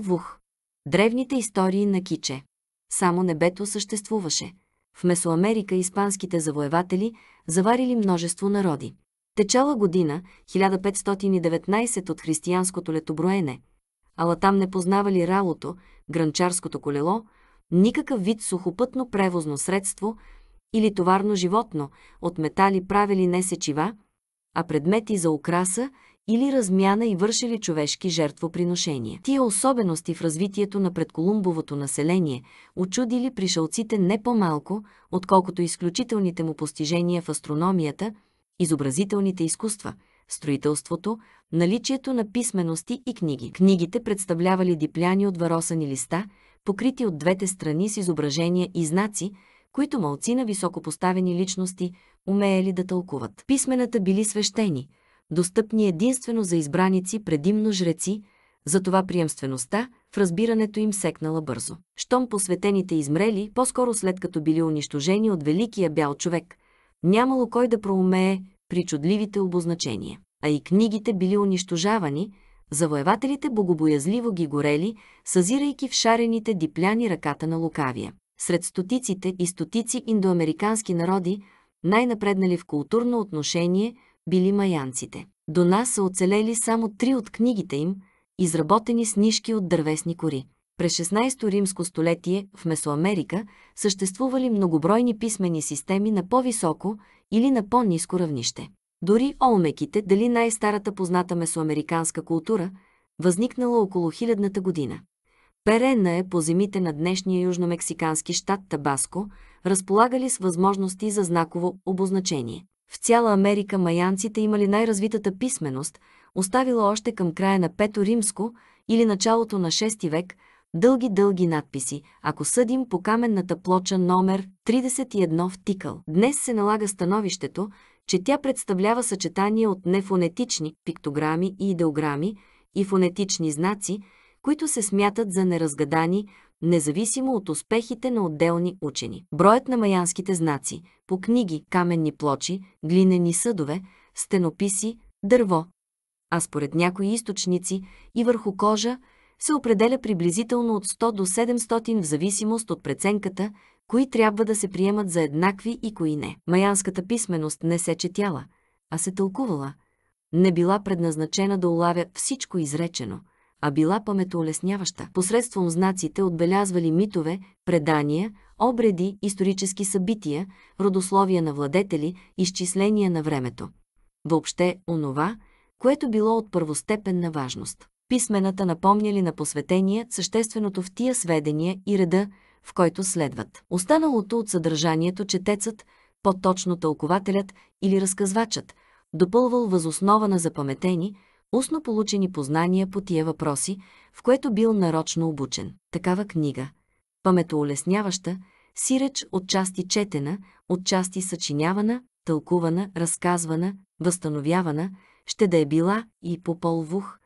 вух. Древните истории на Киче. Само небето съществуваше. В Месоамерика испанските завоеватели заварили множество народи. Течала година 1519 от християнското летоброене, ала там не познавали ралото, гранчарското колело, никакъв вид сухопътно превозно средство или товарно животно, от метали правили не сечива, а предмети за украса или размяна и вършили човешки жертвоприношения. Тия особености в развитието на предколумбовото население очудили пришелците не по-малко, отколкото изключителните му постижения в астрономията, изобразителните изкуства, строителството, наличието на писмености и книги. Книгите представлявали дипляни от варосани листа, покрити от двете страни с изображения и знаци, които малци на високопоставени личности умеели да тълкуват. Писмената били свещени – достъпни единствено за избраници, предимно жреци, затова приемствеността в разбирането им секнала бързо. Щом посветените измрели, по-скоро след като били унищожени от великия бял човек, нямало кой да проумее причудливите обозначения. А и книгите били унищожавани, завоевателите богобоязливо ги горели, съзирайки в шарените дипляни ръката на лукавия. Сред стотиците и стотици индоамерикански народи, най-напреднали в културно отношение – били маянците. До нас са оцелели само три от книгите им, изработени с нишки от дървесни кори. През 16-то римско столетие в Месоамерика съществували многобройни писмени системи на по-високо или на по-низко равнище. Дори олмеките, дали най-старата позната месоамериканска култура, възникнала около хилядната година. Перена е по земите на днешния южномексикански щат Табаско, разполагали с възможности за знаково обозначение. В цяла Америка маянците имали най-развитата писменост, оставила още към края на Пето Римско или началото на 6 век дълги-дълги надписи, ако съдим по каменната плоча номер 31 в Тикъл. Днес се налага становището, че тя представлява съчетание от нефонетични пиктограми и идеограми и фонетични знаци, които се смятат за неразгадани, независимо от успехите на отделни учени. Броят на маянските знаци по книги, каменни плочи, глинени съдове, стенописи, дърво, а според някои източници и върху кожа, се определя приблизително от 100 до 700 в зависимост от преценката, кои трябва да се приемат за еднакви и кои не. Маянската писменост не се четяла, а се тълкувала. Не била предназначена да улавя всичко изречено, а била паметоулесняваща. Посредством знаците отбелязвали митове, предания, обреди, исторически събития, родословия на владетели, изчисления на времето. Въобще, онова, което било от първостепенна важност. Писмената напомняли на посветения същественото в тия сведения и реда, в който следват. Останалото от съдържанието четецът, по-точно тълкователят или разказвачът, допълвал възоснова на запаметени, устно получени познания по тия въпроси, в което бил нарочно обучен. Такава книга, паметоулесняваща, сиреч от части четена, от части съчинявана, тълкувана, разказвана, възстановявана, ще да е била и по полвух,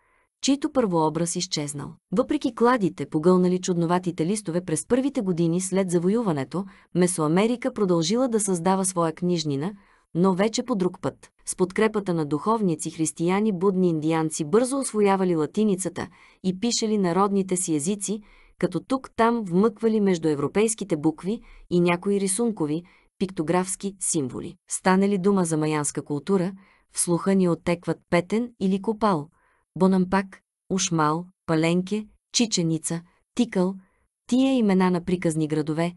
чийто първообраз изчезнал. Въпреки кладите, погълнали чудноватите листове през първите години след завоюването, Месоамерика продължила да създава своя книжнина, но вече по друг път. С подкрепата на духовници, християни, будни индианци бързо освоявали латиницата и пишели народните си езици, като тук-там вмъквали между европейските букви и някои рисункови, пиктографски символи. Стане ли дума за маянска култура, в слуха ни отекват петен или копал, бонампак, ушмал, паленке, чиченица, тикъл, тия имена на приказни градове,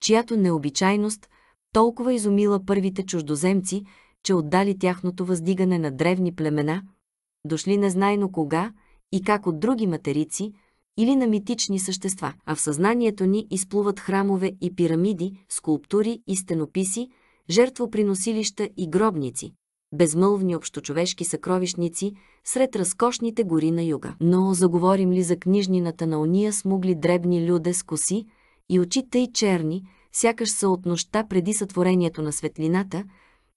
чиято необичайност – толкова изумила първите чуждоземци, че отдали тяхното въздигане на древни племена, дошли незнайно кога и как от други материци или на митични същества, а в съзнанието ни изплуват храмове и пирамиди, скулптури и стенописи, жертвоприносилища и гробници, безмълвни общочовешки съкровищници сред разкошните гори на юга. Но заговорим ли за книжнината на уния смугли дребни люде с коси и очи тъй черни, сякаш са от нощта преди сътворението на светлината,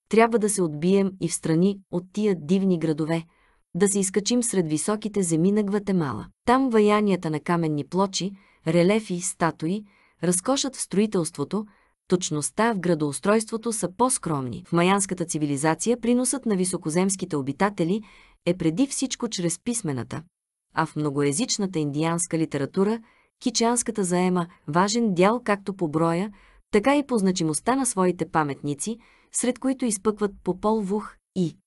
трябва да се отбием и в страни от тия дивни градове, да се изкачим сред високите земи на Гватемала. Там ваянията на каменни плочи, релефи, статуи, разкошът в строителството, точността в градоустройството са по-скромни. В маянската цивилизация приносът на високоземските обитатели е преди всичко чрез писмената, а в многоязичната индианска литература – кичанската заема важен дял както по броя, така и по значимостта на своите паметници, сред които изпъкват Попол Вух и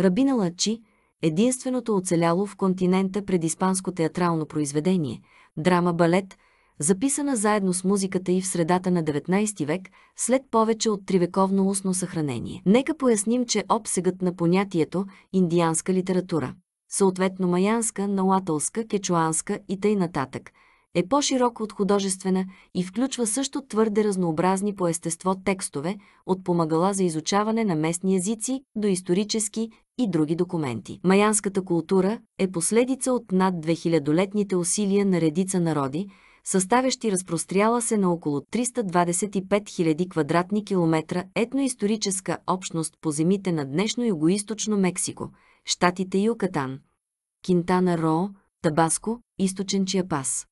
Рабина Лачи, единственото оцеляло в континента пред испанско театрално произведение, драма-балет, записана заедно с музиката и в средата на 19 век, след повече от тривековно устно съхранение. Нека поясним, че обсегът на понятието «индианска литература», съответно маянска, науатълска, кечуанска и тъй нататък – е по-широк от художествена и включва също твърде разнообразни по естество текстове, от помагала за изучаване на местни езици до исторически и други документи. Маянската култура е последица от над 2000-летните усилия на редица народи, съставящи разпростряла се на около 325 000 квадратни километра етноисторическа общност по земите на днешно югоисточно Мексико, щатите Юкатан, Кинтана Роо, Табаско, източен Чиапас.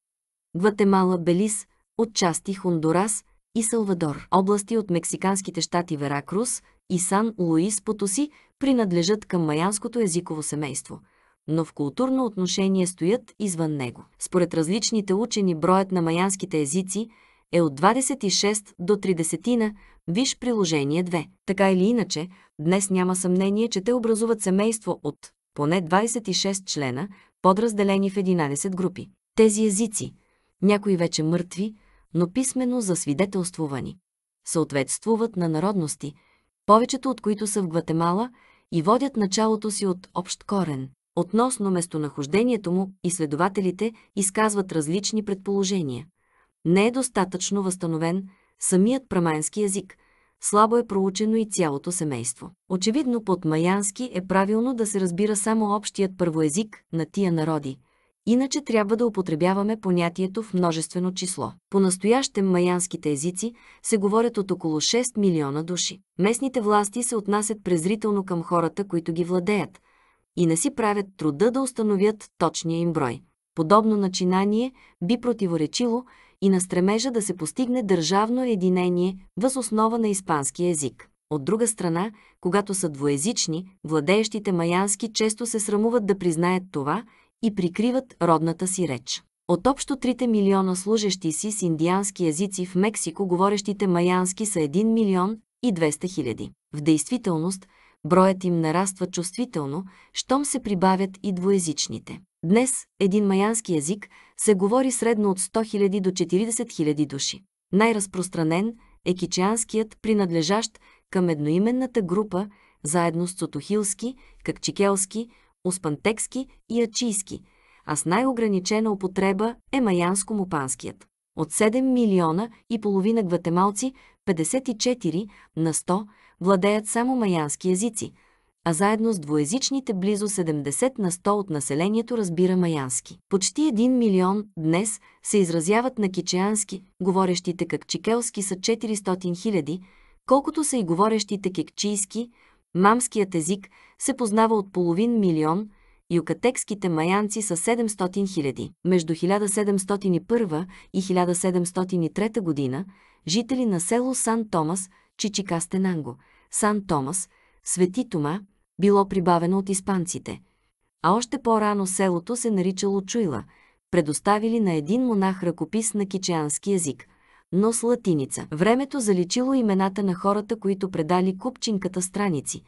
Гватемала, Белиз, отчасти Хондурас и Салвадор. Области от мексиканските щати Веракрус и Сан Луис Потоси принадлежат към майянското езиково семейство, но в културно отношение стоят извън него. Според различните учени броят на майянските езици е от 26 до 30 на виж приложение 2. Така или иначе, днес няма съмнение, че те образуват семейство от поне 26 члена, подразделени в 11 групи. Тези езици – някои вече мъртви, но писменно засвидетелствувани. Съответствуват на народности, повечето от които са в Гватемала и водят началото си от общ корен. Относно местонахождението му, изследователите изказват различни предположения. Не е достатъчно възстановен самият прамански язик, слабо е проучено и цялото семейство. Очевидно под маянски е правилно да се разбира само общият първоезик на тия народи – Иначе трябва да употребяваме понятието в множествено число. По-настоящем майянските езици се говорят от около 6 милиона души. Местните власти се отнасят презрително към хората, които ги владеят, и не си правят труда да установят точния им брой. Подобно начинание би противоречило и на стремежа да се постигне държавно единение въз основа на испански език. От друга страна, когато са двоезични, владеещите маянски често се срамуват да признаят това – и прикриват родната си реч. От общо 3 милиона служещи си с индиански езици в Мексико, говорещите маянски са 1 милион и 200 хиляди. В действителност, броят им нараства чувствително, щом се прибавят и двоезичните. Днес един маянски език се говори средно от 100 000 до 40 000 души. Най-разпространен е кичианският, принадлежащ към едноименната група, заедно с цотохилски, какчикелски, успантекски и ачийски, а с най-ограничена употреба е маянско-мопанският. От 7 милиона и половина гватемалци, 54 на 100 владеят само маянски езици, а заедно с двоезичните близо 70 на 100 от населението разбира маянски. Почти 1 милион днес се изразяват на кичеански, говорещите чикелски са 400 хиляди, колкото са и говорещите кекчийски, Мамският език се познава от половин милион, юкатекските маянци са 700 хиляди. Между 1701 и 1703 година жители на село Сан Томас, Чичикастенанго, Сан Томас, Свети Тома, било прибавено от испанците. А още по-рано селото се наричало Чуйла, предоставили на един монах ръкопис на кичеански език но с латиница. Времето заличило имената на хората, които предали купчинката страници,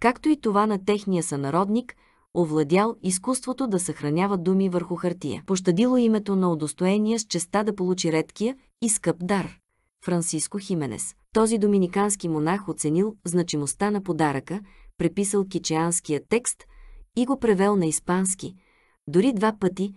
както и това на техния сънародник, овладял изкуството да съхранява думи върху хартия. Пощадило името на удостоение с честа да получи редкия и скъп дар – Франсиско Хименес. Този доминикански монах оценил значимостта на подаръка, преписал кичеанския текст и го превел на испански, дори два пъти,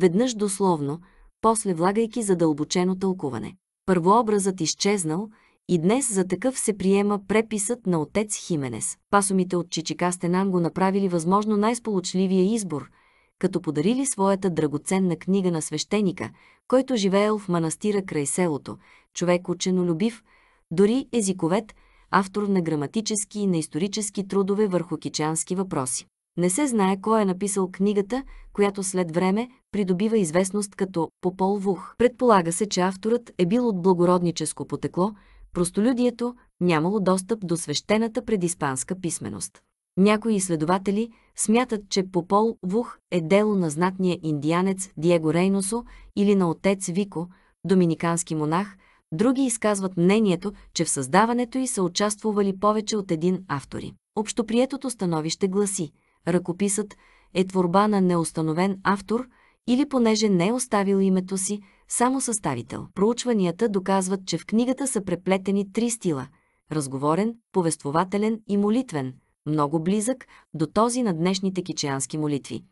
веднъж дословно, после влагайки задълбочено тълкуване първообразът изчезнал и днес за такъв се приема преписът на отец Хименес. Пасомите от Чичика Стенан го направили възможно най-сполучливия избор, като подарили своята драгоценна книга на свещеника, който живеел в манастира край селото, човек ученолюбив, дори езиковед, автор на граматически и на исторически трудове върху кичански въпроси. Не се знае кой е написал книгата, която след време придобива известност като Попол Вух. Предполага се, че авторът е бил от благородническо потекло, простолюдието нямало достъп до свещената предиспанска писменост. Някои изследователи смятат, че Попол Вух е дело на знатния индианец Диего Рейносо или на отец Вико, доминикански монах, други изказват мнението, че в създаването й са участвували повече от един автори. Общоприетото становище гласи – Ръкописът е творба на неустановен автор или понеже не е оставил името си, само съставител. Проучванията доказват, че в книгата са преплетени три стила – разговорен, повествователен и молитвен, много близък до този на днешните кичеански молитви,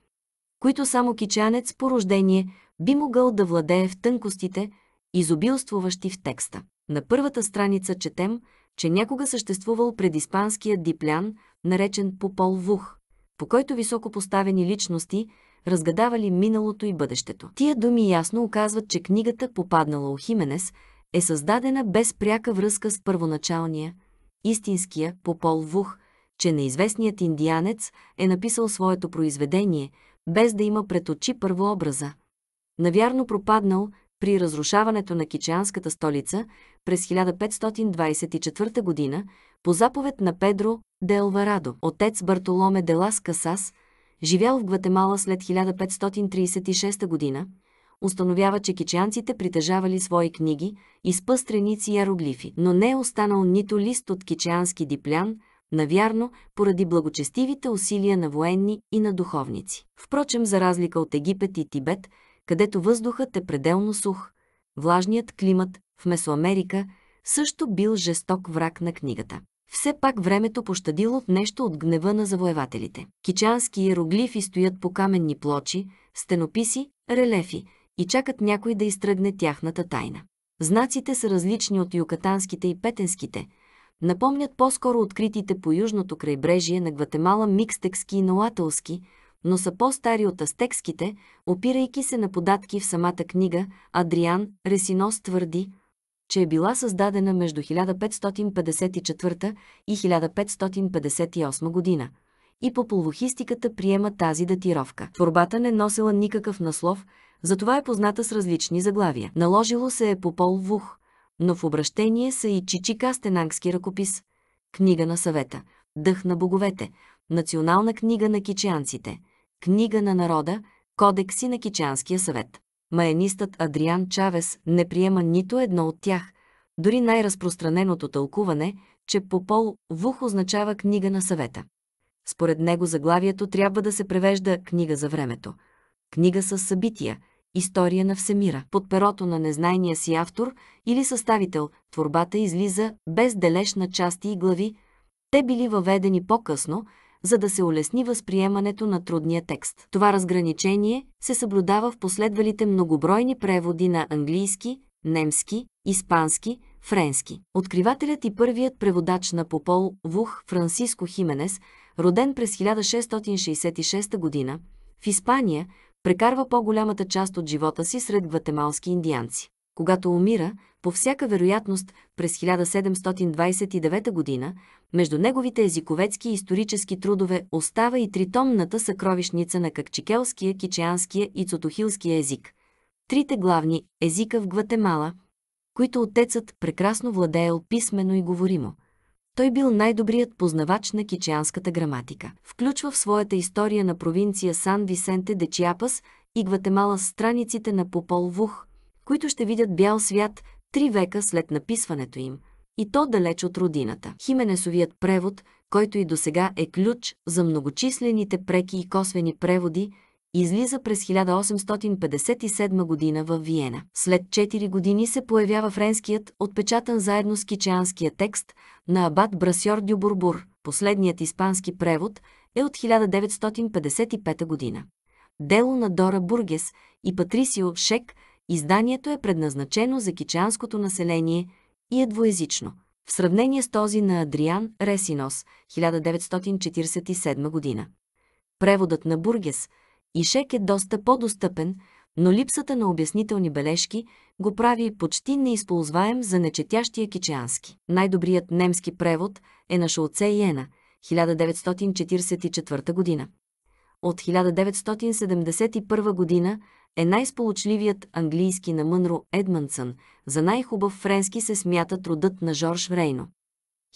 които само кичанец по рождение би могъл да владее в тънкостите, изобилствуващи в текста. На първата страница четем, че някога съществувал предиспанския диплян, наречен Попол Вух, по който високо поставени личности разгадавали миналото и бъдещето. Тия думи ясно оказват, че книгата, попаднала у Хименес, е създадена без пряка връзка с първоначалния, истинския, по Пол Вух, че неизвестният индианец е написал своето произведение, без да има пред очи първообраза. Навярно пропаднал при разрушаването на кичанската столица през 1524 година, по заповед на Педро де Алварадо, отец Бартоломе де Лас Касас, живял в Гватемала след 1536 година, установява, че кичанците притежавали свои книги, и спъстреници иероглифи, но не е останал нито лист от кичански диплян, навярно поради благочестивите усилия на военни и на духовници. Впрочем, за разлика от Египет и Тибет, където въздухът е пределно сух, влажният климат в Месоамерика също бил жесток враг на книгата. Все пак времето пощадило нещо от гнева на завоевателите. Кичански иероглифи стоят по каменни плочи, стенописи, релефи и чакат някой да изтръгне тяхната тайна. Знаците са различни от юкатанските и петенските, напомнят по-скоро откритите по южното крайбрежие на Гватемала микстекски и ноатълски, но са по-стари от астекските, опирайки се на податки в самата книга, Адриан Ресинос твърди – че е била създадена между 1554 и 1558 година и по полухистиката приема тази датировка. Творбата не носила никакъв наслов, затова е позната с различни заглавия. Наложило се е по пол вух, но в обращение са и Чичика Стенангски ръкопис, книга на съвета, дъх на боговете, национална книга на кичанците. книга на народа, кодекси на Кичанския съвет маенистът Адриан Чавес не приема нито едно от тях, дори най-разпространеното тълкуване, че Попол Вух означава книга на съвета. Според него заглавието трябва да се превежда книга за времето. Книга с събития, история на всемира. Под перото на незнайния си автор или съставител, творбата излиза без дележ на части и глави. Те били въведени по-късно – за да се улесни възприемането на трудния текст. Това разграничение се съблюдава в последвалите многобройни преводи на английски, немски, испански, френски. Откривателят и първият преводач на Попол Вух Франсиско Хименес, роден през 1666 г. в Испания, прекарва по-голямата част от живота си сред гватемалски индианци когато умира, по всяка вероятност през 1729 година, между неговите езиковецки и исторически трудове остава и тритомната съкровищница на какчикелския, кичеанския и цотохилския език. Трите главни езика в Гватемала, които отецът прекрасно владеел писмено и говоримо. Той бил най-добрият познавач на кичеанската граматика. Включва в своята история на провинция Сан Висенте де Чиапас и Гватемала страниците на Попол Вух – които ще видят бял свят три века след написването им, и то далеч от родината. Хименесовият превод, който и досега е ключ за многочислените преки и косвени преводи, излиза през 1857 година в Виена. След 4 години се появява френският, отпечатан заедно с кичеанския текст на абат Брасьор Дю Бурбур. Последният испански превод е от 1955 година. Дело на Дора Бургес и Патрисио Шек – Изданието е предназначено за кичанското население и е двоязично, в сравнение с този на Адриан Ресинос 1947 година. Преводът на Бургес и Шек е доста по-достъпен, но липсата на обяснителни бележки го прави почти неизползваем за нечетящия кичански. Най-добрият немски превод е на Шолце и Ена, 1944 година. От 1971 година е най-сполучливият английски на Мънро Едмансън, за най-хубав френски се смята трудът на Жорж Рейно.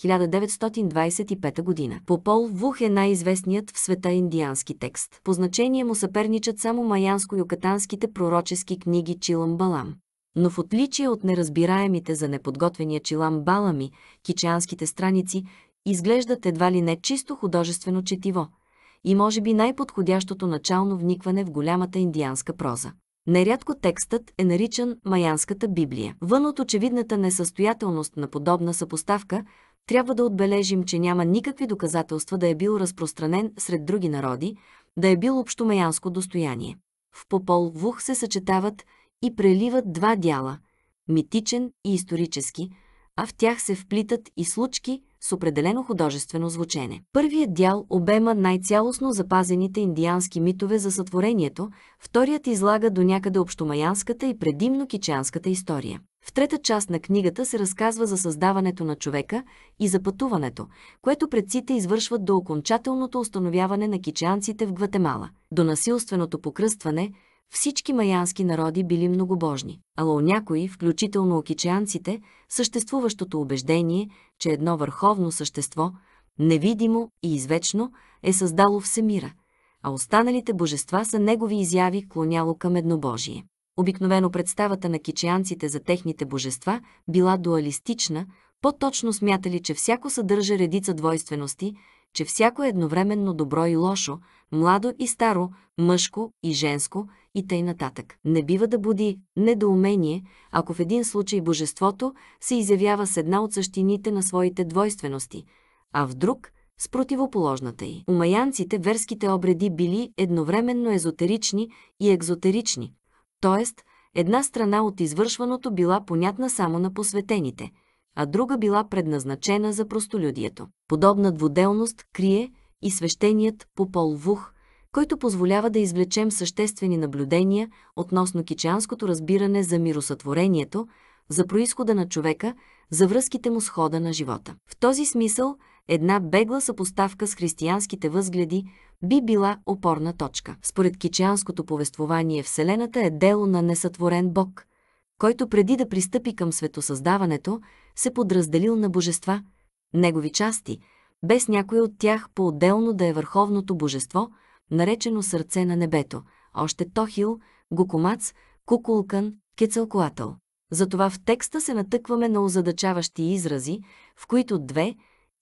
1925 година. По Пол Вух е най-известният в света индиански текст. По значение му съперничат само майянско-юкатанските пророчески книги Чилам Балам. Но в отличие от неразбираемите за неподготвения Чилам Балами, кичанските страници изглеждат едва ли не чисто художествено четиво – и може би най-подходящото начално вникване в голямата индианска проза. Нерядко текстът е наричан Маянската Библия. Вън от очевидната несъстоятелност на подобна съпоставка, трябва да отбележим, че няма никакви доказателства да е бил разпространен сред други народи, да е бил общомаянско достояние. В Попол Вух се съчетават и преливат два дяла – митичен и исторически, а в тях се вплитат и случки, с определено художествено звучене. Първият дял обема най-цялостно запазените индиански митове за сътворението, вторият излага до някъде общомаянската и предимно кичанската история. В трета част на книгата се разказва за създаването на човека и за пътуването, което предците извършват до окончателното установяване на кичанците в Гватемала, до насилственото покръстване – всички маянски народи били многобожни, ало у някои, включително окичеанците, съществуващото убеждение, че едно върховно същество, невидимо и извечно, е създало всемира, а останалите божества са негови изяви клоняло към еднобожие. Обикновено представата на кичеанците за техните божества била дуалистична, по-точно смятали, че всяко съдържа редица двойствености, че всяко е едновременно добро и лошо, младо и старо, мъжко и женско и тъй нататък. Не бива да буди недоумение, ако в един случай божеството се изявява с една от същините на своите двойствености, а в друг – с противоположната й. У маянците верските обреди били едновременно езотерични и екзотерични, т.е. една страна от извършваното била понятна само на посветените, а друга била предназначена за простолюдието. Подобна дводелност крие и свещеният по пол Вух – който позволява да извлечем съществени наблюдения относно кичанското разбиране за миросътворението, за происхода на човека, за връзките му с хода на живота. В този смисъл, една бегла съпоставка с християнските възгледи би била опорна точка. Според кичианското повествование Вселената е дело на несътворен Бог, който преди да пристъпи към светосъздаването, се подразделил на божества, негови части, без някой от тях по-отделно да е върховното божество – наречено Сърце на небето, още Тохил, Гукомац, Кукулкан, Кецалкуатъл. Затова в текста се натъкваме на озадачаващи изрази, в които две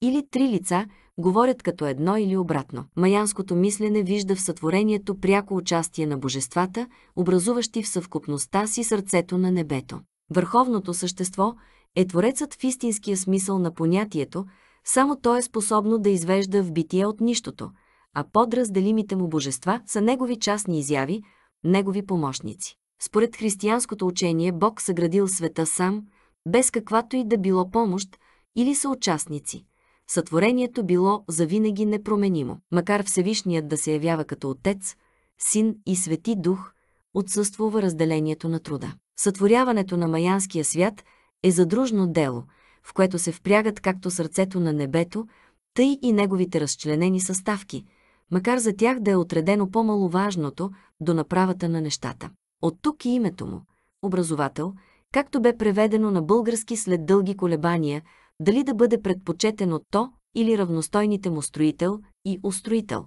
или три лица говорят като едно или обратно. Маянското мислене вижда в сътворението пряко участие на божествата, образуващи в съвкупността си сърцето на небето. Върховното същество е творецът в истинския смисъл на понятието, само то е способно да извежда в битие от нищото – а подразделимите му божества са негови частни изяви, негови помощници. Според християнското учение Бог съградил света сам, без каквато и да било помощ или съучастници. Сътворението било завинаги непроменимо. Макар Всевишният да се явява като Отец, Син и Свети Дух, отсъствува разделението на труда. Сътворяването на маянския свят е задружно дело, в което се впрягат както сърцето на небето, тъй и неговите разчленени съставки – макар за тях да е отредено по-маловажното до направата на нещата. От тук и името му – образовател, както бе преведено на български след дълги колебания, дали да бъде предпочетено то или равностойните му строител и устроител,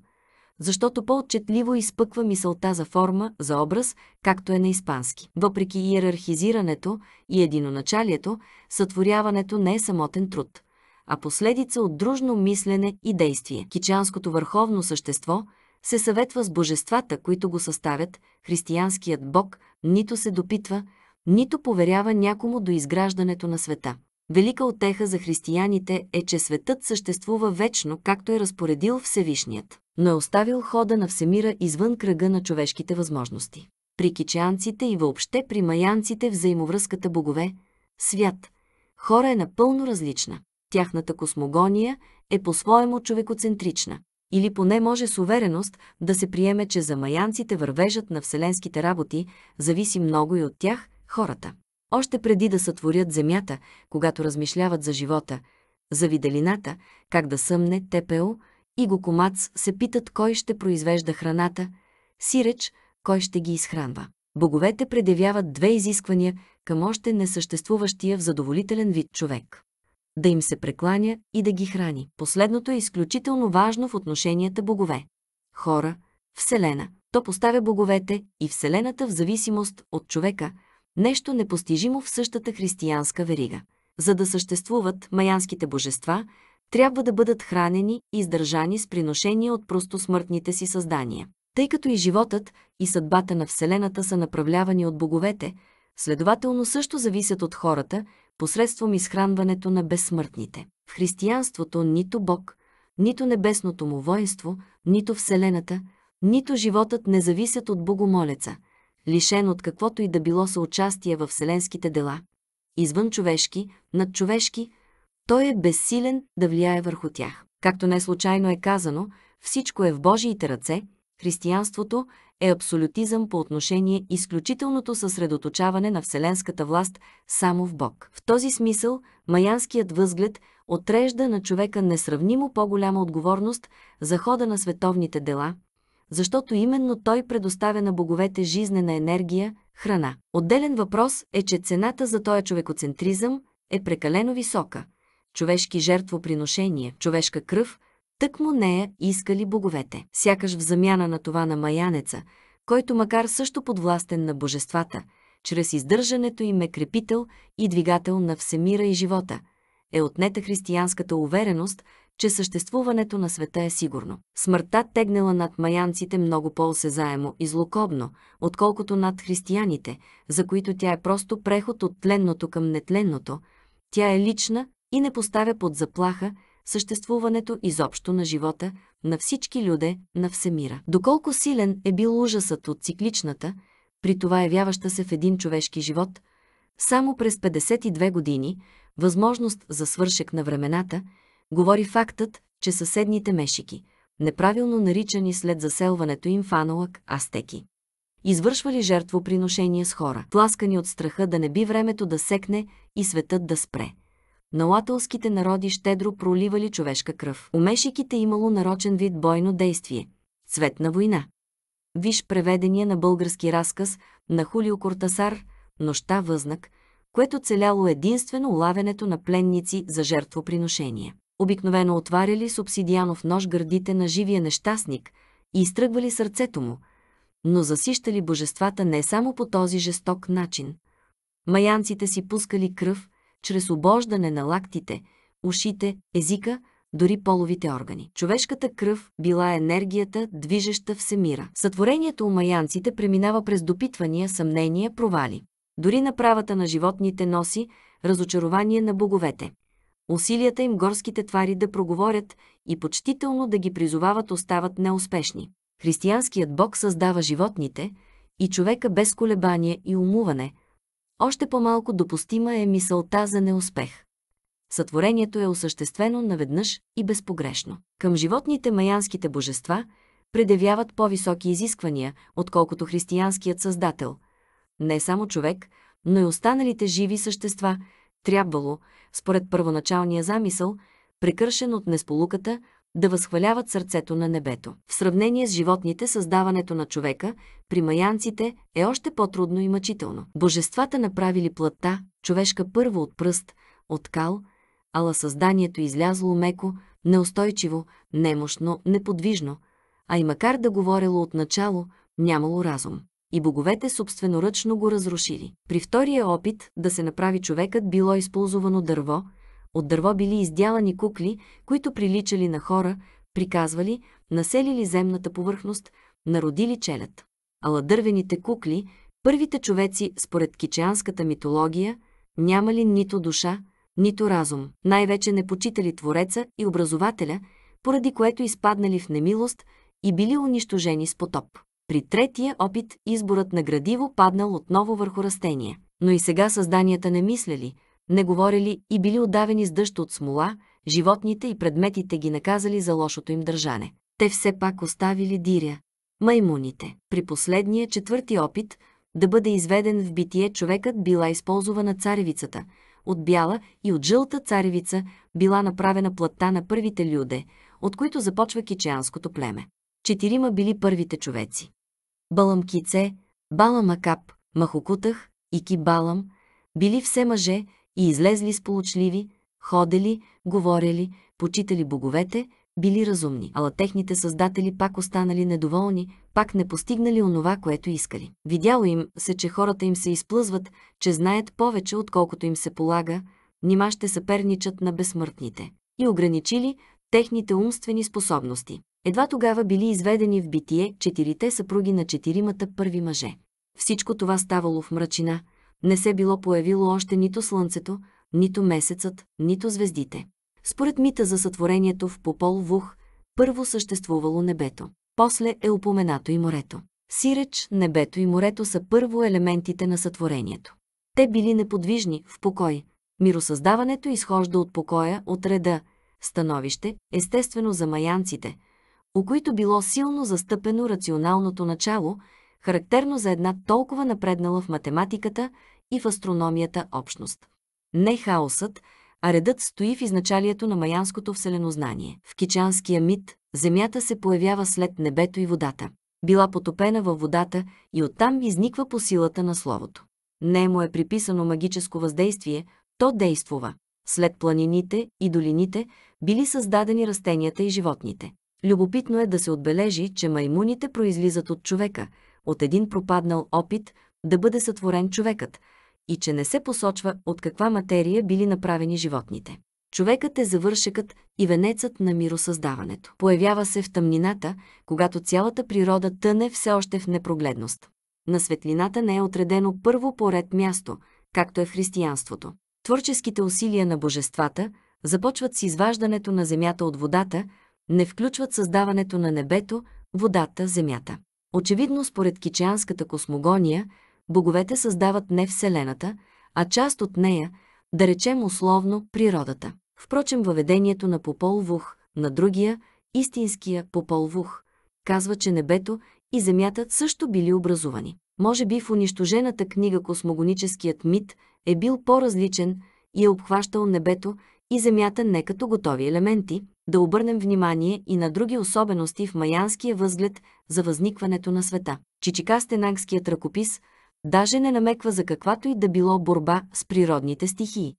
защото по-отчетливо изпъква мисълта за форма, за образ, както е на испански. Въпреки иерархизирането и единоначалието, сътворяването не е самотен труд – а последица от дружно мислене и действие. Кичанското върховно същество се съветва с божествата, които го съставят, християнският бог нито се допитва, нито поверява някому до изграждането на света. Велика отеха за християните е, че светът съществува вечно, както е разпоредил Всевишният, но е оставил хода на Всемира извън кръга на човешките възможности. При кичанците и въобще при маянците взаимовръзката богове, свят, хора е напълно различна. Тяхната космогония е по-своему човекоцентрична. Или поне може с увереност да се приеме, че за маянците вървежат на вселенските работи зависи много и от тях, хората. Още преди да сътворят земята, когато размишляват за живота, за виделината, как да съмне ТПО и Гокомац се питат кой ще произвежда храната, сиреч кой ще ги изхранва. Боговете предявяват две изисквания към още несъществуващия в задоволителен вид човек да им се прекланя и да ги храни. Последното е изключително важно в отношенията богове. Хора, Вселена. То поставя боговете и Вселената в зависимост от човека, нещо непостижимо в същата християнска верига. За да съществуват маянските божества, трябва да бъдат хранени и издържани с приношения от просто смъртните си създания. Тъй като и животът, и съдбата на Вселената са направлявани от боговете, следователно също зависят от хората, посредством изхранването на безсмъртните. В християнството нито Бог, нито небесното му воинство, нито Вселената, нито животът не зависят от богомолеца, лишен от каквото и да било съучастие във вселенските дела, извън човешки, над човешки, той е безсилен да влияе върху тях. Както не случайно е казано, всичко е в Божиите ръце, християнството е абсолютизъм по отношение изключителното съсредоточаване на вселенската власт само в Бог. В този смисъл, маянският възглед отрежда на човека несравнимо по-голяма отговорност за хода на световните дела, защото именно той предоставя на боговете жизнена енергия, храна. Отделен въпрос е, че цената за този човекоцентризъм е прекалено висока. Човешки жертвоприношения, човешка кръв – Тък му нея е, искали боговете. Сякаш в замяна на това на маянеца, който макар също подвластен на божествата, чрез издържането им е крепител и двигател на всемира и живота, е отнета християнската увереност, че съществуването на света е сигурно. Смъртта тегнела над маянците много по-осезаемо и злокобно, отколкото над християните, за които тя е просто преход от тленното към нетленното, тя е лична и не поставя под заплаха съществуването изобщо на живота, на всички люде, на всемира. Доколко силен е бил ужасът от цикличната, при това явяваща се в един човешки живот, само през 52 години, възможност за свършек на времената, говори фактът, че съседните мешики, неправилно наричани след заселването им в Аналък, астеки, извършвали жертвоприношения с хора, тласкани от страха да не би времето да секне и светът да спре. Налателските народи щедро проливали човешка кръв. У мешиките имало нарочен вид бойно действие – Цвет на война. Виж преведения на български разказ на Хулио Кортасар «Нощта възнак», което целяло единствено улавянето на пленници за жертвоприношение. Обикновено отваряли субсидианов нож гърдите на живия нещастник и изтръгвали сърцето му, но засищали божествата не само по този жесток начин. Маянците си пускали кръв – чрез обождане на лактите, ушите, езика, дори половите органи. Човешката кръв била енергията, движеща всемира. Сътворението у маянците преминава през допитвания, съмнения, провали. Дори направата на животните носи разочарование на боговете. Усилията им горските твари да проговорят и почтително да ги призовават остават неуспешни. Християнският Бог създава животните и човека без колебание и умуване – още по-малко допустима е мисълта за неуспех. Сътворението е осъществено наведнъж и безпогрешно. Към животните маянските божества предявяват по-високи изисквания, отколкото християнският създател. Не само човек, но и останалите живи същества, трябвало, според първоначалния замисъл, прекършен от несполуката, да възхваляват сърцето на небето. В сравнение с животните, създаването на човека, при маянците, е още по-трудно и мъчително. Божествата направили плътта, човешка първо от пръст, от кал, ала създанието излязло меко, неустойчиво, немощно, неподвижно, а и макар да говорело отначало, нямало разум. И боговете собственоръчно го разрушили. При втория опит да се направи човекът било използвано дърво – от дърво били издялани кукли, които приличали на хора, приказвали, населили земната повърхност, народили челят. Ала дървените кукли, първите човеци според кичеанската митология, нямали нито душа, нито разум. Най-вече не почитали Твореца и Образователя, поради което изпаднали в немилост и били унищожени с потоп. При третия опит изборът на градиво паднал отново върху растения. Но и сега създанията не мислели – не говорили и били отдавени с дъжд от смола, животните и предметите ги наказали за лошото им държане. Те все пак оставили диря. Маймуните. При последния четвърти опит да бъде изведен в битие човекът била използвана царевицата. От бяла и от жълта царевица била направена плътта на първите люде, от които започва кичеанското племе. Четирима били първите човеци. Баламкице, Баламакап, Махокутах и Кибалам били все мъже, и излезли сполучливи, ходели, говорели, почитали боговете, били разумни, ала техните създатели пак останали недоволни, пак не постигнали онова, което искали. Видяло им се, че хората им се изплъзват, че знаят повече, отколкото им се полага, нима ще съперничат на безсмъртните. И ограничили техните умствени способности. Едва тогава били изведени в битие четирите съпруги на четиримата първи мъже. Всичко това ставало в мрачина – не се е било появило още нито слънцето, нито месецът, нито звездите. Според мита за сътворението в Попол Вух, първо съществувало небето, после е упоменато и морето. Сиреч, небето и морето са първо елементите на сътворението. Те били неподвижни, в покой. Миросъздаването изхожда от покоя, от реда, становище, естествено за маянците, у които било силно застъпено рационалното начало – характерно за една толкова напреднала в математиката и в астрономията общност. Не хаосът, а редът стои в изначалието на маянското вселенознание. В кичанския мит Земята се появява след небето и водата. Била потопена във водата и оттам изниква по силата на Словото. Не му е приписано магическо въздействие, то действува. След планините и долините били създадени растенията и животните. Любопитно е да се отбележи, че маймуните произлизат от човека – от един пропаднал опит да бъде сътворен човекът и че не се посочва от каква материя били направени животните. Човекът е завършекът и венецът на миросъздаването. Появява се в тъмнината, когато цялата природа тъне все още в непрогледност. На светлината не е отредено първо поред място, както е в християнството. Творческите усилия на божествата започват с изваждането на земята от водата, не включват създаването на небето, водата, земята. Очевидно, според кичианската космогония, боговете създават не Вселената, а част от нея, да речем условно, природата. Впрочем, въведението на Пополвух, на другия, истинския Пополвух, казва, че небето и земята също били образувани. Може би в унищожената книга космогоническият мит е бил по-различен и е обхващал небето и земята не като готови елементи, да обърнем внимание и на други особености в маянския възглед за възникването на света. Чичика Стенангският ръкопис даже не намеква за каквато и да било борба с природните стихии.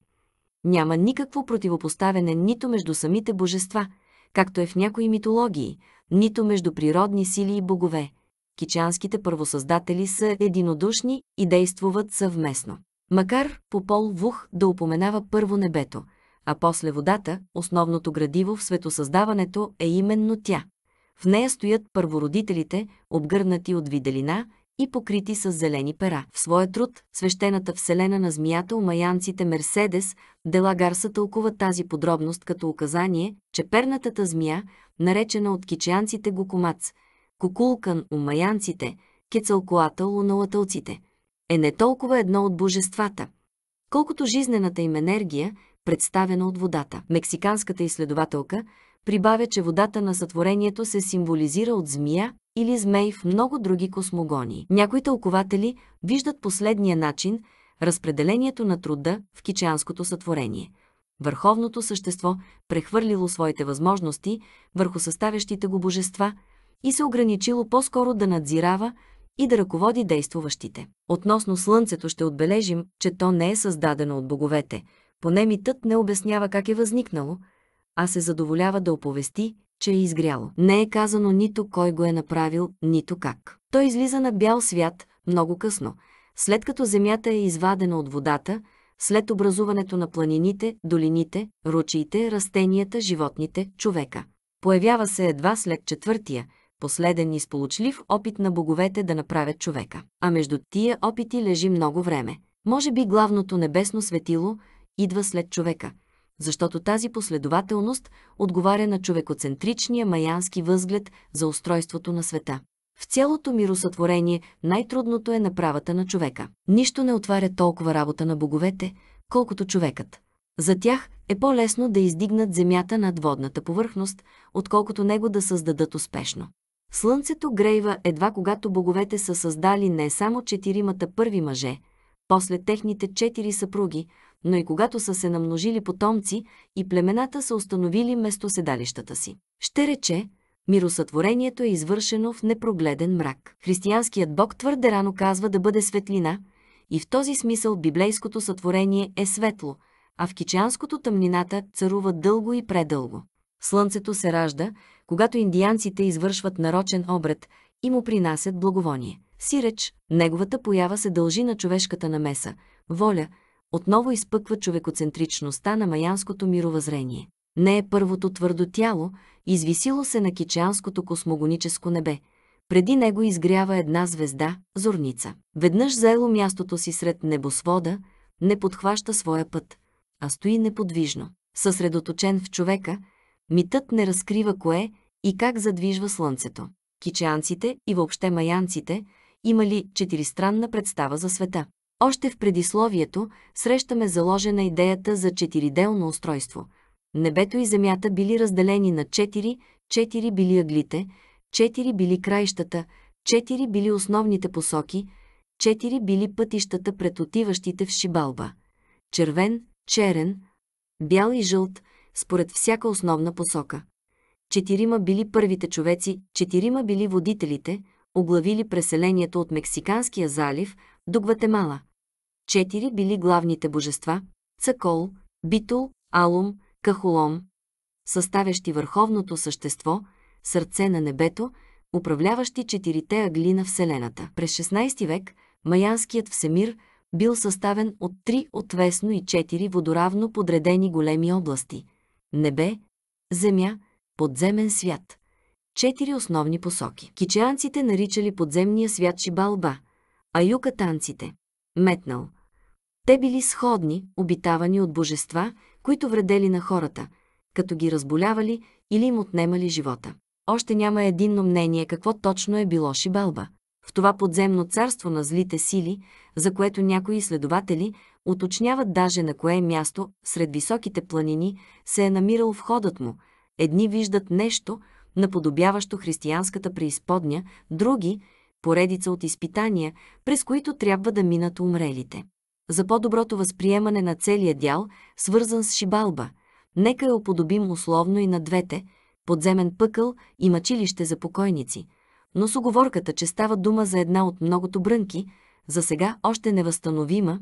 Няма никакво противопоставяне нито между самите божества, както е в някои митологии, нито между природни сили и богове. Кичанските първосъздатели са единодушни и действуват съвместно. Макар Попол Вух да упоменава първо небето – а после водата, основното градиво в светосъздаването е именно тя. В нея стоят първородителите, обгърнати от виделина и покрити с зелени пера. В своя труд «Свещената вселена на змията» у маянците Мерседес Делагарса тълкува тази подробност като указание, че пернатата змия, наречена от кичианците Гокомац, Кукулкан у умаянците, Кецалкоатъл налатълците. е не толкова едно от божествата, колкото жизнената им енергия – представена от водата. Мексиканската изследователка прибавя, че водата на сътворението се символизира от змия или змей в много други космогонии. Някои тълкователи виждат последния начин разпределението на труда в кичанското сътворение. Върховното същество прехвърлило своите възможности върху съставящите го божества и се ограничило по-скоро да надзирава и да ръководи действуващите. Относно Слънцето ще отбележим, че то не е създадено от боговете – поне митът не обяснява как е възникнало, а се задоволява да оповести, че е изгряло. Не е казано нито кой го е направил, нито как. Той излиза на бял свят много късно, след като земята е извадена от водата, след образуването на планините, долините, ручиите, растенията, животните, човека. Появява се едва след четвъртия, последен и сполучлив опит на боговете да направят човека. А между тия опити лежи много време. Може би главното небесно светило, идва след човека, защото тази последователност отговаря на човекоцентричния маянски възглед за устройството на света. В цялото миросътворение най-трудното е направата на човека. Нищо не отваря толкова работа на боговете, колкото човекът. За тях е по-лесно да издигнат земята над водната повърхност, отколкото него да създадат успешно. Слънцето грейва едва когато боговете са създали не само четиримата първи мъже, после техните четири съпруги, но и когато са се намножили потомци и племената са установили местоседалищата си. Ще рече, миросътворението е извършено в непрогледен мрак. Християнският Бог твърде рано казва да бъде светлина и в този смисъл библейското сътворение е светло, а в кичанското тъмнината царува дълго и предълго. Слънцето се ражда, когато индианците извършват нарочен обред и му принасят благовоние. Сиреч, неговата поява се дължи на човешката намеса, воля – отново изпъква човекоцентричността на маянското мировъзрение. Не е първото твърдо тяло, извисило се на кичанското космогоническо небе. Преди него изгрява една звезда – зорница. Веднъж заело мястото си сред небосвода, не подхваща своя път, а стои неподвижно. Съсредоточен в човека, митът не разкрива кое и как задвижва слънцето. Кичанците и въобще маянците имали четиристранна представа за света. Още в предисловието срещаме заложена идеята за четириделно устройство. Небето и земята били разделени на четири, четири били ъглите, четири били краищата, четири били основните посоки, четири били пътищата пред отиващите в Шибалба. Червен, черен, бял и жълт, според всяка основна посока. Четирима били първите човеци, четирима били водителите, оглавили преселението от Мексиканския залив до Гватемала четири били главните божества – Цакол, Битол, Алум, Кахолом, съставящи върховното същество, сърце на небето, управляващи четирите агли на Вселената. През 16 век Маянският всемир бил съставен от три отвесно и четири водоравно подредени големи области – небе, земя, подземен свят. Четири основни посоки. Кичеанците наричали подземния свят Шибалба, а юкатанците – Метнал – те били сходни, обитавани от божества, които вредели на хората, като ги разболявали или им отнемали живота. Още няма единно мнение какво точно е било Шибалба. В това подземно царство на злите сили, за което някои изследователи уточняват даже на кое място сред високите планини се е намирал входът му. Едни виждат нещо, наподобяващо християнската преизподня, други – поредица от изпитания, през които трябва да минат умрелите за по-доброто възприемане на целия дял, свързан с шибалба. Нека я оподобим условно и на двете – подземен пъкъл и мъчилище за покойници. Но с оговорката, че става дума за една от многото брънки, за сега още невъзстановима,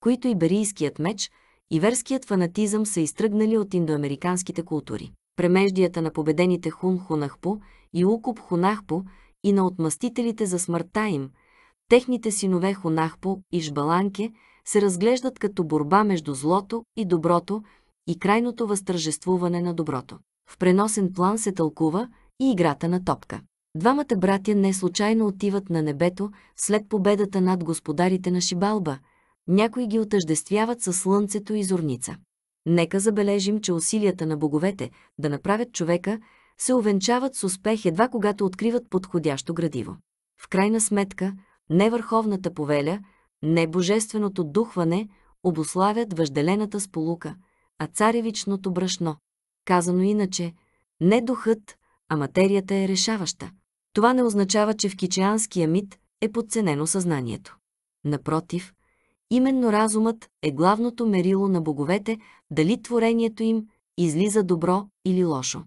които и берийският меч, и верският фанатизъм са изтръгнали от индоамериканските култури. Премеждията на победените Хун Хунахпо и Укуп Хунахпо и на отмъстителите за смъртта им – техните синове Хунахпо и Жбаланке се разглеждат като борба между злото и доброто и крайното възтържествуване на доброто. В преносен план се тълкува и играта на топка. Двамата братя не случайно отиват на небето след победата над господарите на Шибалба. Някои ги отъждествяват със слънцето и зорница. Нека забележим, че усилията на боговете да направят човека се увенчават с успех едва когато откриват подходящо градиво. В крайна сметка, невърховната повеля – Небожественото духване обославят въжделената сполука, а царевичното брашно. Казано иначе, не духът, а материята е решаваща. Това не означава, че в кичеанския мит е подценено съзнанието. Напротив, именно разумът е главното мерило на боговете дали творението им излиза добро или лошо.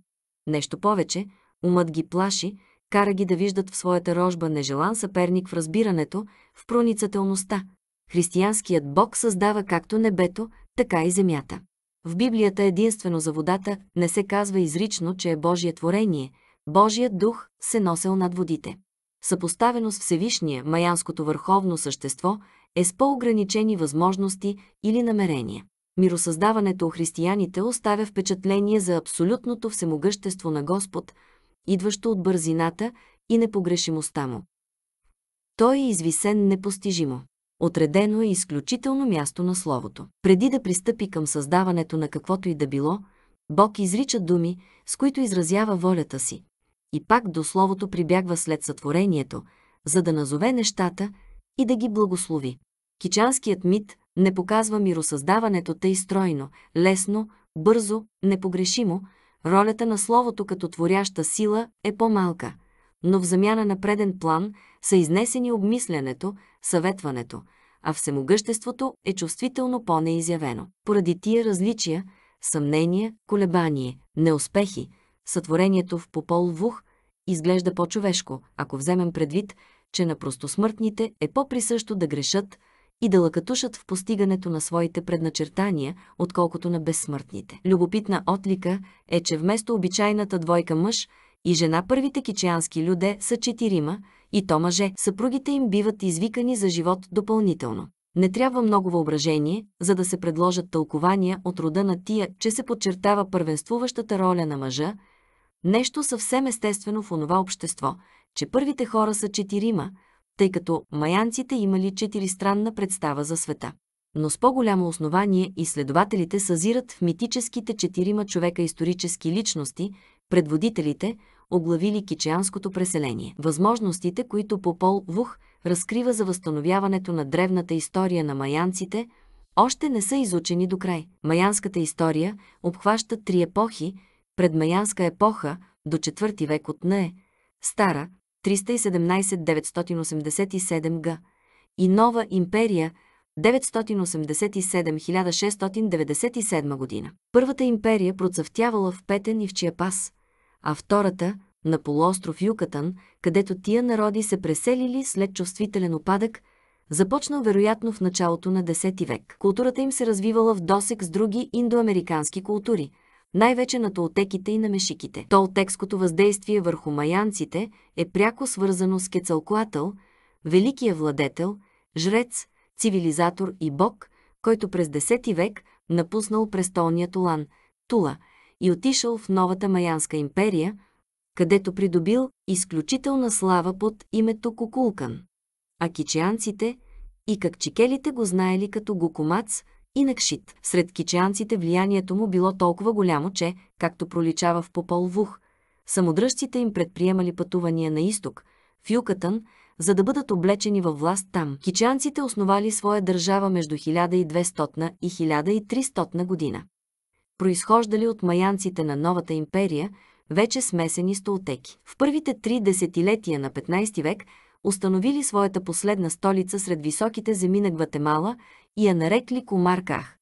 Нещо повече, умът ги плаши, кара ги да виждат в своята рожба нежелан съперник в разбирането, в проницателността. Християнският Бог създава както небето, така и земята. В Библията единствено за водата не се казва изрично, че е Божие творение, Божият дух се носел над водите. Съпоставено с Всевишния, маянското върховно същество е с по-ограничени възможности или намерения. Миросъздаването у християните оставя впечатление за абсолютното всемогъщество на Господ – идващо от бързината и непогрешимостта му. Той е извисен непостижимо. Отредено е изключително място на Словото. Преди да пристъпи към създаването на каквото и да било, Бог изрича думи, с които изразява волята си. И пак до Словото прибягва след сътворението, за да назове нещата и да ги благослови. Кичанският мит не показва миросъздаването тъй стройно, лесно, бързо, непогрешимо, ролята на Словото като творяща сила е по-малка, но в замяна на преден план са изнесени обмислянето, съветването, а всемогъществото е чувствително по-неизявено. Поради тия различия, съмнения, колебания, неуспехи, сътворението в попол вух изглежда по-човешко, ако вземем предвид, че на простосмъртните е по-присъщо да грешат, и да лъкатушат в постигането на своите предначертания, отколкото на безсмъртните. Любопитна отлика е, че вместо обичайната двойка мъж и жена първите кичиански люде са четирима, и то мъже, съпругите им биват извикани за живот допълнително. Не трябва много въображение, за да се предложат тълкования от рода на тия, че се подчертава първенствуващата роля на мъжа, нещо съвсем естествено в онова общество, че първите хора са четирима – тъй като маянците имали четиристранна представа за света. Но с по-голямо основание изследователите съзират в митическите четирима човека исторически личности, предводителите, оглавили кичеанското преселение. Възможностите, които Попол Вух разкрива за възстановяването на древната история на маянците, още не са изучени до край. Маянската история обхваща три епохи – предмаянска епоха до 4 век от Нее, стара, 317-987 г. и Нова империя 987-1697 година. Първата империя процъфтявала в Петен и в Чиапас, а втората – на полуостров Юкатан, където тия народи се преселили след чувствителен опадък, започнал вероятно в началото на X век. Културата им се развивала в досек с други индоамерикански култури – най-вече на толтеките и на мешиките. Толтекското въздействие върху маянците е пряко свързано с кецалкуател, великия владетел, жрец, цивилизатор и бог, който през X век напуснал престолния Тулан, Тула, и отишъл в новата Маянска империя, където придобил изключителна слава под името Кукулкан. А кичианците и какчикелите го знаели като Гукумац – и Накшит. Сред кичанците, влиянието му било толкова голямо, че, както проличава в Попол Вух, самодръжците им предприемали пътувания на изток, в Юкатън, за да бъдат облечени във власт там. Кичанците основали своя държава между 1200 и 1300 година. Произхождали от маянците на новата империя, вече смесени столтеки. В първите три десетилетия на 15 век установили своята последна столица сред високите земи на Гватемала и я нарекли Комарках.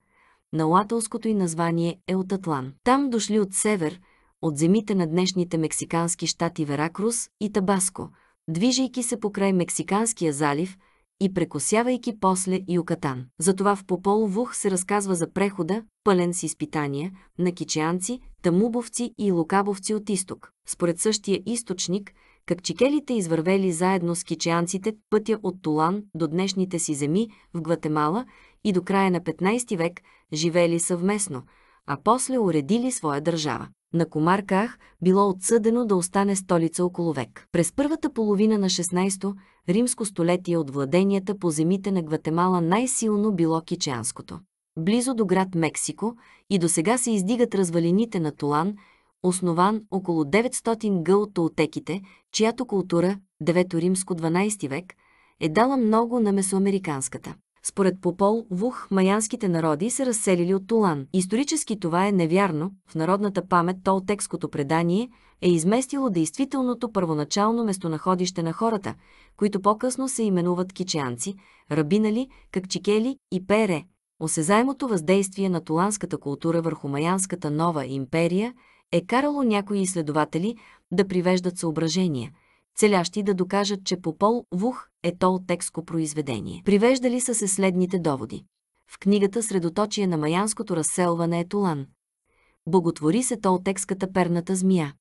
На латълското й название е от Атлан. Там дошли от север, от земите на днешните мексикански щати Веракрус и Табаско, движейки се покрай Мексиканския залив и прекосявайки после Юкатан. Затова в Попол Вух се разказва за прехода, пълен с изпитания, на кичеанци, тамубовци и лукабовци от изток. Според същия източник – чикелите извървели заедно с кичеанците пътя от Тулан до днешните си земи в Гватемала и до края на 15 век живели съвместно, а после уредили своя държава. На Комарках било отсъдено да остане столица около век. През първата половина на 16-то римско столетие от владенията по земите на Гватемала най-силно било кичеанското. Близо до град Мексико и до сега се издигат развалините на Тулан – основан около 900 г. от толтеките, чиято култура, 9 римско 12 век, е дала много на месоамериканската. Според Попол Вух, майянските народи се разселили от Тулан. Исторически това е невярно. В народната памет толтекското предание е изместило действителното първоначално местонаходище на хората, които по-късно се именуват кичеанци, рабинали, какчикели и пере. Осезаемото въздействие на туланската култура върху майянската нова империя е карало някои изследователи да привеждат съображения, целящи да докажат, че Попол Вух е толтекско произведение. Привеждали са се следните доводи. В книгата Средоточие на маянското разселване е Тулан. Боготвори се толтекската перната змия.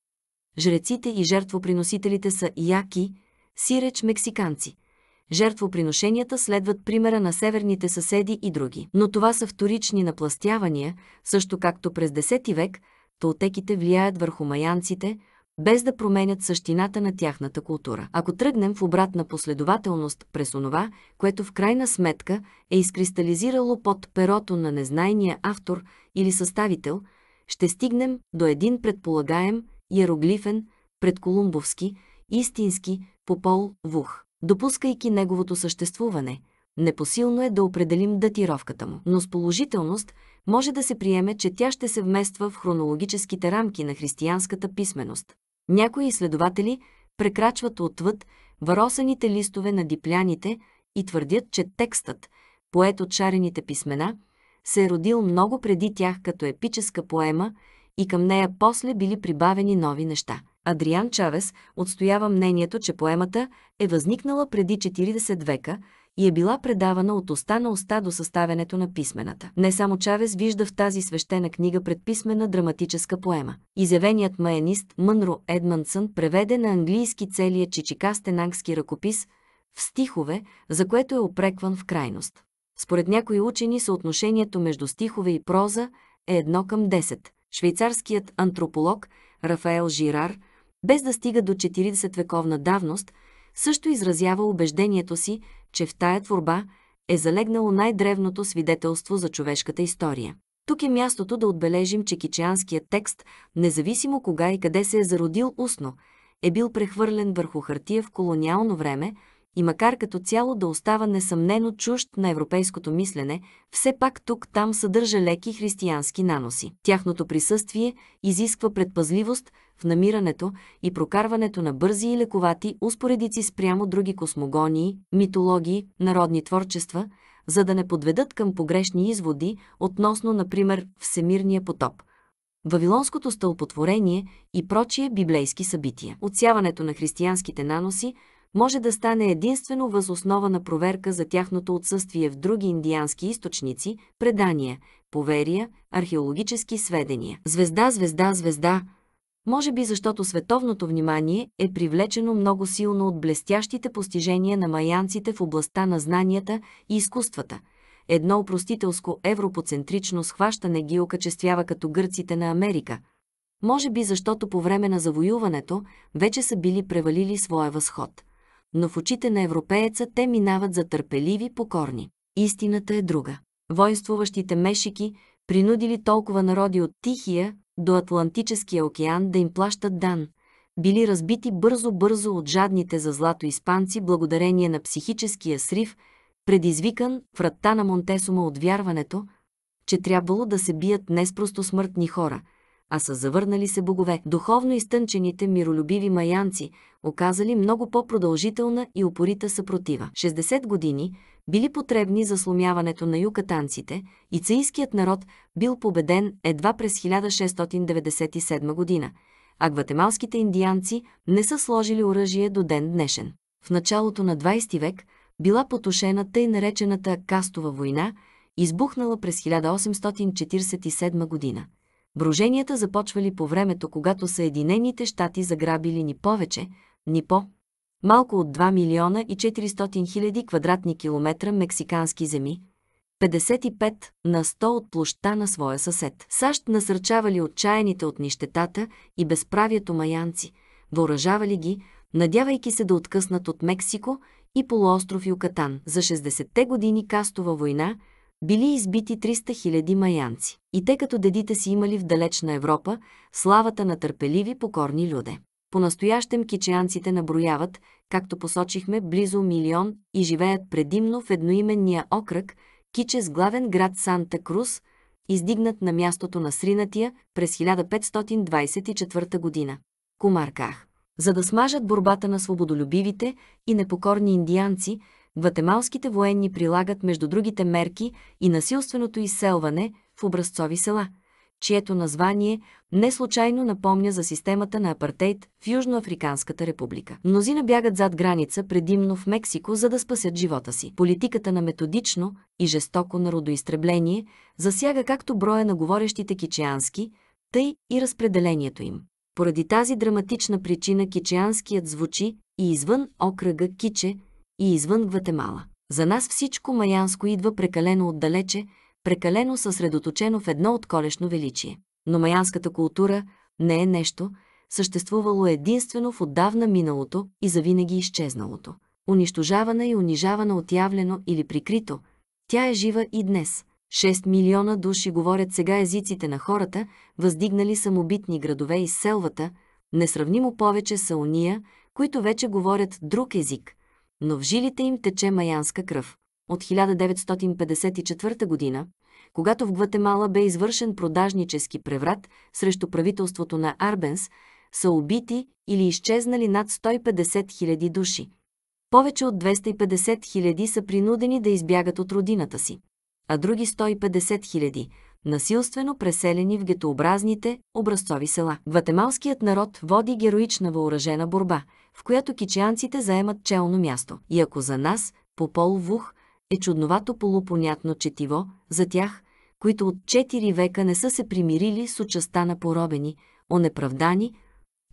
Жреците и жертвоприносителите са яки, сиреч мексиканци – жертвоприношенията следват примера на северните съседи и други. Но това са вторични напластявания, също както през X век толтеките влияят върху маянците, без да променят същината на тяхната култура. Ако тръгнем в обратна последователност през онова, което в крайна сметка е изкристализирало под перото на незнайния автор или съставител, ще стигнем до един предполагаем, иероглифен, предколумбовски, истински, попол, вух. Допускайки неговото съществуване, непосилно е да определим датировката му, но с положителност – може да се приеме, че тя ще се вмества в хронологическите рамки на християнската писменост. Някои изследователи прекрачват отвъд въросаните листове на дипляните и твърдят, че текстът, поет от шарените писмена, се е родил много преди тях като епическа поема и към нея после били прибавени нови неща. Адриан Чавес отстоява мнението, че поемата е възникнала преди 40 века, и е била предавана от уста на уста до съставянето на писмената. Не само Чавес вижда в тази свещена книга предписмена драматическа поема. Изявеният маенист Мънро Едмансън преведе на английски целия чичикастен ангски ръкопис в стихове, за което е опрекван в крайност. Според някои учени съотношението между стихове и проза е едно към 10. Швейцарският антрополог Рафаел Жирар, без да стига до 40-вековна давност, също изразява убеждението си, че в тая творба е залегнало най-древното свидетелство за човешката история. Тук е мястото да отбележим, че кичианският текст, независимо кога и къде се е зародил устно, е бил прехвърлен върху хартия в колониално време – и макар като цяло да остава несъмнено чужд на европейското мислене, все пак тук-там съдържа леки християнски наноси. Тяхното присъствие изисква предпазливост в намирането и прокарването на бързи и лековати успоредици спрямо други космогонии, митологии, народни творчества, за да не подведат към погрешни изводи относно, например, Всемирния потоп – Вавилонското стълпотворение и прочие библейски събития. Отсяването на християнските наноси може да стане единствено въз основа на проверка за тяхното отсъствие в други индиански източници, предания, поверия, археологически сведения. Звезда, звезда, звезда. Може би защото световното внимание е привлечено много силно от блестящите постижения на маянците в областта на знанията и изкуствата – едно упростителско европоцентрично схващане ги окачествява като гърците на Америка. Може би защото по време на завоюването вече са били превалили своя възход но в очите на европееца те минават за търпеливи покорни. Истината е друга. Воинствуващите мешики принудили толкова народи от Тихия до Атлантическия океан да им плащат дан, били разбити бързо-бързо от жадните за злато испанци благодарение на психическия срив, предизвикан врата на Монтесума от вярването, че трябвало да се бият не с просто смъртни хора – а са завърнали се богове. Духовно изтънчените миролюбиви маянци оказали много по-продължителна и упорита съпротива. 60 години били потребни за сломяването на юкатанците и цейският народ бил победен едва през 1697 година, а гватемалските индианци не са сложили оръжие до ден днешен. В началото на 20 век била потушена тъй наречената Кастова война, избухнала през 1847 година. Броженията започвали по времето, когато Съединените щати заграбили ни повече, ни по малко от 2 милиона и 400 хиляди квадратни километра мексикански земи, 55 на 100 от площта на своя съсед. САЩ насърчавали отчаяните от нищетата и безправието маянци, въоръжавали ги, надявайки се да откъснат от Мексико и полуостров Юкатан. За 60-те години кастова война – били избити 300 000 маянци. И те като дедите си имали в далечна Европа славата на търпеливи покорни люде. Понастоящем кичеанците наброяват, както посочихме, близо милион и живеят предимно в едноименния окръг Киче с главен град Санта Крус, издигнат на мястото на сринатия през 1524 година. Кумарках. За да смажат борбата на свободолюбивите и непокорни индианци, гватемалските военни прилагат между другите мерки и насилственото изселване в образцови села, чието название не случайно напомня за системата на апартейт в Южноафриканската република. Мнозина бягат зад граница, предимно в Мексико, за да спасят живота си. Политиката на методично и жестоко народоизтребление засяга както броя на говорещите кичиански, тъй и разпределението им. Поради тази драматична причина кичианският звучи и извън окръга Киче – и извън Гватемала. За нас всичко маянско идва прекалено отдалече, прекалено съсредоточено в едно отколешно величие. Но маянската култура не е нещо, съществувало единствено в отдавна миналото и завинаги изчезналото. Унищожавана и унижавана отявлено или прикрито, тя е жива и днес. 6 милиона души говорят сега езиците на хората, въздигнали самобитни градове и селвата, несравнимо повече са уния, които вече говорят друг език, но в жилите им тече маянска кръв. От 1954 година, когато в Гватемала бе извършен продажнически преврат срещу правителството на Арбенс, са убити или изчезнали над 150 000 души. Повече от 250 000 са принудени да избягат от родината си, а други 150 000 насилствено преселени в гетообразните, образцови села. Гватемалският народ води героична въоръжена борба, в която кичианците заемат челно място. И ако за нас, по пол вух, е чудновато полупонятно четиво, за тях, които от 4 века не са се примирили с участа на поробени, онеправдани,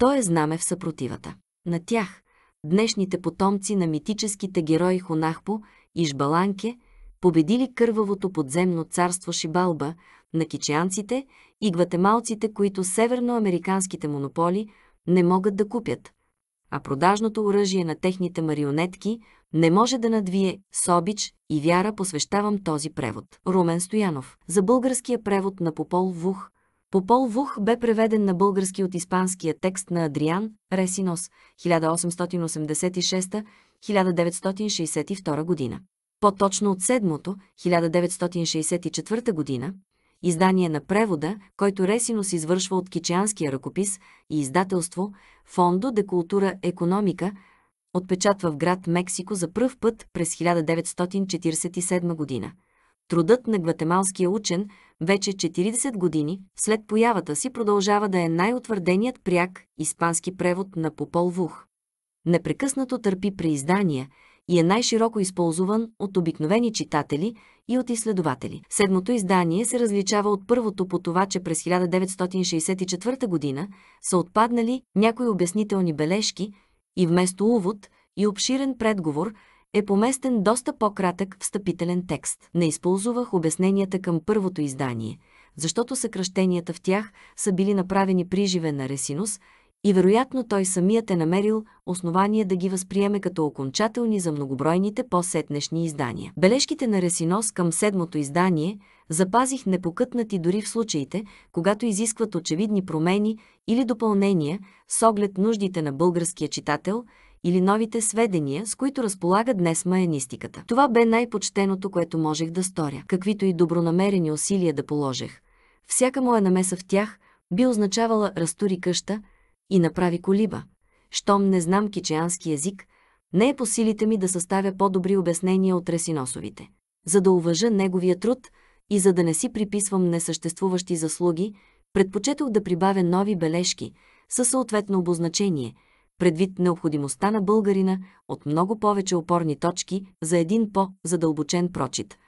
то е знаме в съпротивата. На тях, днешните потомци на митическите герои Хонахпо и Жбаланке, победили кървавото подземно царство Шибалба, на кичеанците и гватемалците, които северноамериканските монополи не могат да купят, а продажното оръжие на техните марионетки не може да надвие с обич и вяра посвещавам този превод. Румен Стоянов. За българския превод на Попол Вух. Попол Вух бе преведен на български от испанския текст на Адриан Ресинос 1886-1962 година. По-точно от седмото, 1964 година, издание на превода, който се извършва от кичианския ръкопис и издателство Фондо де култура економика, отпечатва в град Мексико за пръв път през 1947 година. Трудът на гватемалския учен вече 40 години след появата си продължава да е най-утвърденият пряк испански превод на Попол Вух. Непрекъснато търпи преиздания – и е най-широко използван от обикновени читатели и от изследователи. Седмото издание се различава от първото по това, че през 1964 година са отпаднали някои обяснителни бележки и вместо увод и обширен предговор е поместен доста по-кратък встъпителен текст. Не използвах обясненията към първото издание, защото съкръщенията в тях са били направени при живе на Ресинус – и вероятно той самият е намерил основание да ги възприеме като окончателни за многобройните по-сетнешни издания. Бележките на Ресинос към седмото издание запазих непокътнати дори в случаите, когато изискват очевидни промени или допълнения с оглед нуждите на българския читател или новите сведения, с които разполага днес маянистиката. Това бе най-почтеното, което можех да сторя. Каквито и добронамерени усилия да положех, всяка моя намеса в тях би означавала разтури къща – и направи колиба, щом не знам кичеански език, не е по силите ми да съставя по-добри обяснения от ресиносовите. За да уважа неговия труд и за да не си приписвам несъществуващи заслуги, предпочетох да прибавя нови бележки със съответно обозначение, предвид необходимостта на българина от много повече опорни точки за един по-задълбочен прочит –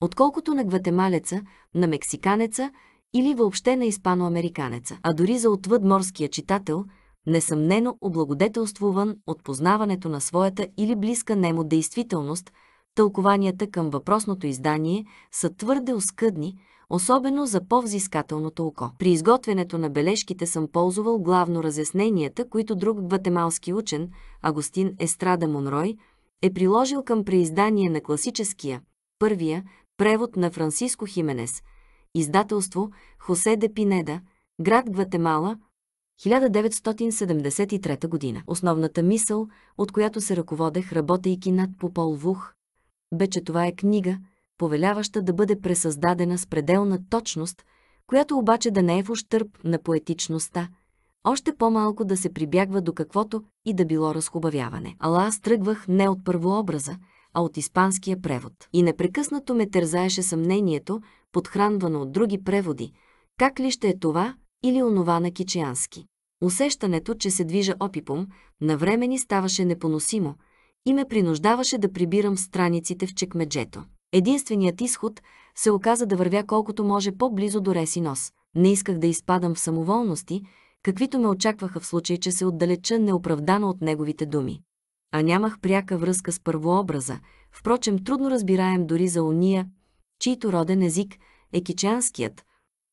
отколкото на гватемалеца, на мексиканеца или въобще на испаноамериканеца, а дори за отвъдморския читател, несъмнено облагодетелствуван от познаването на своята или близка немо действителност, тълкованията към въпросното издание са твърде оскъдни, особено за по-взискателното око. При изготвянето на бележките съм ползвал главно разясненията, които друг гватемалски учен, Агустин Естрада Монрой, е приложил към преиздание на класическия, първия, превод на Франциско Хименес – Издателство Хосе де Пинеда, град Гватемала, 1973 година. Основната мисъл, от която се ръководех, работейки над Попол Вух, бе, че това е книга, повеляваща да бъде пресъздадена с пределна точност, която обаче да не е в ущърп на поетичността, още по-малко да се прибягва до каквото и да било разхубавяване. Ала аз тръгвах не от първообраза, а от испанския превод. И непрекъснато ме тързаеше съмнението, подхранвано от други преводи, как ли ще е това или онова на кичиански. Усещането, че се движа опипом, на време ни ставаше непоносимо и ме принуждаваше да прибирам страниците в чекмеджето. Единственият изход се оказа да вървя колкото може по-близо до Реси нос. Не исках да изпадам в самоволности, каквито ме очакваха в случай, че се отдалеча неоправдано от неговите думи. А нямах пряка връзка с първообраза, впрочем трудно разбираем дори за уния, чийто роден език е кичанският,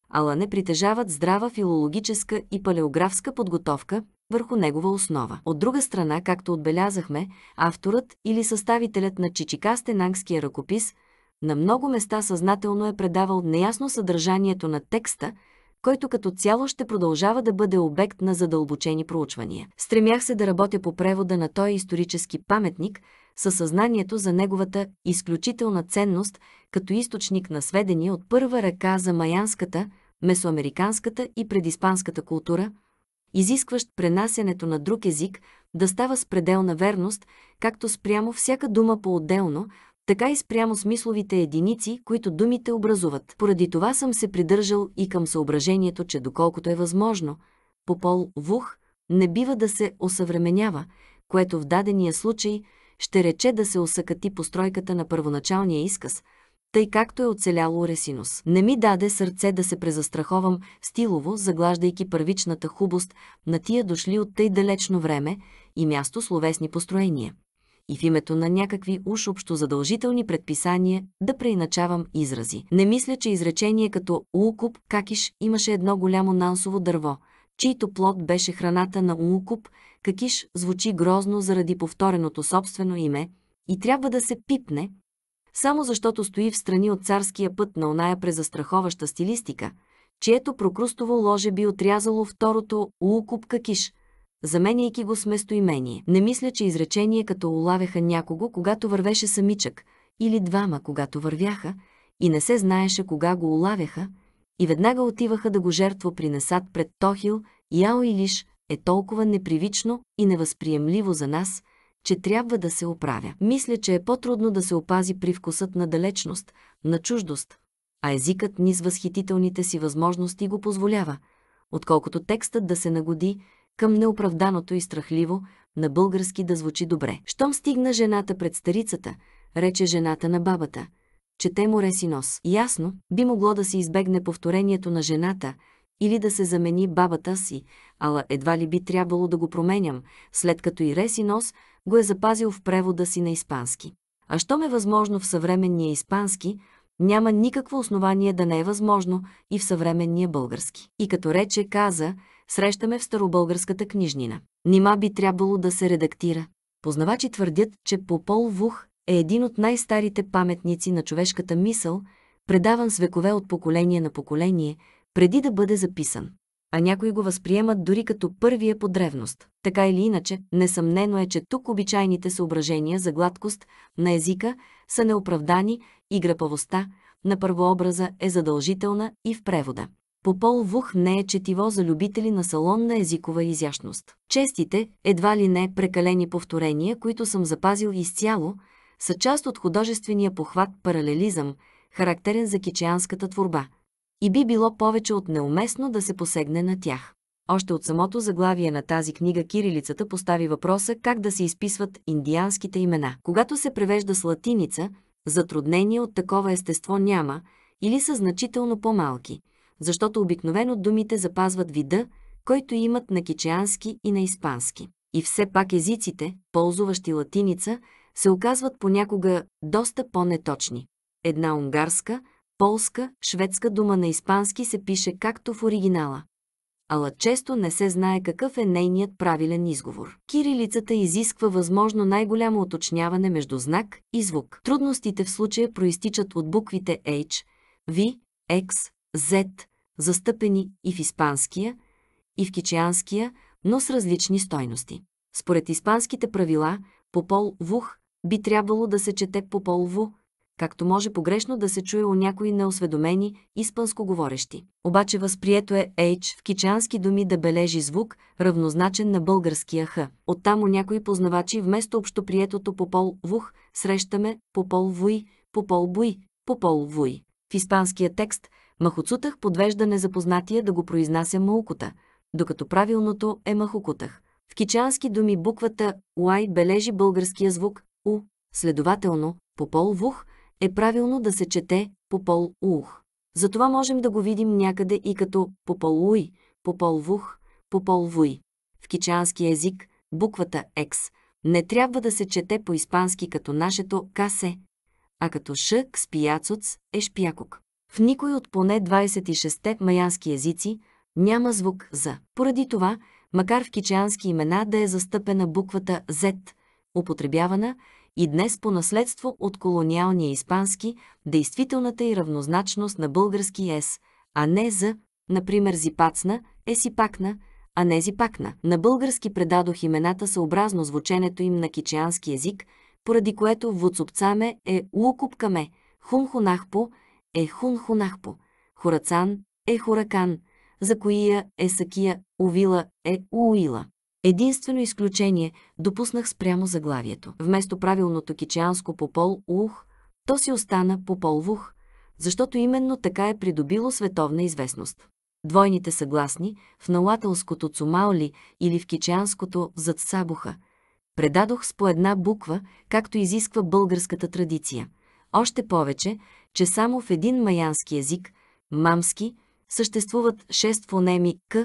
ала не притежават здрава филологическа и палеографска подготовка върху негова основа. От друга страна, както отбелязахме, авторът или съставителят на чичикастенангския ръкопис на много места съзнателно е предавал неясно съдържанието на текста, който като цяло ще продължава да бъде обект на задълбочени проучвания. Стремях се да работя по превода на този исторически паметник, със съзнанието за неговата изключителна ценност като източник на сведения от първа ръка за майянската, месоамериканската и предиспанската култура, изискващ пренасянето на друг език да става с пределна верност, както спрямо всяка дума по-отделно, така и спрямо смисловите единици, които думите образуват. Поради това съм се придържал и към съображението, че доколкото е възможно, по пол вух не бива да се осъвременява, което в дадения случай ще рече да се осъкати постройката на първоначалния изказ, тъй както е оцеляло Ресинус. Не ми даде сърце да се презастраховам стилово, заглаждайки първичната хубост на тия дошли от тъй далечно време и място словесни построения. И в името на някакви уж общо задължителни предписания да преиначавам изрази. Не мисля, че изречение като «Лукуп», «Какиш» имаше едно голямо нансово дърво, чийто плод беше храната на «Лукуп», Какиш звучи грозно заради повтореното собствено име и трябва да се пипне, само защото стои в страни от царския път на оная презастраховаща стилистика, чието прокрустово ложе би отрязало второто «Лукуп Какиш», заменяйки го с местоимение. Не мисля, че изречение като улавяха някого, когато вървеше самичък, или двама, когато вървяха, и не се знаеше кога го улавяха, и веднага отиваха да го жертво принесат пред Тохил, Яо лиш е толкова непривично и невъзприемливо за нас, че трябва да се оправя. Мисля, че е по-трудно да се опази привкусът на далечност, на чуждост, а езикът ни с възхитителните си възможности го позволява, отколкото текстът да се нагоди към неоправданото и страхливо, на български да звучи добре. Щом стигна жената пред старицата, рече жената на бабата, чете море си нос. Ясно, би могло да се избегне повторението на жената – или да се замени бабата си, ала едва ли би трябвало да го променям, след като и Ресинос го е запазил в превода си на испански. А щом е възможно в съвременния испански, няма никакво основание да не е възможно и в съвременния български. И като рече каза, срещаме в старобългарската книжнина. Нима би трябвало да се редактира. Познавачи твърдят, че Попол Вух е един от най-старите паметници на човешката мисъл, предаван с векове от поколение на поколение – преди да бъде записан. А някои го възприемат дори като първия по древност. Така или иначе, несъмнено е, че тук обичайните съображения за гладкост на езика са неоправдани и грапавостта на първообраза е задължителна и в превода. Попол Вух не е четиво за любители на салонна езикова изящност. Честите, едва ли не прекалени повторения, които съм запазил изцяло, са част от художествения похват паралелизъм, характерен за кичеанската творба – и би било повече от неуместно да се посегне на тях. Още от самото заглавие на тази книга кирилицата постави въпроса как да се изписват индианските имена. Когато се превежда с латиница, затруднения от такова естество няма или са значително по-малки, защото обикновено думите запазват вида, който имат на кичеански и на испански. И все пак езиците, ползващи латиница, се оказват понякога доста по-неточни. Една унгарска – Полска, шведска дума на испански се пише както в оригинала. Ала често не се знае какъв е нейният правилен изговор. Кирилицата изисква възможно най-голямо оточняване между знак и звук. Трудностите в случая проистичат от буквите H, V, X, Z, застъпени и в испанския, и в кичианския, но с различни стойности. Според испанските правила, по пол вух би трябвало да се чете по пол вух, както може погрешно да се чуе у някои неосведомени испанско говорещи. Обаче възприето е H в кичански думи да бележи звук, равнозначен на българския Х. Оттам у някои познавачи вместо общоприетото попол вух срещаме попол вуй, попол буй, попол вуй. В испанския текст махоцутах подвежда незапознатия да го произнася мълкота, докато правилното е махокутах. В кичански думи буквата Y бележи българския звук «у», следователно, попол вух е правилно да се чете Попол-Ух. Затова можем да го видим някъде и като Попол-Уй, Попол-Вух, Попол-Вуй. В кичански език буквата X не трябва да се чете по-испански като нашето касе, а като Ш, кспияцоц е шпякок. В никой от поне 26-те майянски езици няма звук за. Поради това, макар в кичански имена да е застъпена буквата Z, употребявана и днес по наследство от колониалния испански, действителната и равнозначност на български ес, а не за, например, зипацна, есипакна, а не зипакна. На български предадох имената съобразно звученето им на кичиански език, поради което вуцупцаме е лукупкаме, хунхунахпо е хунхунахпо, хорацан е хоракан, за коия е сакия, увила е уила. Единствено изключение допуснах спрямо заглавието. Вместо правилното кичеанско попол ух, то си остана попол вух, защото именно така е придобило световна известност. Двойните съгласни в налателското цумаоли или в кичеанското Сабуха, Предадох с по една буква, както изисква българската традиция. Още повече, че само в един маянски език, мамски, съществуват шест фонеми к,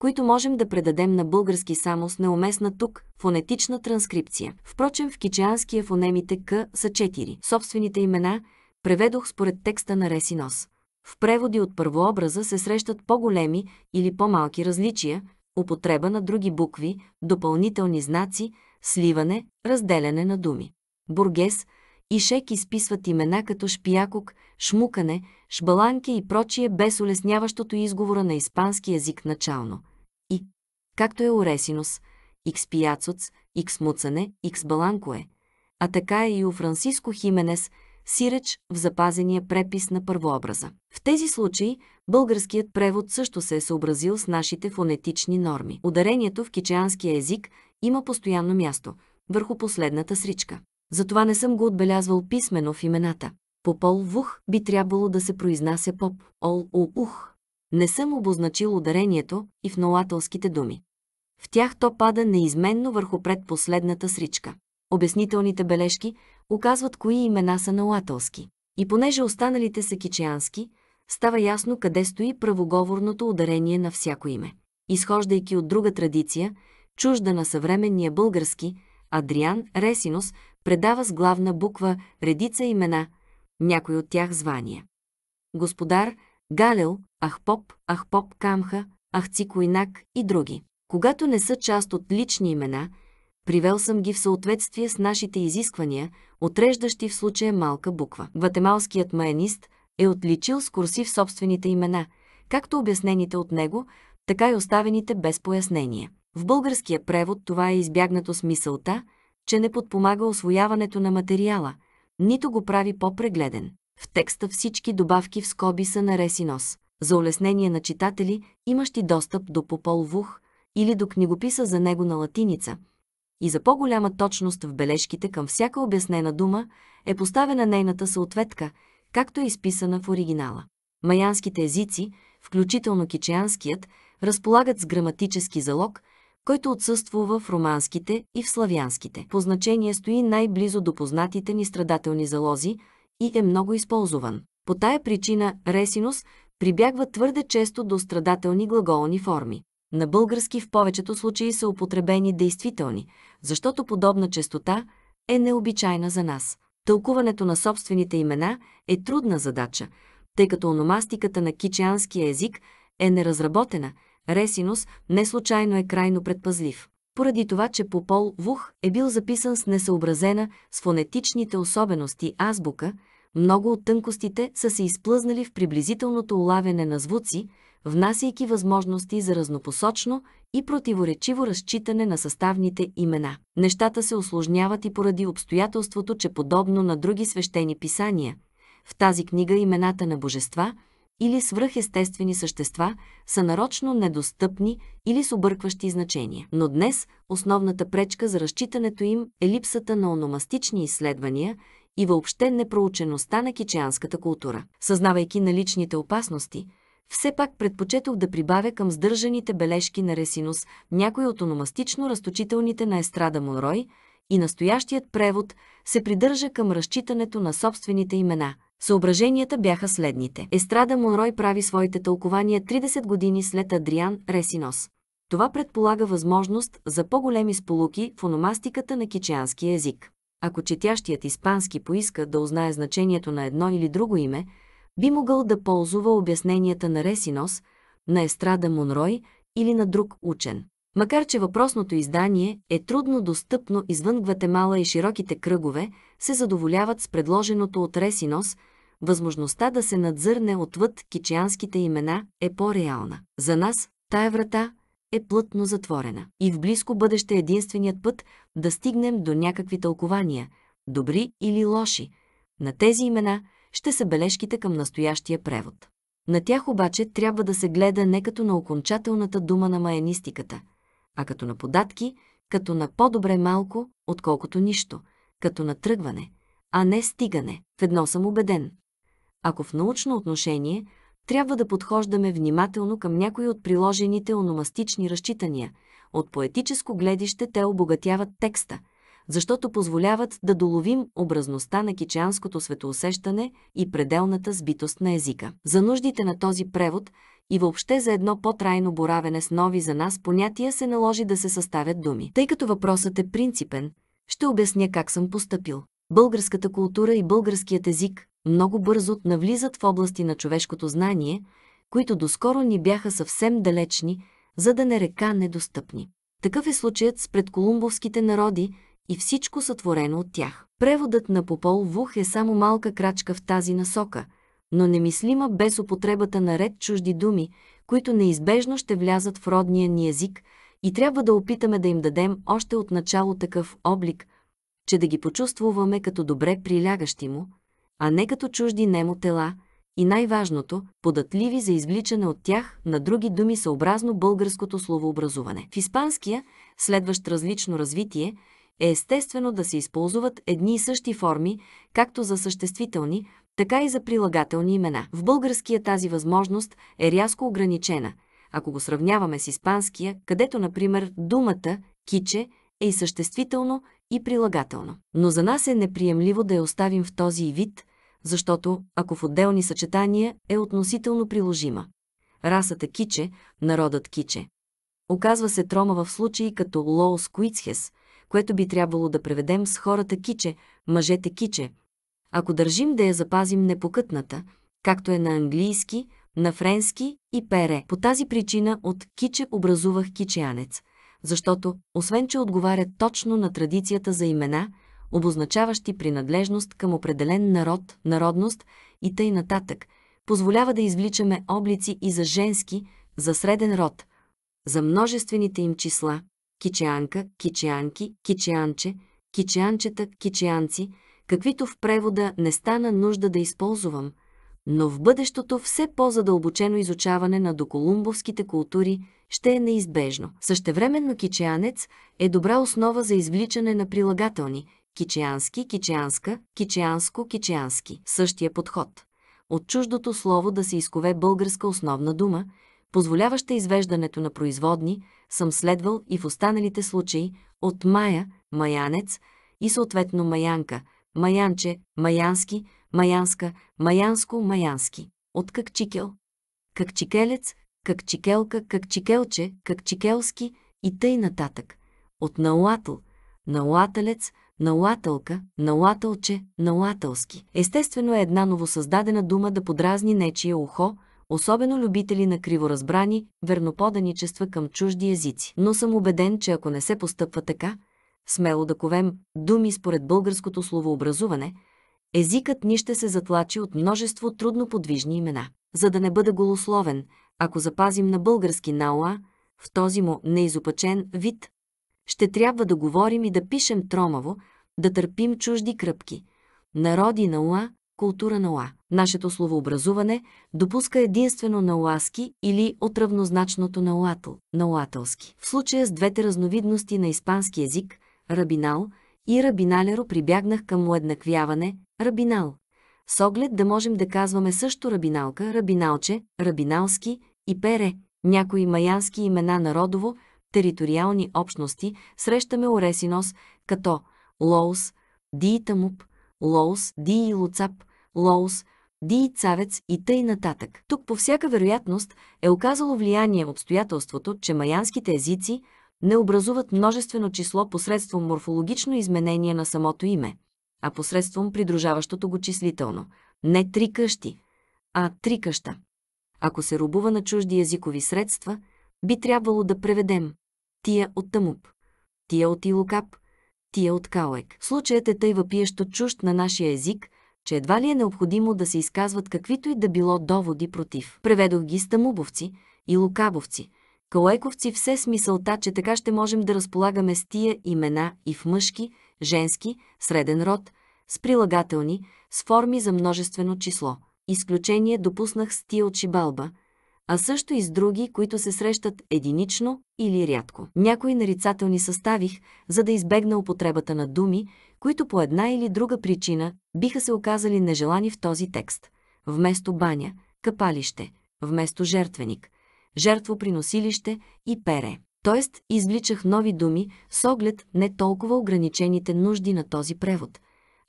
които можем да предадем на български само с неуместна тук фонетична транскрипция. Впрочем, в кичеанския фонемите К са четири Собствените имена преведох според текста на Ресинос. В преводи от първообраза се срещат по-големи или по-малки различия, употреба на други букви, допълнителни знаци, сливане, разделяне на думи. Бургес и Шек изписват имена като шпиякок, шмукане, шбаланке и прочие без улесняващото изговора на испански язик начално както е Оресинус, Икс Пияцоц, Икс Муцане, Икс Баланкое, а така е и у Франциско Хименес, сиреч в запазения препис на първообраза. В тези случаи българският превод също се е съобразил с нашите фонетични норми. Ударението в кичеанския език има постоянно място върху последната сричка. Затова не съм го отбелязвал писменно в имената. По Пол вух би трябвало да се произнася поп, ол у ух. Не съм обозначил ударението и в нолателските думи. В тях то пада неизменно върху предпоследната сричка. Обяснителните бележки оказват кои имена са налателски. И понеже останалите са кичеански, става ясно къде стои правоговорното ударение на всяко име. Изхождайки от друга традиция, чужда на съвременния български, Адриан Ресинус предава с главна буква редица имена, някои от тях звания. Господар, Галел, Ахпоп, Ахпоп Камха, Ахцикоинак и други когато не са част от лични имена, привел съм ги в съответствие с нашите изисквания, отреждащи в случая малка буква. Гватемалският маенист е отличил с курсив собствените имена, както обяснените от него, така и оставените без пояснение. В българския превод това е избягнато с мисълта, че не подпомага освояването на материала, нито го прави по-прегледен. В текста всички добавки в скоби са на ресинос. За улеснение на читатели, имащи достъп до Попол Вух, или до книгописа за него на латиница, и за по-голяма точност в бележките към всяка обяснена дума е поставена нейната съответка, както е изписана в оригинала. Маянските езици, включително кичеанският, разполагат с граматически залог, който отсъствува в романските и в славянските. По значение стои най-близо до познатите ни страдателни залози и е много използван. По тая причина Ресинус прибягва твърде често до страдателни глаголни форми. На български в повечето случаи са употребени действителни, защото подобна честота е необичайна за нас. Тълкуването на собствените имена е трудна задача, тъй като ономастиката на кичианския език е неразработена, Ресинус не случайно е крайно предпазлив. Поради това, че Попол Вух е бил записан с несъобразена с фонетичните особености азбука, много от тънкостите са се изплъзнали в приблизителното улавяне на звуци, внасяйки възможности за разнопосочно и противоречиво разчитане на съставните имена. Нещата се осложняват и поради обстоятелството, че подобно на други свещени писания, в тази книга имената на божества или свръхестествени същества са нарочно недостъпни или с объркващи значения. Но днес основната пречка за разчитането им е липсата на ономастични изследвания и въобще непроучеността на кичеанската култура. Съзнавайки наличните опасности – все пак предпочетох да прибавя към сдържаните бележки на Ресинус някои от ономастично разточителните на естрада Монрой и настоящият превод се придържа към разчитането на собствените имена. Съображенията бяха следните. Естрада Монрой прави своите тълкования 30 години след Адриан Ресинос. Това предполага възможност за по-големи сполуки в ономастиката на кичиански език. Ако четящият испански поиска да узнае значението на едно или друго име, би могъл да ползва обясненията на Ресинос, на Естрада Монрой или на друг учен. Макар че въпросното издание е трудно достъпно извън Гватемала и широките кръгове, се задоволяват с предложеното от Ресинос, възможността да се надзърне отвъд кичианските имена е по-реална. За нас тая врата е плътно затворена. И в близко бъдеще единственият път да стигнем до някакви тълкования, добри или лоши, на тези имена – ще са бележките към настоящия превод. На тях обаче трябва да се гледа не като на окончателната дума на маянистиката, а като на податки, като на по-добре малко, отколкото нищо, като на тръгване, а не стигане. В едно съм убеден. Ако в научно отношение трябва да подхождаме внимателно към някои от приложените ономастични разчитания, от поетическо гледище те обогатяват текста – защото позволяват да доловим образността на кичанското светоусещане и пределната сбитост на езика. За нуждите на този превод и въобще за едно по-трайно боравене с нови за нас понятия се наложи да се съставят думи. Тъй като въпросът е принципен, ще обясня как съм поступил. Българската култура и българският език много бързо навлизат в области на човешкото знание, които доскоро ни бяха съвсем далечни, за да не река недостъпни. Такъв е случаят с предколумбовските народи, и всичко сътворено от тях. Преводът на Попол Вух е само малка крачка в тази насока, но немислима без употребата на ред чужди думи, които неизбежно ще влязат в родния ни език и трябва да опитаме да им дадем още от начало такъв облик, че да ги почувствуваме като добре прилягащи му, а не като чужди немо тела – и най-важното – податливи за извличане от тях на други думи съобразно българското словообразуване. В испанския, следващ различно развитие, е естествено да се използват едни и същи форми, както за съществителни, така и за прилагателни имена. В българския тази възможност е рязко ограничена, ако го сравняваме с испанския, където, например, думата «киче» е и съществително, и прилагателно. Но за нас е неприемливо да я оставим в този вид, защото, ако в отделни съчетания, е относително приложима. Расата киче, народът киче. Оказва се трома в случаи като Лоос Куицхес, което би трябвало да преведем с хората киче, мъжете киче. Ако държим да я запазим непокътната, както е на английски, на френски и пере. По тази причина от киче образувах кичеянец, защото, освен че отговаря точно на традицията за имена, обозначаващи принадлежност към определен народ, народност и тъй нататък, позволява да извличаме облици и за женски, за среден род, за множествените им числа, кичеанка, кичеанки, кичеанче, кичеанчета, кичеанци, каквито в превода не стана нужда да използвам, но в бъдещото все по-задълбочено изучаване на доколумбовските култури ще е неизбежно. Същевременно кичеанец е добра основа за извличане на прилагателни кичеански, кичеанска, кичеанско, кичеански. Същия подход. От чуждото слово да се изкове българска основна дума – позволяваща извеждането на производни, съм следвал и в останалите случаи от Мая, Маянец и съответно Маянка, Маянче, Маянски, Маянска, Маянско, Маянски. От Какчикел, Какчикелец, Какчикелка, Какчикелче, Какчикелски и тъй нататък. От Науатл, Науатълец, Науателка, Науателче, Науателски. Естествено е една новосъздадена дума да подразни нечие ухо – особено любители на криворазбрани, верноподаничества към чужди езици. Но съм убеден, че ако не се постъпва така, смело да ковем думи според българското словообразуване, езикът ни ще се затлачи от множество трудноподвижни имена. За да не бъде голословен, ако запазим на български науа, в този му неизопачен вид, ще трябва да говорим и да пишем тромаво, да търпим чужди кръпки. Народи науа, култура на уа. Нашето словообразуване допуска единствено уаски или от равнозначното на на уателски. В случая с двете разновидности на испански език, рабинал и рабиналеро прибягнах към уеднаквяване, рабинал, с оглед да можем да казваме също рабиналка, рабиналче, рабиналски и пере, някои маянски имена народово, териториални общности, срещаме Оресинос, като Лоус, Диитамуп, Лоус, Диилуцап, Лоус, Ди Цавец и тъй нататък. Тук по всяка вероятност е оказало влияние обстоятелството, че майянските езици не образуват множествено число посредством морфологично изменение на самото име, а посредством придружаващото го числително. Не три къщи, а три къща. Ако се рубува на чужди езикови средства, би трябвало да преведем тия от Тамуп, тия от Илокап, тия от Калек. Случаят е тъй въпиещо чужд на нашия език – че едва ли е необходимо да се изказват каквито и да било доводи против. Преведох ги стамубовци и лукабовци, калайковци все смисълта, че така ще можем да разполагаме с тия имена и в мъжки, женски, среден род, с прилагателни, с форми за множествено число. Изключение допуснах с тия от Шибалба, а също и с други, които се срещат единично или рядко. Някои нарицателни съставих, за да избегна употребата на думи, които по една или друга причина биха се оказали нежелани в този текст. Вместо баня – капалище, вместо жертвеник – жертвоприносилище и пере. Тоест, извличах нови думи с оглед не толкова ограничените нужди на този превод,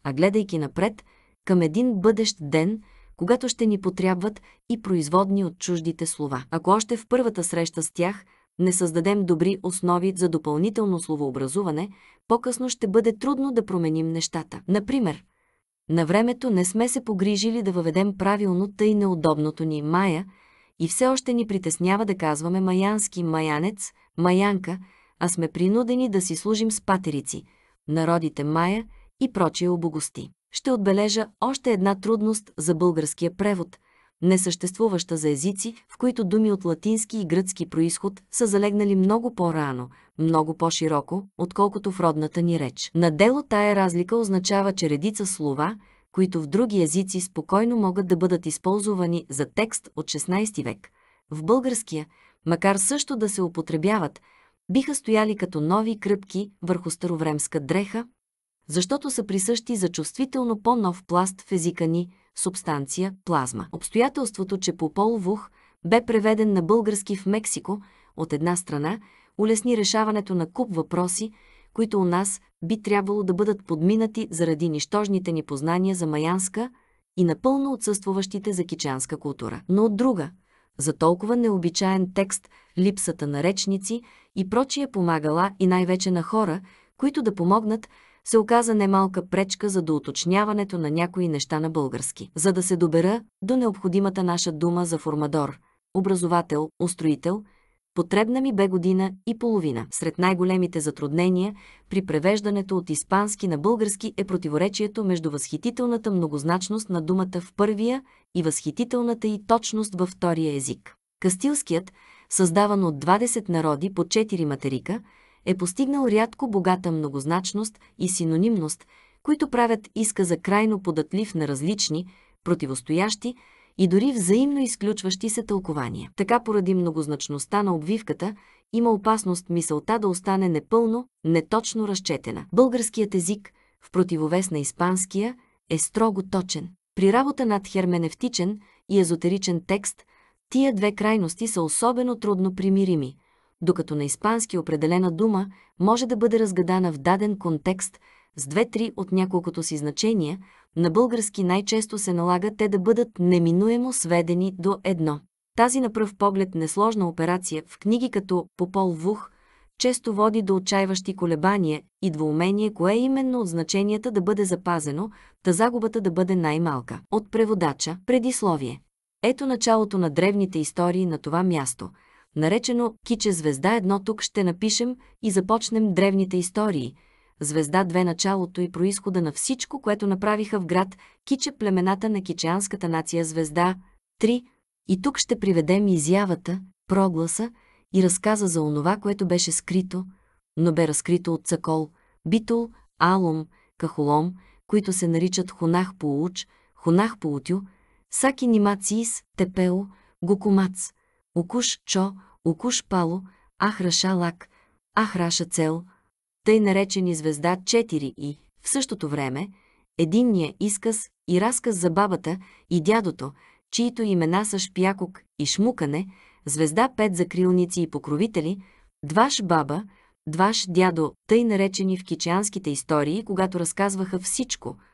а гледайки напред към един бъдещ ден – когато ще ни потрябват и производни от чуждите слова. Ако още в първата среща с тях не създадем добри основи за допълнително словообразуване, по-късно ще бъде трудно да променим нещата. Например, на времето не сме се погрижили да въведем правилно тъй неудобното ни мая и все още ни притеснява да казваме маянски маянец, маянка, а сме принудени да си служим с патерици, народите мая и прочие обогости. Ще отбележа още една трудност за българския превод, несъществуваща за езици, в които думи от латински и гръцки происход са залегнали много по-рано, много по-широко, отколкото в родната ни реч. На дело тая разлика означава, че редица слова, които в други езици спокойно могат да бъдат използвани за текст от 16 век, в българския, макар също да се употребяват, биха стояли като нови кръпки върху старовремска дреха, защото са присъщи за чувствително по-нов пласт в езика ни – субстанция, плазма. Обстоятелството, че Попол Вух бе преведен на български в Мексико, от една страна, улесни решаването на куп въпроси, които у нас би трябвало да бъдат подминати заради нищожните ни познания за маянска и напълно отсъствуващите за кичанска култура. Но от друга, за толкова необичаен текст, липсата на речници и прочие помагала и най-вече на хора, които да помогнат се оказа немалка пречка за доуточняването на някои неща на български. За да се добера до необходимата наша дума за формадор, образовател, устроител, потребна ми бе година и половина. Сред най-големите затруднения при превеждането от испански на български е противоречието между възхитителната многозначност на думата в първия и възхитителната и точност във втория език. Кастилският, създаван от 20 народи по 4 материка, е постигнал рядко богата многозначност и синонимност, които правят изказа крайно податлив на различни, противостоящи и дори взаимно изключващи се тълкования. Така поради многозначността на обвивката има опасност мисълта да остане непълно, неточно разчетена. Българският език, в противовес на испанския, е строго точен. При работа над херменевтичен и езотеричен текст, тия две крайности са особено трудно примирими – докато на испански определена дума може да бъде разгадана в даден контекст с две-три от няколкото си значения, на български най-често се налага те да бъдат неминуемо сведени до едно. Тази на пръв поглед несложна операция в книги като «Попол Вух» често води до отчаиващи колебания и двоумение, кое е именно от значенията да бъде запазено, та загубата да бъде най-малка. От преводача – предисловие. Ето началото на древните истории на това място – наречено Киче звезда едно тук ще напишем и започнем древните истории, звезда две началото и происхода на всичко, което направиха в град Киче племената на кичеанската нация звезда 3 и тук ще приведем изявата, прогласа и разказа за онова, което беше скрито, но бе разкрито от Цакол, Битул, Алом, Кахолом, които се наричат Хонах Поуч, Хунах Поутю, Саки Нимациис, Тепео, Гукумац – Укуш Чо, Укуш Пало, Ахраша Лак, Ахраша Цел, тъй наречени звезда 4 и, в същото време, единния изказ и разказ за бабата и дядото, чието имена са Шпякок и Шмукане, звезда 5 за крилници и покровители, Дваш баба, Дваш дядо, тъй наречени в кичанските истории, когато разказваха всичко –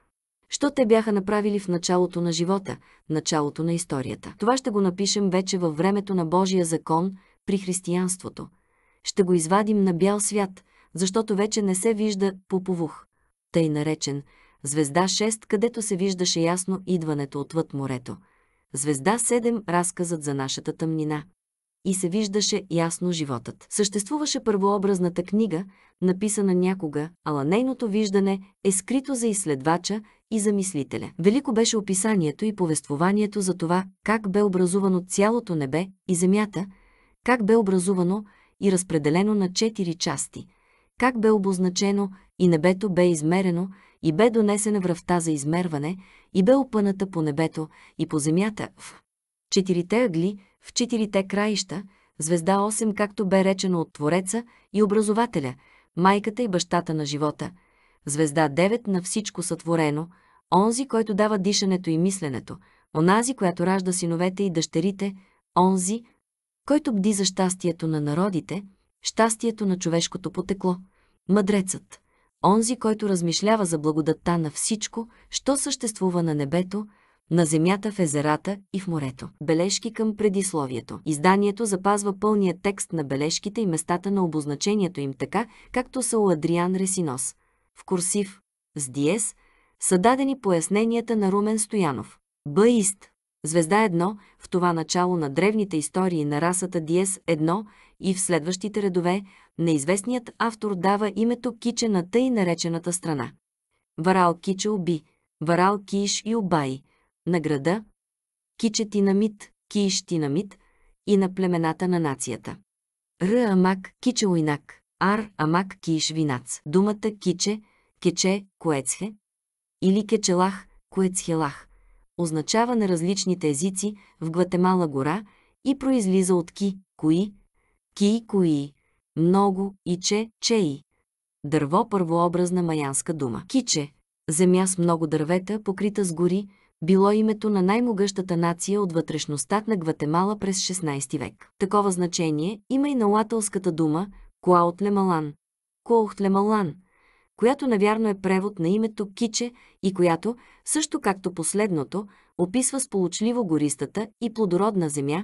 що те бяха направили в началото на живота, началото на историята. Това ще го напишем вече във времето на Божия закон при християнството. Ще го извадим на бял свят, защото вече не се вижда поповух, тъй наречен звезда 6, където се виждаше ясно идването отвъд морето. Звезда 7 разказът за нашата тъмнина и се виждаше ясно животът. Съществуваше първообразната книга, написана някога, ала нейното виждане е скрито за изследвача и за мислителя. Велико беше описанието и повествованието за това, как бе образувано цялото небе и земята, как бе образувано и разпределено на четири части, как бе обозначено и небето бе измерено и бе донесена връвта за измерване и бе опъната по небето и по земята в четирите ъгли, в четирите краища, звезда 8, както бе речено от Твореца и Образователя, майката и бащата на живота – звезда 9 на всичко сътворено, онзи, който дава дишането и мисленето, онази, която ражда синовете и дъщерите, онзи, който бди за щастието на народите, щастието на човешкото потекло, мъдрецът, онзи, който размишлява за благодатта на всичко, що съществува на небето, на земята в езерата и в морето. Бележки към предисловието. Изданието запазва пълния текст на бележките и местата на обозначението им така, както са у Адриан Ресинос – в курсив, с диез, са дадени поясненията на Румен Стоянов. Бъист. Звезда едно в това начало на древните истории на расата Диес 1 и в следващите редове неизвестният автор дава името Киче на тъй наречената страна. Варал Киче Оби, Варал Киш и Обай, на града, Киче Тинамит, Киш Тинамит и на племената на нацията. Р. Амак Киче Уйнак, Ар Амак Киш Винац. Думата Киче кече – коецхе, или кечелах – коецхелах, означава на различните езици в Гватемала гора и произлиза от ки – кои, ки – кои, много и че – чеи. Дърво – първообразна маянска дума. Киче – земя с много дървета, покрита с гори, било името на най-могъщата нация от вътрешността на Гватемала през 16 век. Такова значение има и на латълската дума Куаутлемалан. Куаутлемалан – която навярно е превод на името Киче и която, също както последното, описва сполучливо гористата и плодородна земя,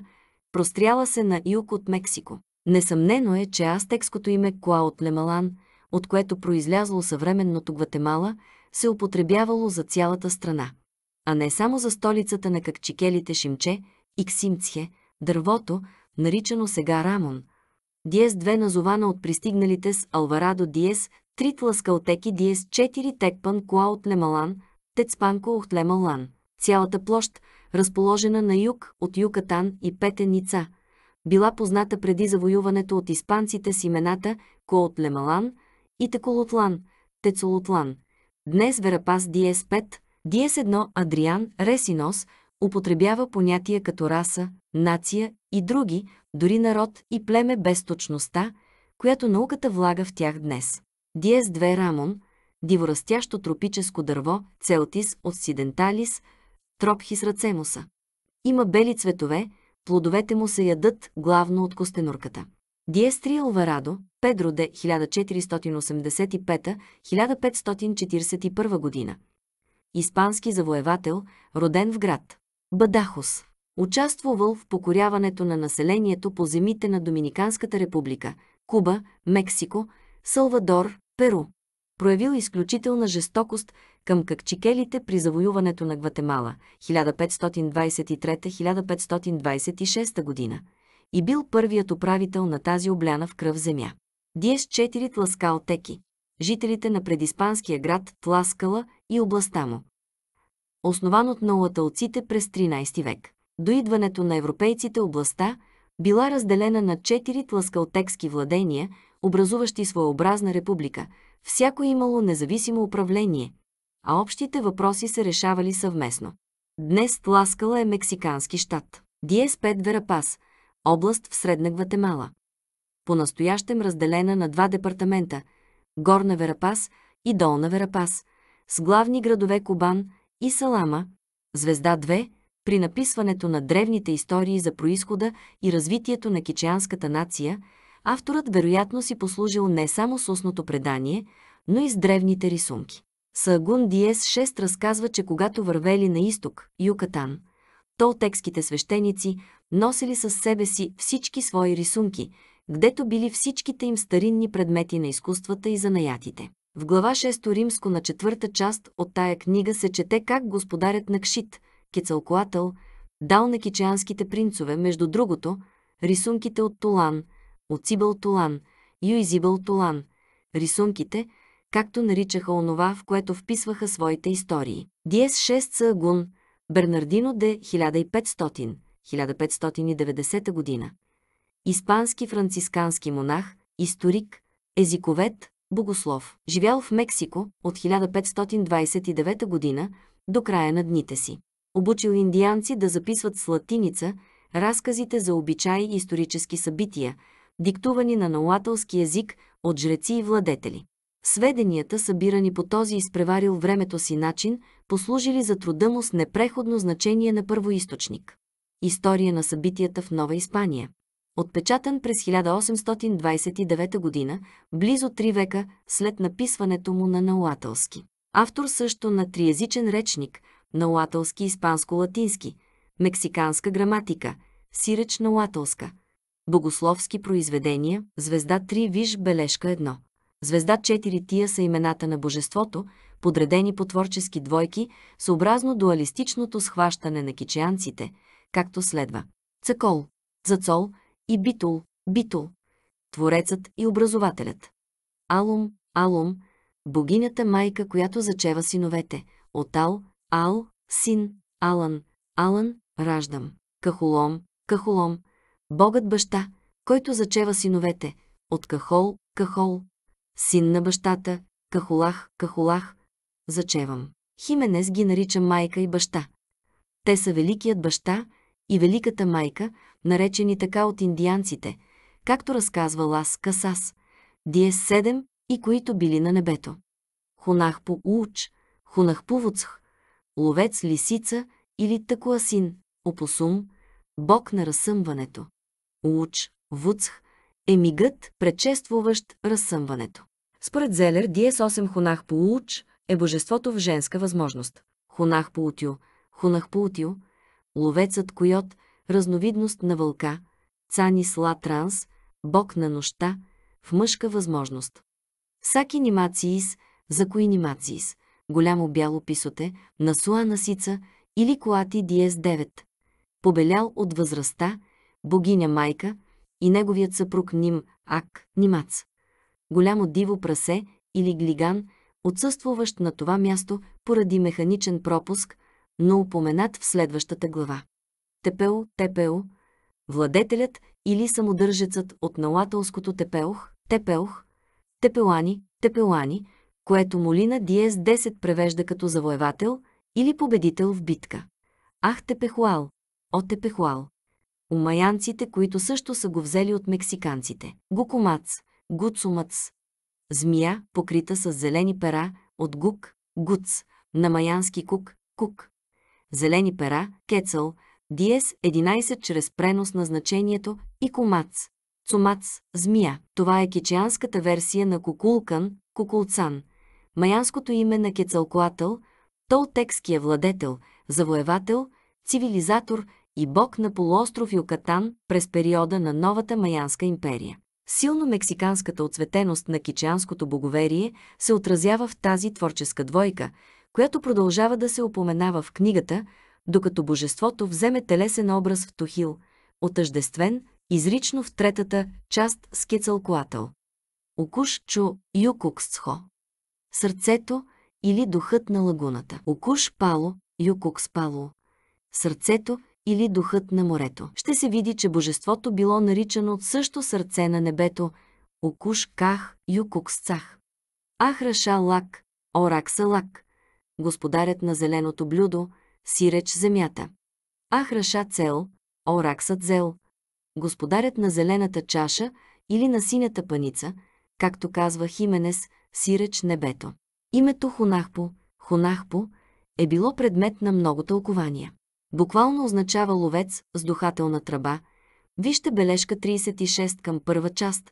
простряла се на юг от Мексико. Несъмнено е, че астекското име Лемалан, от което произлязло съвременното Гватемала, се употребявало за цялата страна, а не само за столицата на какчикелите Шимче и Ксимцхе, дървото, наричано сега Рамон – Диес 2 назована от пристигналите с Алварадо Диес Три тласкалтеки диес 4 текпан куа от Лемалан, Тецпанко от Лемалан. Цялата площ, разположена на юг от Юкатан и Петеница, била позната преди завоюването от испанците с имената от Лемалан и Теколотлан, Тецолотлан. Днес Верапас Диес 5, Диес 1 Адриан Ресинос употребява понятия като раса, нация и други, дори народ и племе без точността, която науката влага в тях днес. Диес 2 Рамон, диворастящо тропическо дърво, целтис от сиденталис, тропхис рацемуса. Има бели цветове, плодовете му се ядат главно от костенурката. 3 Алварадо, Педро де 1485-1541 година. Испански завоевател, роден в град Бадахос. Участвувал в покоряването на населението по земите на Доминиканската република, Куба, Мексико, Салвадор, Перу проявил изключителна жестокост към какчикелите при завоюването на Гватемала 1523-1526 година и бил първият управител на тази обляна в кръв земя. Диес 4 Тласкал Теки жителите на предиспанския град Тласкала и областта му. Основан от наулатълците през 13 век. До идването на европейците областта била разделена на четири тласкалтекски владения – образуващи своеобразна република, всяко имало независимо управление, а общите въпроси се решавали съвместно. Днес Тласкала е мексикански щат. Диес Пет Верапас, област в Средна Гватемала. По-настоящем разделена на два департамента – Горна Верапас и Долна Верапас, с главни градове Кубан и Салама, Звезда 2, при написването на древните истории за происхода и развитието на кичианската нация – авторът вероятно си послужил не само с устното предание, но и с древните рисунки. Сагун Диес 6 разказва, че когато вървели на изток, Юкатан, толтекските свещеници носили със себе си всички свои рисунки, гдето били всичките им старинни предмети на изкуствата и занаятите. В глава 6 римско на четвърта част от тая книга се чете как господарят на Кшит, Кецалкоатъл, дал на кичеанските принцове, между другото, рисунките от Толан, от Сибъл Тулан, Юизибъл Тулан, рисунките, както наричаха онова, в което вписваха своите истории. Диес 6 Сагун, Бернардино де 1500, 1590 година. Испански францискански монах, историк, езиковед, богослов. Живял в Мексико от 1529 година до края на дните си. Обучил индианци да записват с латиница разказите за обичаи и исторически събития – диктувани на науатълски язик от жреци и владетели. Сведенията, събирани по този изпреварил времето си начин, послужили за труда му с непреходно значение на първоисточник. История на събитията в Нова Испания. Отпечатан през 1829 г., близо три века след написването му на науатълски. Автор също на триязичен речник, науатълски испанско-латински, мексиканска граматика, сиреч науатълска – Богословски произведения, звезда 3 виж бележка 1. Звезда 4 тия са имената на божеството, подредени по творчески двойки, съобразно дуалистичното схващане на кичеанците, както следва. Цакол, Зацол и Битул, Битул, Творецът и Образователят. Алум, Алум, богинята майка, която зачева синовете. Отал, Ал, син, Алан, Алан, раждам. Кахулом, Кахолом, Богът баща, който зачева синовете, от Кахол, Кахол, син на бащата, Кахолах, Кахолах, зачевам. Хименес ги нарича майка и баща. Те са великият баща и великата майка, наречени така от индианците, както разказва Лас Касас, Диес 7 и които били на небето. Хунахпу Уч, по Вуцх, ловец лисица или такуасин, опосум, бог на разсъмването. Луч, Вуцх е мигът, предшествуващ разсъмването. Според Зелер, Диес 8 Хунах по Луч е божеството в женска възможност. Хунах по Утю, Хунах по Утю, ловецът койот, разновидност на вълка, цани сла транс, бог на нощта, в мъжка възможност. Саки нимациис, за кои нимациис, голямо бяло писоте, на суана сица или коати Диес 9, побелял от възрастта, богиня майка, и неговият съпруг Ним Ак Нимац. Голямо диво прасе или глиган, отсъствуващ на това място поради механичен пропуск, но упоменат в следващата глава. Тепео, Тепео, владетелят или самодържецът от налатълското Тепеох, Тепеох, Тепелани, Тепелани, което Молина Диес 10 превежда като завоевател или победител в битка. Ах Тепехуал, о Тепехуал умаянците, които също са го взели от мексиканците. Гукумац, гуцумац, змия, покрита с зелени пера, от гук, гуц, на маянски кук, кук. Зелени пера, кецъл, диес 11 чрез пренос на значението и кумац. Цумац, змия. Това е кичианската версия на кукулкан, кукулцан. Маянското име на кецалкоател, толтекския владетел, завоевател, цивилизатор и бог на полуостров Юкатан през периода на новата Маянска империя. Силно мексиканската отцветеност на кичанското боговерие се отразява в тази творческа двойка, която продължава да се упоменава в книгата, докато божеството вземе телесен образ в Тохил, отъждествен изрично в третата част с Окуш Окушчо Юкуксцхо Сърцето или духът на лагуната. Окуш Пало Юкукс Пало Сърцето – или духът на морето. Ще се види, че божеството било наричано също сърце на небето – Окуш Ках Юкуксцах. Ахраша Лак, Оракса Лак, господарят на зеленото блюдо, сиреч земята. Ахраша Цел, Оракса зел, господарят на зелената чаша или на синята паница, както казва Хименес, сиреч небето. Името Хунахпо, Хунахпо, е било предмет на много тълкования буквално означава ловец с духателна тръба. Вижте бележка 36 към първа част.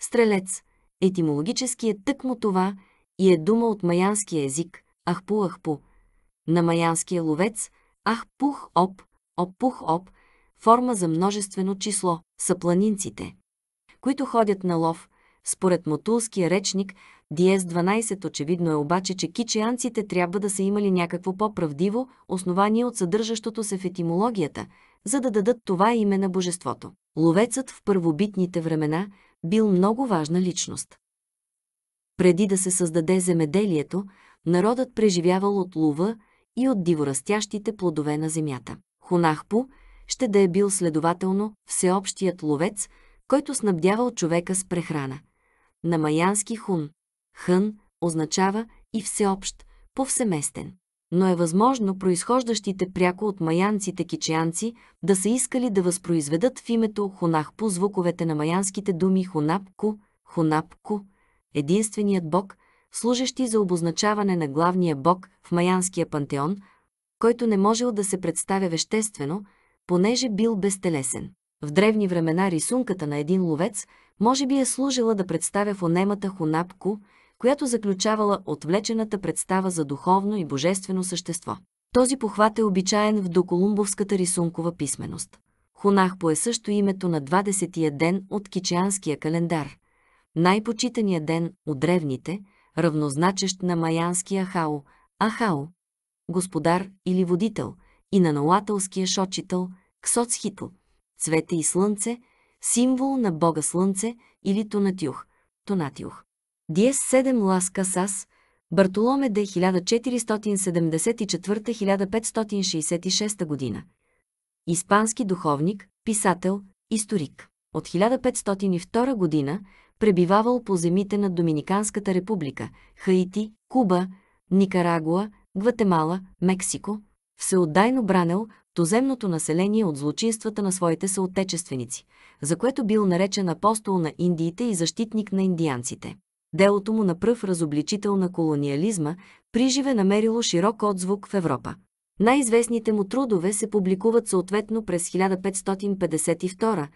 Стрелец. Етимологически е тъкмо това и е дума от маянския език ахпу-ахпу. На маянския ловец ахпух-оп, опух-оп, форма за множествено число са планинците, които ходят на лов. Според матулския речник Диез 12 очевидно е обаче, че кичеанците трябва да са имали някакво по-правдиво основание от съдържащото се в етимологията, за да дадат това име на божеството. Ловецът в първобитните времена бил много важна личност. Преди да се създаде земеделието, народът преживявал от лова и от диворастящите плодове на земята. Хунахпу ще да е бил следователно всеобщият ловец, който снабдявал човека с прехрана. На маянски хун Хън означава и всеобщ, повсеместен. Но е възможно произхождащите пряко от маянците кичеанци да са искали да възпроизведат в името Хунах по звуковете на маянските думи Хунапко, Хунапко, единственият бог, служещи за обозначаване на главния бог в маянския пантеон, който не можел да се представя веществено, понеже бил безтелесен. В древни времена рисунката на един ловец може би е служила да представя фонемата Хунапко – която заключавала отвлечената представа за духовно и божествено същество. Този похват е обичаен в доколумбовската рисункова писменост. Хунахпо е също името на 20-я ден от кичианския календар, най-почитания ден от древните, равнозначещ на майянския хао, ахао, господар или водител, и на налатълския шочител, ксоцхитл, цвете и слънце, символ на бога слънце или тонатюх, тонатюх. Диес 7 Лас Касас, Бартоломе де 1474-1566 година. Испански духовник, писател, историк. От 1502 година пребивавал по земите на Доминиканската република, Хаити, Куба, Никарагуа, Гватемала, Мексико, всеотдайно бранел туземното население от злочинствата на своите съотечественици, за което бил наречен апостол на Индиите и защитник на индианците. Делото му на пръв разобличител на колониализма приживе намерило широк отзвук в Европа. Най-известните му трудове се публикуват съответно през 1552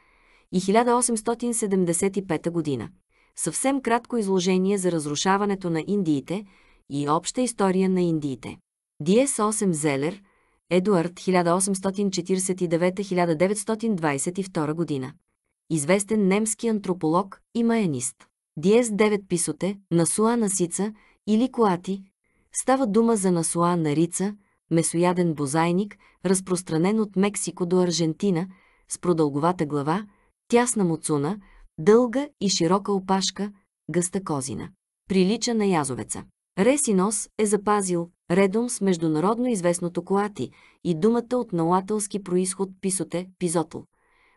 и 1875 година. Съвсем кратко изложение за разрушаването на индиите и обща история на индиите. Диес 8 Зелер, Едуард 1849-1922 година. Известен немски антрополог и маянист. Диез 9 писоте, насуа на сица или коати, става дума за насуа на рица, месояден бозайник, разпространен от Мексико до Аржентина, с продълговата глава, тясна муцуна, дълга и широка опашка, гъста козина. Прилича на язовеца. Ресинос е запазил редом с международно известното коати и думата от налателски происход писоте, пизотл,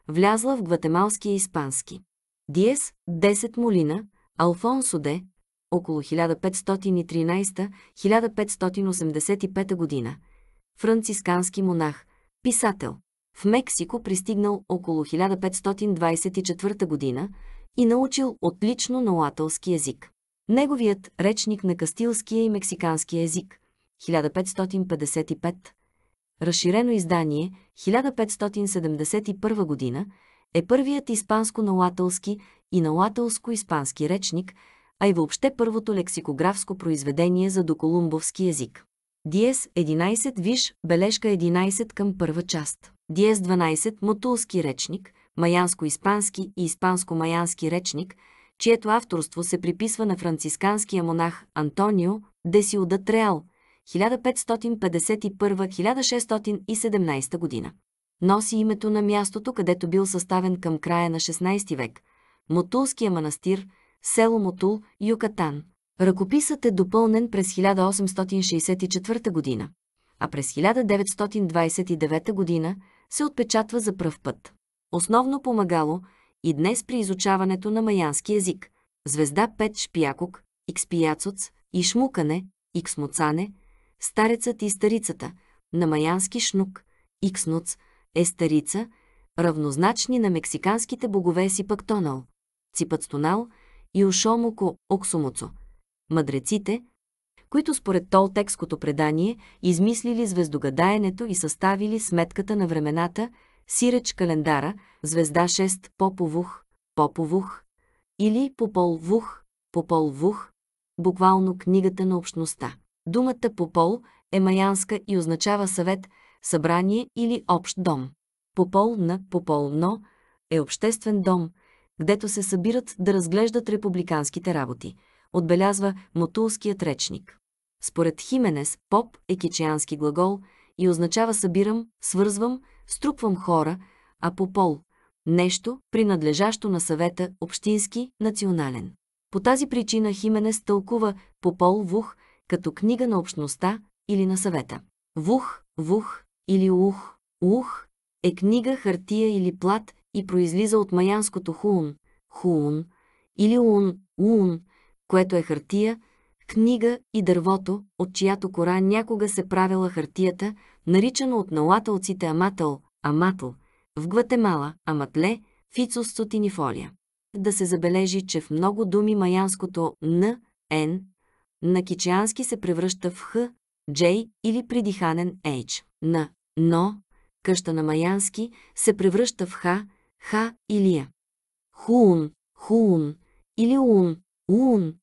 влязла в гватемалския испански. Диес, 10 Молина, Алфонсо де, около 1513-1585 година. Францискански монах, писател. В Мексико пристигнал около 1524 година и научил отлично науателски език. Неговият речник на кастилския и мексикански език 1555. Разширено издание 1571 година – е първият испанско-налателски и налателско-испански речник, а и въобще първото лексикографско произведение за доколумбовски язик. Диес 11 Виш, бележка 11 към първа част. Диес 12 мотулски речник, майянско-испански и испанско-майянски речник, чието авторство се приписва на францисканския монах Антонио Десиода Треал 1551-1617 година. Носи името на мястото, където бил съставен към края на 16 век – Мотулския манастир, село Мотул, Юкатан. Ръкописът е допълнен през 1864 година, а през 1929 година се отпечатва за пръв път. Основно помагало и днес при изучаването на маянски език – звезда Пет Шпиякок, Икспияцоц, Ишмукане, Иксмуцане, Старецът и Старицата, на маянски Шнук, Икснуц – е старица, равнозначни на мексиканските богове си Сипактонал, Ципацтонал и Ушомоко Оксумоцо, мъдреците, които според толтекското предание измислили звездогадаенето и съставили сметката на времената, сиреч календара, звезда 6 Поповух, Поповух или Пополвух, Пополвух, буквално книгата на общността. Думата Попол е маянска и означава съвет – събрание или общ дом. Пополна, пополно е обществен дом, гдето се събират да разглеждат републиканските работи, отбелязва мотулският речник. Според Хименес, поп е кичиански глагол и означава събирам, свързвам, струпвам хора, а попол – нещо, принадлежащо на съвета общински, национален. По тази причина Хименес тълкува попол вух като книга на общността или на съвета. Вух, вух или ух, ух, е книга, хартия или плат и произлиза от маянското Хун, хуун, или ун, ун, което е хартия, книга и дървото, от чиято кора някога се правила хартията, наричано от налателците аматъл, аматъл, в Гватемала, аматле, фицус сотинифолия. Да се забележи, че в много думи маянското «н», «н» на кичиански се превръща в «х», Джей или придиханен «х» на но къща на Маянски се превръща в ха, ха илия. Хуун, хуун или ун, ун.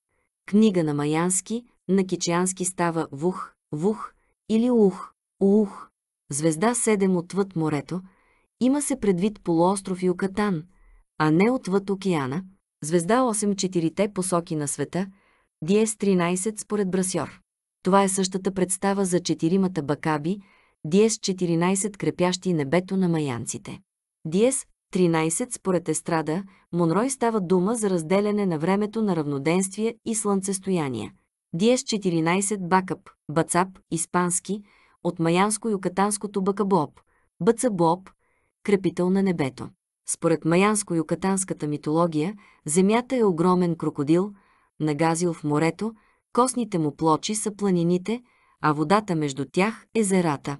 Книга на Маянски, на кичиански става вух, вух или ух, ух. Звезда 7 отвъд морето, има се предвид полуостров Юкатан, а не отвъд океана, звезда 8 четирите посоки на света, Диес 13 според Брасьор. Това е същата представа за четиримата бакаби, Диес 14 крепящи небето на маянците. Диес 13 според Естрада, Монрой става дума за разделяне на времето на равноденствие и слънцестояние. Диес 14 Бакъп, Бацап, испански, от маянско-юкатанското бакабоб, Бацабооб, крепител на небето. Според маянско-юкатанската митология, земята е огромен крокодил, нагазил в морето, костните му плочи са планините, а водата между тях – е зерата.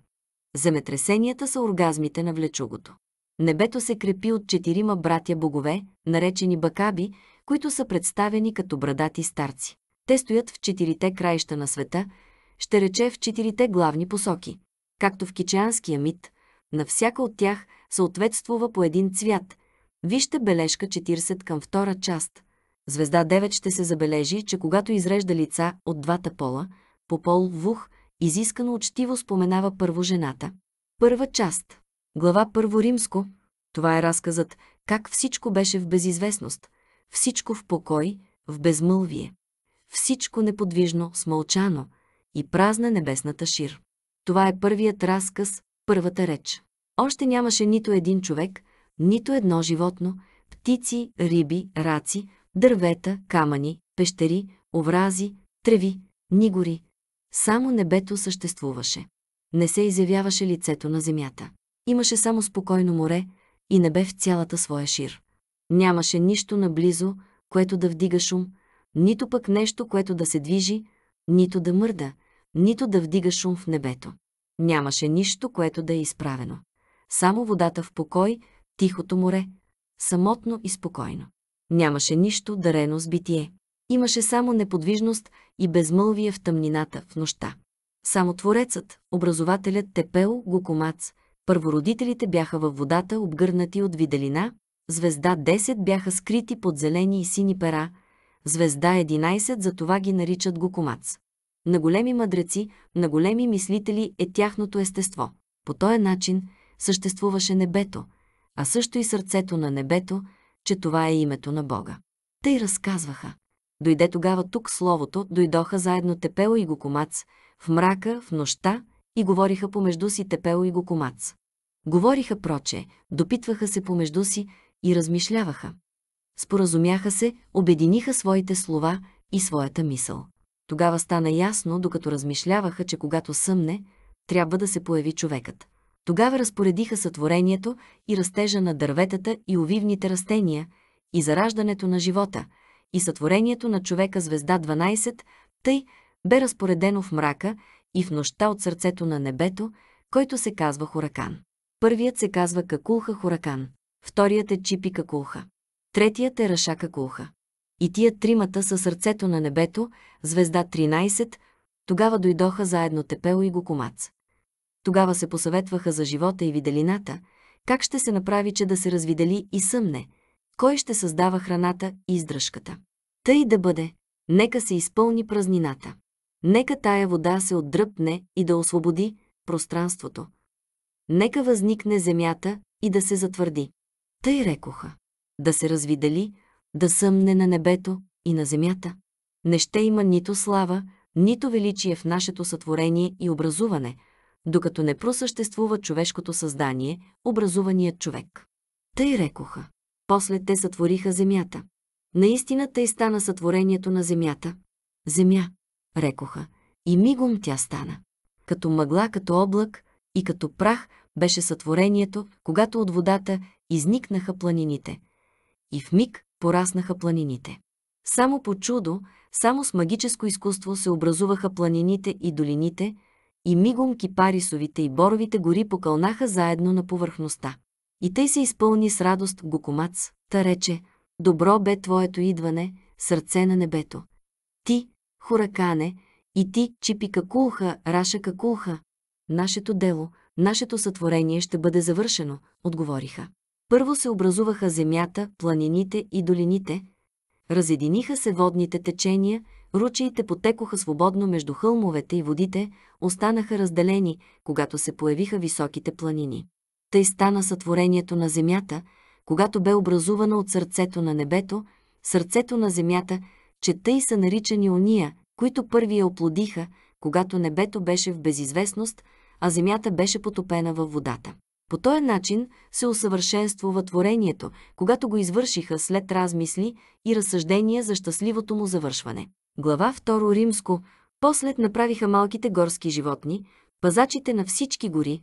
Земетресенията са оргазмите на влечугото. Небето се крепи от четирима братя богове, наречени бакаби, които са представени като брадати старци. Те стоят в четирите краища на света, ще рече в четирите главни посоки. Както в кичеанския мит, на всяка от тях съответствува по един цвят. Вижте бележка 40 към втора част. Звезда 9 ще се забележи, че когато изрежда лица от двата пола, по пол вух, изискано учтиво споменава първо жената. Първа част. Глава първо римско. Това е разказът как всичко беше в безизвестност, всичко в покой, в безмълвие, всичко неподвижно, смълчано и празна небесната шир. Това е първият разказ, първата реч. Още нямаше нито един човек, нито едно животно, птици, риби, раци, дървета, камъни, пещери, оврази, треви, нигори, само небето съществуваше. Не се изявяваше лицето на земята. Имаше само спокойно море и небе в цялата своя шир. Нямаше нищо наблизо, което да вдига шум, нито пък нещо, което да се движи, нито да мърда, нито да вдига шум в небето. Нямаше нищо, което да е изправено. Само водата в покой, тихото море, самотно и спокойно. Нямаше нищо дарено с битие. Имаше само неподвижност и безмълвие в тъмнината, в нощта. Само Творецът, образователят Тепел Гукомац, първородителите бяха във водата, обгърнати от виделина, звезда 10 бяха скрити под зелени и сини пера, звезда 11 за това ги наричат Гукомац. На големи мъдреци, на големи мислители е тяхното естество. По този начин съществуваше небето, а също и сърцето на небето, че това е името на Бога. Тъй разказваха. Дойде тогава тук словото, дойдоха заедно Тепело и Гокомац, в мрака, в нощта, и говориха помежду си Тепело и Гокомац. Говориха проче, допитваха се помежду си и размишляваха. Споразумяха се, обединиха своите слова и своята мисъл. Тогава стана ясно, докато размишляваха, че когато съмне, трябва да се появи човекът. Тогава разпоредиха сътворението и растежа на дърветата и увивните растения и зараждането на живота, и сътворението на човека звезда 12, тъй бе разпоредено в мрака и в нощта от сърцето на небето, който се казва Хуракан. Първият се казва Какулха Хуракан, вторият е Чипи Какулха, третият е Раша Какулха. И тия тримата са сърцето на небето, звезда 13, тогава дойдоха заедно Тепео и Гокумац. Тогава се посъветваха за живота и виделината, как ще се направи, че да се развидели и съмне, кой ще създава храната и издръжката. Тъй да бъде, нека се изпълни празнината. Нека тая вода се отдръпне и да освободи пространството. Нека възникне земята и да се затвърди. Тъй рекоха. Да се развидели, да съмне на небето и на земята. Не ще има нито слава, нито величие в нашето сътворение и образуване, докато не просъществува човешкото създание, образуваният човек. Тъй рекоха. После те сътвориха земята. Наистина тъй стана сътворението на земята. Земя, рекоха, и мигом тя стана. Като мъгла, като облак и като прах беше сътворението, когато от водата изникнаха планините. И в миг пораснаха планините. Само по чудо, само с магическо изкуство се образуваха планините и долините, и мигом кипарисовите и боровите гори покълнаха заедно на повърхността. И тъй се изпълни с радост Гокомац, та рече, добро бе твоето идване, сърце на небето. Ти, Хуракане, и ти, Чипика Кулха, Раша Какулха. Нашето дело, нашето сътворение ще бъде завършено, отговориха. Първо се образуваха земята, планините и долините, разединиха се водните течения, ручиите потекоха свободно между хълмовете и водите, останаха разделени, когато се появиха високите планини. Тъй стана сътворението на земята, когато бе образувана от сърцето на небето, сърцето на земята, че тъй са наричани ония, които първи я оплодиха, когато небето беше в безизвестност, а земята беше потопена във водата. По този начин се усъвършенствува творението, когато го извършиха след размисли и разсъждения за щастливото му завършване. Глава 2 Римско После направиха малките горски животни, пазачите на всички гори,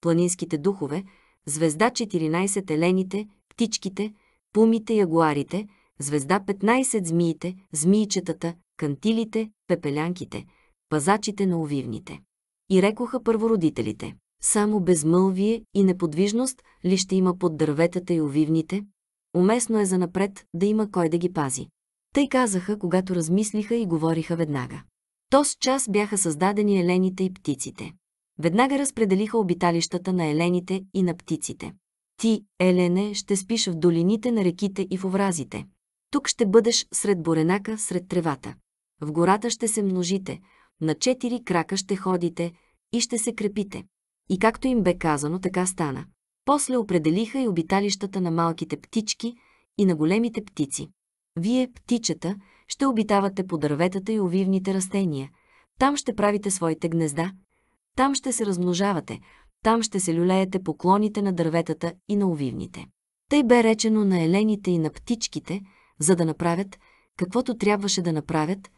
планинските духове, звезда 14 елените, птичките, пумите, ягуарите, звезда 15 змиите, змиичетата, кантилите, пепелянките, пазачите на увивните. И рекоха първородителите. Само безмълвие и неподвижност ли ще има под дърветата и овивните? Уместно е занапред да има кой да ги пази. Тъй казаха, когато размислиха и говориха веднага. Тос час бяха създадени елените и птиците. Веднага разпределиха обиталищата на елените и на птиците. Ти, Елене, ще спиш в долините на реките и в овразите. Тук ще бъдеш сред боренака, сред тревата. В гората ще се множите, на четири крака ще ходите и ще се крепите. И както им бе казано, така стана. После определиха и обиталищата на малките птички и на големите птици. Вие, птичета, ще обитавате по дърветата и овивните растения. Там ще правите своите гнезда, там ще се размножавате, там ще се люлеете по клоните на дърветата и на увивните. Тъй бе речено на елените и на птичките, за да направят каквото трябваше да направят,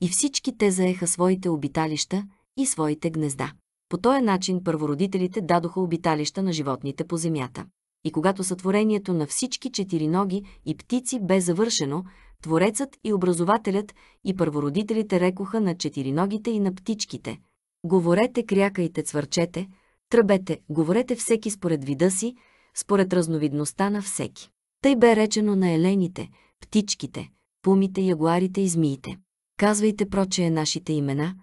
и всички те заеха своите обиталища и своите гнезда. По този начин първородителите дадоха обиталища на животните по земята. И когато сътворението на всички ноги и птици бе завършено, Творецът и образователят и първородителите рекоха на четириногите и на птичките – Говорете, крякайте, цвърчете, тръбете, говорете всеки според вида си, според разновидността на всеки. Тъй бе речено на елените, птичките, пумите, ягуарите и змиите. Казвайте прочее нашите имена,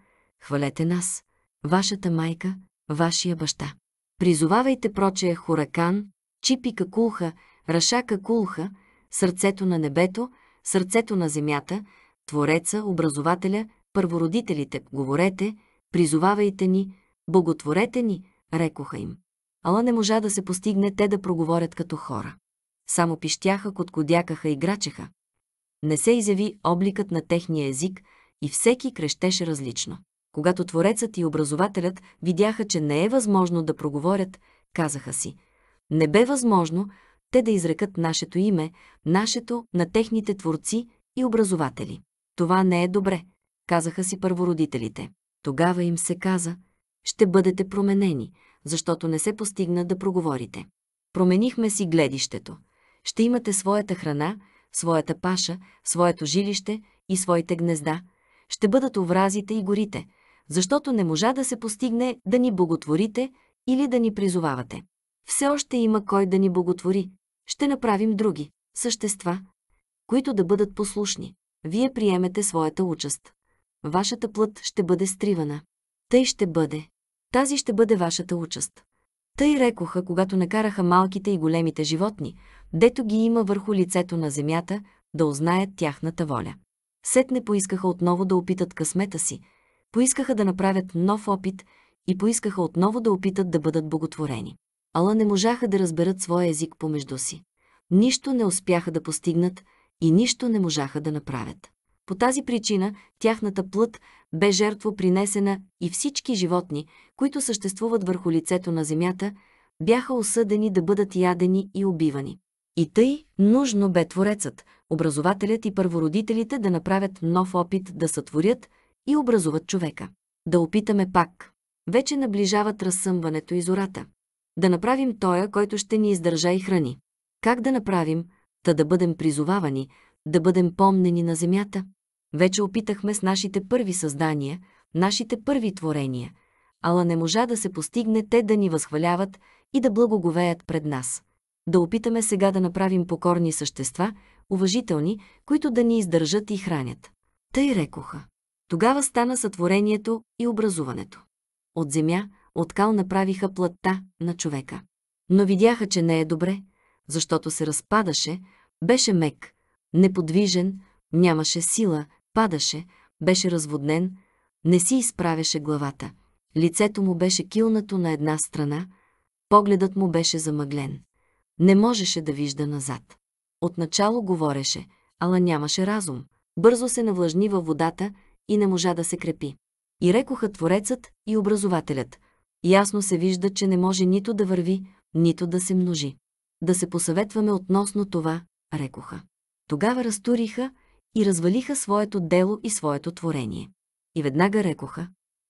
хвалете нас, вашата майка, вашия баща. Призовавайте прочее Хуракан, Чипика Кулха, Рашака Кулха, сърцето на небето, сърцето на земята, Твореца, Образователя, Първородителите, говорете, призовавайте ни, боготворете ни, рекоха им. Ала не можа да се постигне те да проговорят като хора. Само пищяха, коткодякаха и грачеха. Не се изяви обликът на техния език и всеки крещеше различно. Когато Творецът и образователят видяха, че не е възможно да проговорят, казаха си. Не бе възможно те да изрекат нашето име, нашето на техните творци и образователи. Това не е добре, казаха си първородителите. Тогава им се каза, ще бъдете променени, защото не се постигна да проговорите. Променихме си гледището. Ще имате своята храна, своята паша, своето жилище и своите гнезда. Ще бъдат овразите и горите, защото не можа да се постигне да ни боготворите или да ни призовавате. Все още има кой да ни боготвори. Ще направим други същества, които да бъдат послушни. Вие приемете своята участ. Вашата плът ще бъде стривана. Тъй ще бъде. Тази ще бъде вашата участ. Тъй рекоха, когато накараха малките и големите животни, дето ги има върху лицето на земята, да узнаят тяхната воля. Сетне поискаха отново да опитат късмета си, поискаха да направят нов опит и поискаха отново да опитат да бъдат боготворени. Ала не можаха да разберат своя език помежду си. Нищо не успяха да постигнат и нищо не можаха да направят. По тази причина тяхната плът бе жертво принесена и всички животни, които съществуват върху лицето на земята, бяха осъдени да бъдат ядени и убивани. И тъй нужно бе Творецът, образователят и първородителите да направят нов опит да сътворят и образуват човека. Да опитаме пак. Вече наближават разсъмването и зората. Да направим тоя, който ще ни издържа и храни. Как да направим, та да бъдем призовавани – да бъдем помнени на земята. Вече опитахме с нашите първи създания, нашите първи творения, ала не можа да се постигне те да ни възхваляват и да благоговеят пред нас. Да опитаме сега да направим покорни същества, уважителни, които да ни издържат и хранят. Тъй рекоха. Тогава стана сътворението и образуването. От земя, от кал направиха плътта на човека. Но видяха, че не е добре, защото се разпадаше, беше мек, неподвижен, нямаше сила, падаше, беше разводнен, не си изправяше главата. Лицето му беше килнато на една страна, погледът му беше замъглен. Не можеше да вижда назад. Отначало говореше, ала нямаше разум. Бързо се навлажни във водата и не можа да се крепи. И рекоха Творецът и Образователят. Ясно се вижда, че не може нито да върви, нито да се множи. Да се посъветваме относно това, рекоха. Тогава разтуриха и развалиха своето дело и своето творение. И веднага рекоха,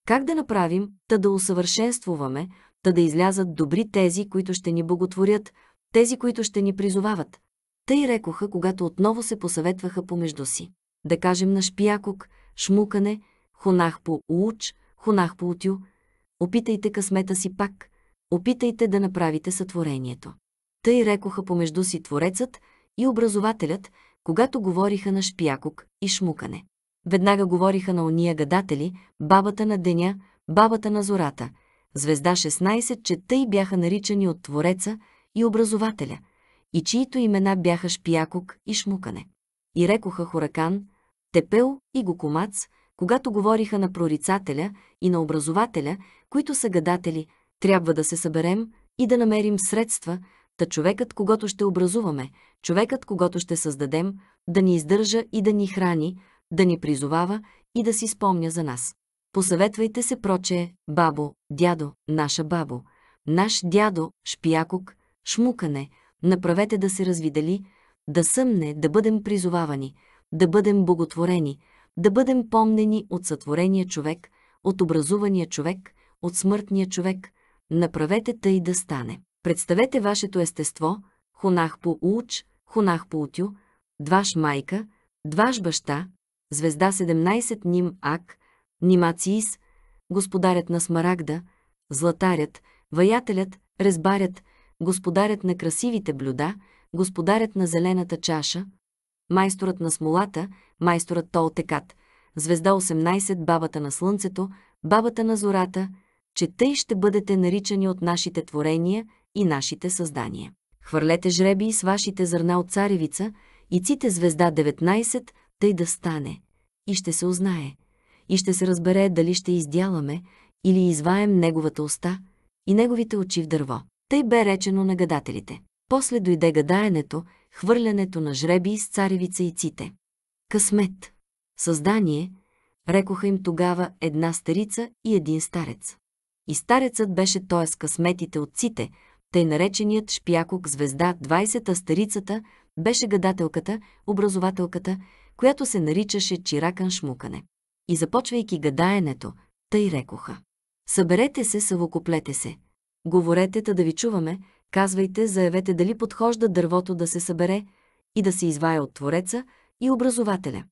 как да направим, та да усъвършенствуваме, та да излязат добри тези, които ще ни боготворят, тези, които ще ни призовават. Тъй рекоха, когато отново се посъветваха помежду си. Да кажем на шпиякок, шмукане, хонах по уч, хонах по утю. Опитайте късмета си пак, опитайте да направите сътворението. Тъй рекоха помежду си Творецът и Образователят когато говориха на шпиякок и шмукане. Веднага говориха на ония гадатели, бабата на деня, бабата на зората, звезда 16, че тъй бяха наричани от Твореца и Образователя, и чието имена бяха Шпиякок и шмукане. И рекоха Хоракан, Тепел и Гокомац, когато говориха на прорицателя и на образователя, които са гадатели, трябва да се съберем и да намерим средства, та човекът, когато ще образуваме, човекът, когато ще създадем, да ни издържа и да ни храни, да ни призовава и да си спомня за нас. Посъветвайте се прочее, бабо, дядо, наша бабо, наш дядо, шпиякок, шмукане, направете да се развидели, да съмне, да бъдем призовавани, да бъдем боготворени, да бъдем помнени от сътворения човек, от образувания човек, от смъртния човек, направете тъй да стане. Представете вашето естество, хунах по уч, хунах по утю, дваш майка, дваш баща, звезда 17 ним ак, нимациис, господарят на смарагда, златарят, ваятелят, резбарят, господарят на красивите блюда, господарят на зелената чаша, майсторът на смолата, майсторът Толтекат, звезда 18, бабата на слънцето, бабата на зората, че тъй ще бъдете наричани от нашите творения и нашите създания. Хвърлете жреби с вашите зърна от царевица и ците звезда 19, тъй да стане. И ще се узнае. И ще се разбере дали ще издяламе или изваем неговата уста и неговите очи в дърво. Тъй бе речено на гадателите. После дойде гадаенето, хвърлянето на жреби с царевица и ците. Късмет. Създание. Рекоха им тогава една старица и един старец. И старецът беше т.е. късметите от ците – тъй нареченият шпякок звезда 20-та старицата, беше гадателката, образователката, която се наричаше Чиракан Шмукане. И започвайки гадаенето, тъй рекоха. Съберете се, съвокоплете се. Говорете, та да ви чуваме, казвайте, заявете дали подхожда дървото да се събере и да се извая от Твореца и образователя.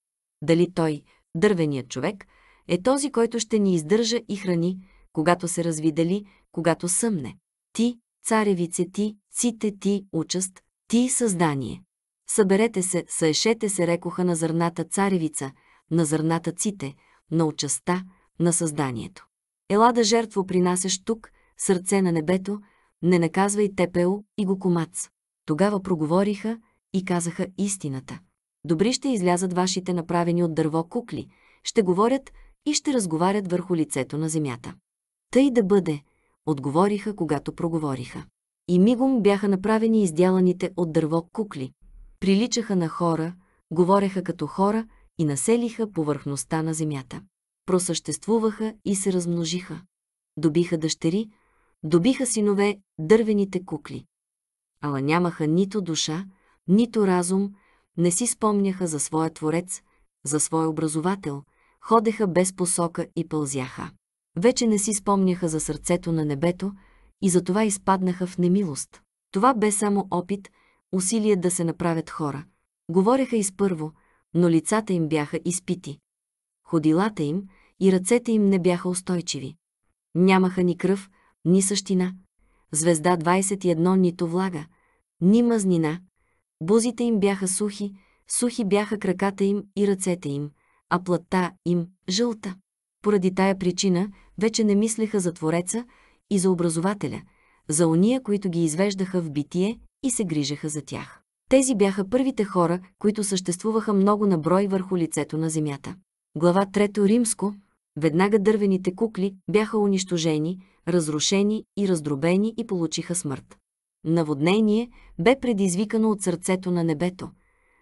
Дали той, дървеният човек, е този, който ще ни издържа и храни, когато се развидели, когато съмне. Ти, царевице ти, ците ти, участ, ти създание. Съберете се, съешете се, рекоха на зърната царевица, на зърната ците, на участа, на създанието. Ела да жертво принасяш тук, сърце на небето, не наказвай Тепео и го комац. Тогава проговориха и казаха истината. Добри ще излязат вашите направени от дърво кукли, ще говорят и ще разговарят върху лицето на земята. Тъй да бъде, отговориха, когато проговориха. И мигом бяха направени издяланите от дърво кукли. Приличаха на хора, говореха като хора и населиха повърхността на земята. Просъществуваха и се размножиха. Добиха дъщери, добиха синове дървените кукли. Ала нямаха нито душа, нито разум, не си спомняха за своя творец, за свой образовател, ходеха без посока и пълзяха. Вече не си спомняха за сърцето на небето и затова изпаднаха в немилост. Това бе само опит, усилие да се направят хора. Говореха изпърво, но лицата им бяха изпити. Ходилата им и ръцете им не бяха устойчиви. Нямаха ни кръв, ни същина. Звезда 21 нито влага, ни мъзнина. Бузите им бяха сухи, сухи бяха краката им и ръцете им, а плътта им – жълта. Поради тая причина вече не мислеха за Твореца и за образователя, за ония, които ги извеждаха в битие и се грижаха за тях. Тези бяха първите хора, които съществуваха много на брой върху лицето на земята. Глава 3 Римско Веднага дървените кукли бяха унищожени, разрушени и раздробени и получиха смърт. Наводнение бе предизвикано от сърцето на небето.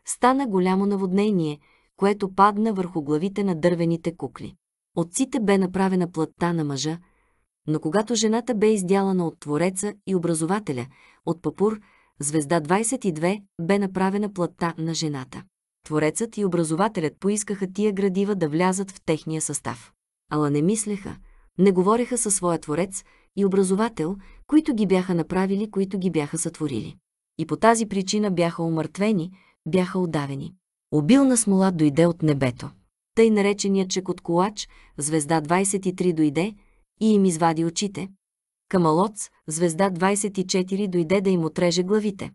Стана голямо наводнение, което падна върху главите на дървените кукли. Отците бе направена плътта на мъжа, но когато жената бе издялана от Твореца и образователя, от Папур, звезда 22 бе направена плътта на жената. Творецът и образователят поискаха тия градива да влязат в техния състав. Ала не мислеха, не говореха със своя творец и образовател, които ги бяха направили, които ги бяха сътворили. И по тази причина бяха умъртвени, бяха удавени. Обилна смола дойде от небето тъй наречения колач, звезда 23 дойде и им извади очите. Камалоц, звезда 24 дойде да им отреже главите.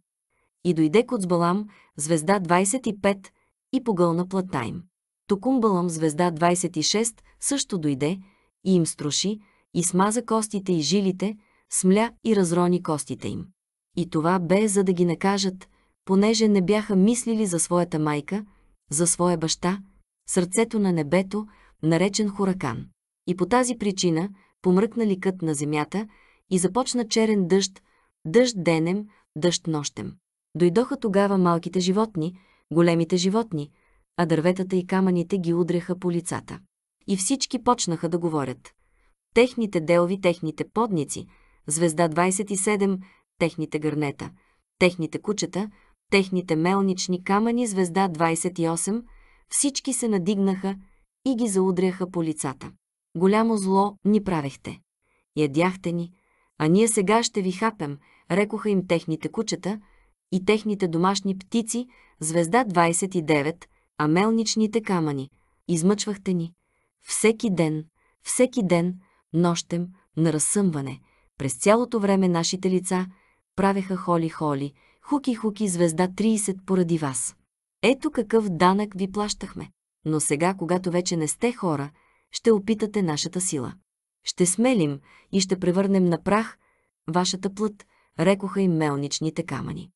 И дойде Коцбалам, звезда 25 и погълна плата им. Токумбалам, звезда 26 също дойде и им струши и смаза костите и жилите, смля и разрони костите им. И това бе за да ги накажат, понеже не бяха мислили за своята майка, за своя баща, сърцето на небето, наречен Хуракан. И по тази причина помръкна ликът на земята и започна черен дъжд, дъжд денем, дъжд нощем. Дойдоха тогава малките животни, големите животни, а дърветата и камъните ги удряха по лицата. И всички почнаха да говорят. Техните делви, техните подници, звезда 27, техните гърнета, техните кучета, техните мелнични камъни, звезда 28, всички се надигнаха и ги заудряха по лицата. Голямо зло ни правехте. Ядяхте ни, а ние сега ще ви хапем, рекоха им техните кучета и техните домашни птици, звезда 29, а мелничните камъни. Измъчвахте ни. Всеки ден, всеки ден, нощем, на разсъмване. През цялото време нашите лица правеха холи-холи, хуки-хуки звезда 30 поради вас. Ето какъв данък ви плащахме. Но сега, когато вече не сте хора, ще опитате нашата сила. Ще смелим и ще превърнем на прах вашата плът, рекоха им мелничните камъни.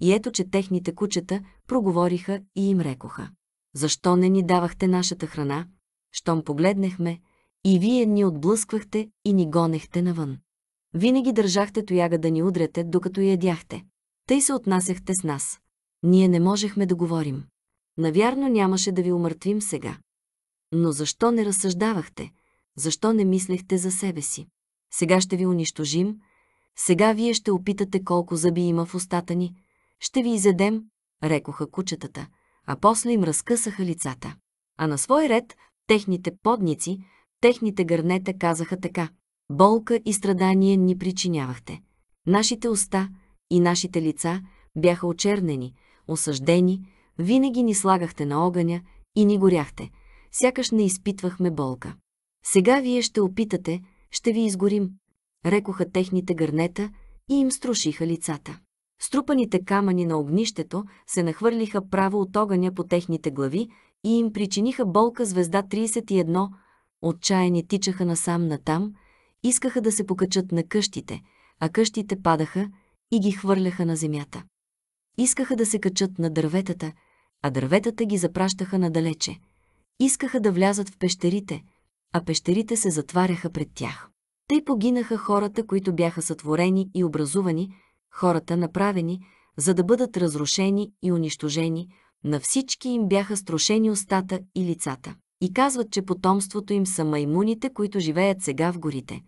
И ето, че техните кучета проговориха и им рекоха. Защо не ни давахте нашата храна? Щом погледнахме, и вие ни отблъсквахте и ни гонехте навън. Винаги държахте тояга да ни удряте, докато ядяхте. Тъй се отнасяхте с нас. Ние не можехме да говорим. Навярно нямаше да ви умъртвим сега. Но защо не разсъждавахте? Защо не мислехте за себе си? Сега ще ви унищожим. Сега вие ще опитате колко зъби има в устата ни. Ще ви изедем, рекоха кучетата, а после им разкъсаха лицата. А на свой ред, техните подници, техните гърнета казаха така. Болка и страдание ни причинявахте. Нашите уста и нашите лица бяха очернени – осъждени, винаги ни слагахте на огъня и ни горяхте, сякаш не изпитвахме болка. Сега вие ще опитате, ще ви изгорим, рекоха техните гърнета и им струшиха лицата. Струпаните камъни на огнището се нахвърлиха право от огъня по техните глави и им причиниха болка звезда 31, отчаяни тичаха насам натам, искаха да се покачат на къщите, а къщите падаха и ги хвърляха на земята. Искаха да се качат на дърветата, а дърветата ги запращаха надалече. Искаха да влязат в пещерите, а пещерите се затваряха пред тях. Тъй погинаха хората, които бяха сътворени и образувани, хората направени, за да бъдат разрушени и унищожени, на всички им бяха строшени устата и лицата. И казват, че потомството им са маймуните, които живеят сега в горите.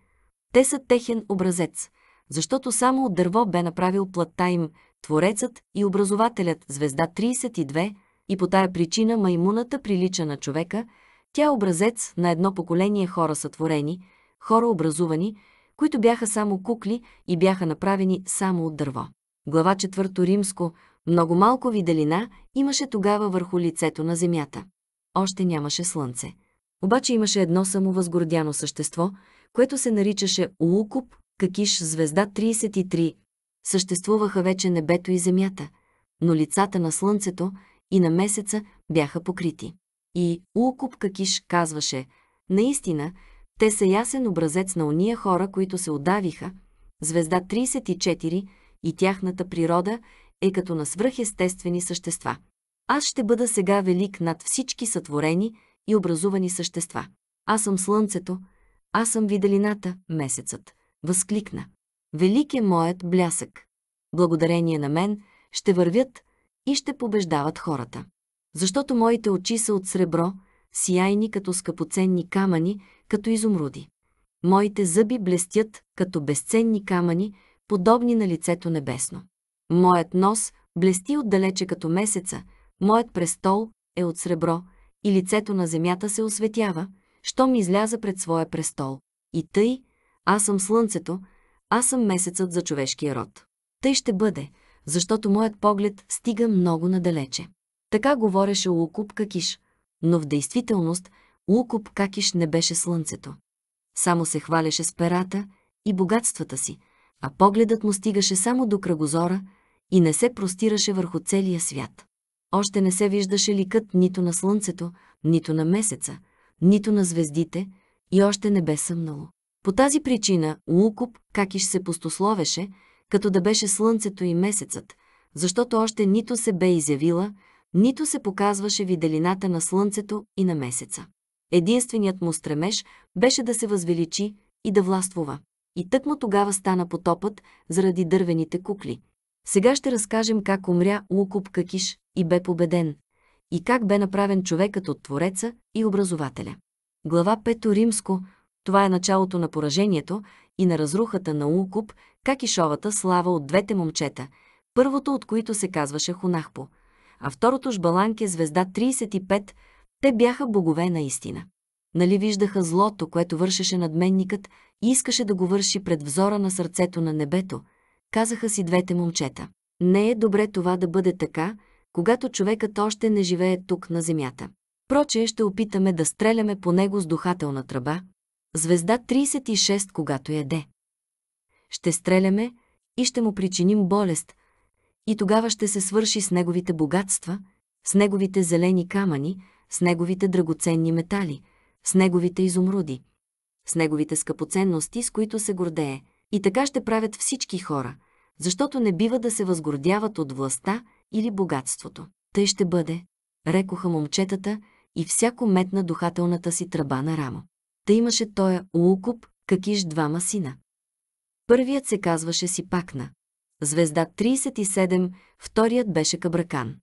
Те са техен образец, защото само от дърво бе направил плътта им, Творецът и образователят, звезда 32, и по тая причина маймуната прилича на човека, тя е образец на едно поколение хора сътворени, хора образувани, които бяха само кукли и бяха направени само от дърво. Глава 4 Римско много малко виделина имаше тогава върху лицето на земята. Още нямаше слънце. Обаче имаше едно самовъзгордяно същество, което се наричаше Улукуп, Какиш звезда 33, съществуваха вече небето и земята, но лицата на слънцето и на месеца бяха покрити. И Улкуп Какиш казваше, наистина, те са ясен образец на уния хора, които се отдавиха, звезда 34 и тяхната природа е като на свръхестествени същества. Аз ще бъда сега велик над всички сътворени и образувани същества. Аз съм слънцето, аз съм виделината, месецът. Възкликна. Велик е моят блясък. Благодарение на мен ще вървят и ще побеждават хората. Защото моите очи са от сребро, сияйни като скъпоценни камъни, като изумруди. Моите зъби блестят като безценни камъни, подобни на лицето небесно. Моят нос блести отдалече като месеца, моят престол е от сребро и лицето на земята се осветява, щом изляза пред своя престол. И тъй, аз съм слънцето, аз съм месецът за човешкия род. Тъй ще бъде, защото моят поглед стига много надалече. Така говореше Лукуп Какиш, но в действителност Лукуп Какиш не беше слънцето. Само се хваляше с перата и богатствата си, а погледът му стигаше само до кръгозора и не се простираше върху целия свят. Още не се виждаше ликът нито на слънцето, нито на месеца, нито на звездите и още не бе съмнало. По тази причина Лукуп какиш се пустословеше, като да беше слънцето и месецът, защото още нито се бе изявила, нито се показваше виделината на слънцето и на месеца. Единственият му стремеж беше да се възвеличи и да властвува. И тъкмо тогава стана потопът заради дървените кукли. Сега ще разкажем как умря Лукуп Какиш и бе победен, и как бе направен човекът от Твореца и Образователя. Глава 5 Римско това е началото на поражението и на разрухата на Укуп, как и шовата слава от двете момчета, първото от които се казваше Хунахпо, а второто Жбаланке звезда 35, те бяха богове наистина. Нали виждаха злото, което вършеше надменникът и искаше да го върши пред взора на сърцето на небето, казаха си двете момчета. Не е добре това да бъде така, когато човекът още не живее тук на земята. Проче ще опитаме да стреляме по него с духателна тръба, звезда 36, когато яде. Ще стреляме и ще му причиним болест, и тогава ще се свърши с неговите богатства, с неговите зелени камъни, с неговите драгоценни метали, с неговите изумруди, с неговите скъпоценности, с които се гордее. И така ще правят всички хора, защото не бива да се възгордяват от властта или богатството. Тъй ще бъде, рекоха момчетата и всяко метна духателната си тръба на рамо. Та имаше тоя Улукуп, Какиш двама сина. Първият се казваше Сипакна. Звезда 37, вторият беше Кабракан.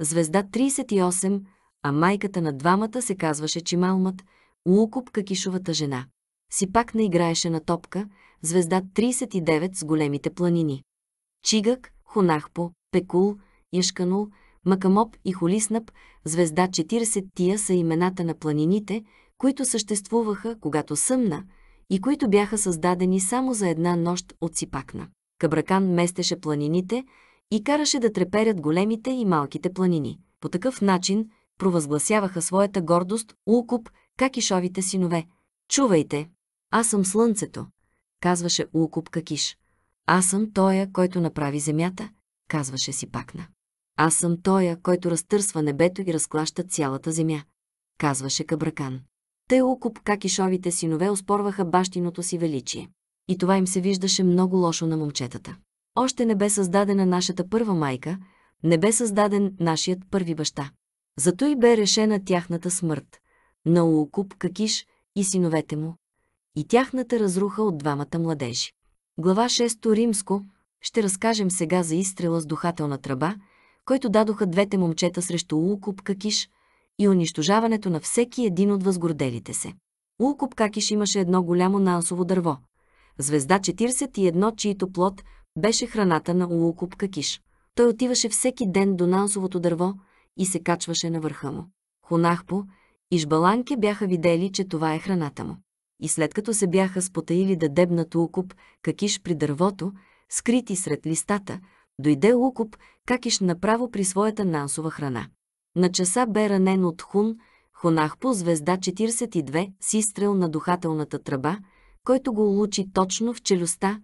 Звезда 38, а майката на двамата се казваше Чималмат, Лукуп Какишовата жена. Сипакна играеше на топка, звезда 39 с големите планини. Чигък, Хонахпо, Пекул, Яшканул, Макамоп и Холиснап, звезда 40 тия са имената на планините, които съществуваха, когато съмна, и които бяха създадени само за една нощ от Сипакна. Кабракан местеше планините и караше да треперят големите и малките планини. По такъв начин провъзгласяваха своята гордост Улкуп, Какишовите синове. «Чувайте, аз съм слънцето», казваше Улкуп Какиш. «Аз съм тоя, който направи земята», казваше Сипакна. Аз съм тоя, който разтърсва небето и разклаща цялата земя, казваше Кабракан. Те Укуп, как и шовите синове оспорваха бащиното си величие. И това им се виждаше много лошо на момчетата. Още не бе създадена нашата първа майка, не бе създаден нашият първи баща. Зато и бе решена тяхната смърт. На Укуп, Какиш и синовете му. И тяхната разруха от двамата младежи. Глава 6 Римско ще разкажем сега за изстрела с духателна тръба, който дадоха двете момчета срещу Лукуп Какиш – и унищожаването на всеки един от възгорделите се. Улкоп Какиш имаше едно голямо нансово дърво. Звезда 41, чието плод беше храната на Улукоп Какиш. Той отиваше всеки ден до нансовото дърво и се качваше на върха му. Хонахпо и Жбаланке бяха видели, че това е храната му. И след като се бяха спотаили да дебнат Улкоп Какиш при дървото, скрити сред листата, дойде Лукоп, какиш направо при своята нансова храна. На часа бе ранен от Хун, по звезда 42 с изстрел на духателната тръба, който го улучи точно в челюста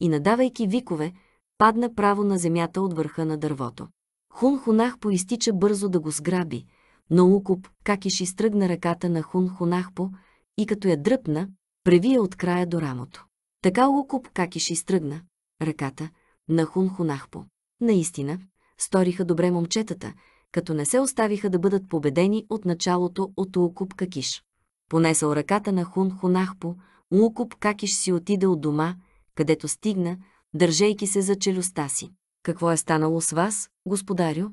и, надавайки викове, падна право на земята от върха на дървото. Хун Хунахпо изтича бързо да го сграби, но Укуп Какиш изтръгна ръката на Хун Хунахпо и като я дръпна, превия от края до рамото. Така Укуп Какиш изтръгна ръката на Хун Хунахпо. Наистина, сториха добре момчетата – като не се оставиха да бъдат победени от началото от Лукуп Какиш. Понесъл ръката на Хун Хунахпо, Лукуп Какиш си отиде от дома, където стигна, държейки се за челюстта си. Какво е станало с вас, господарю?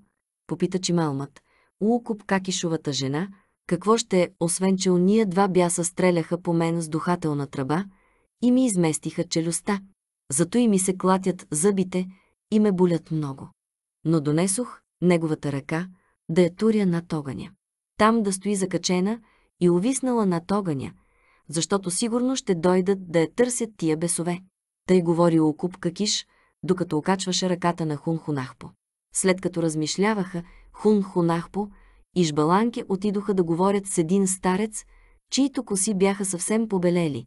Попита Чималмат. Лукуп Какишовата жена, какво ще е, освен че уния два бяса стреляха по мен с духателна тръба и ми изместиха челюстта. Зато и ми се клатят зъбите и ме болят много. Но донесох, неговата ръка, да я туря над огъня. Там да стои закачена и увиснала над огъня, защото сигурно ще дойдат да я търсят тия бесове. Тъй говори Окуп Какиш, докато окачваше ръката на Хун Хунахпо. След като размишляваха, Хун Хунахпо и Жбаланке отидоха да говорят с един старец, чието коси бяха съвсем побелели,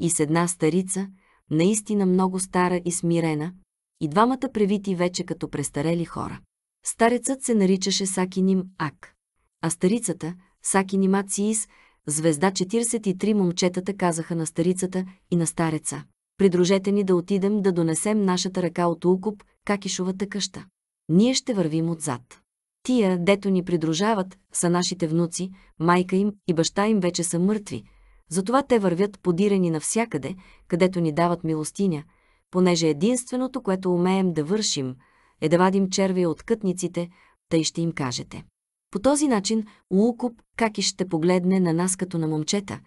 и с една старица, наистина много стара и смирена, и двамата превити вече като престарели хора. Старецът се наричаше Сакиним Ак, а старицата Сакиним Ациис, звезда 43 момчетата казаха на старицата и на стареца. Придружете ни да отидем да донесем нашата ръка от Улкуп, Какишовата къща. Ние ще вървим отзад. Тия, дето ни придружават, са нашите внуци, майка им и баща им вече са мъртви. Затова те вървят подирани навсякъде, където ни дават милостиня, понеже единственото, което умеем да вършим – е да вадим червия от кътниците, тъй ще им кажете. По този начин Лукуп как и ще погледне на нас като на момчета,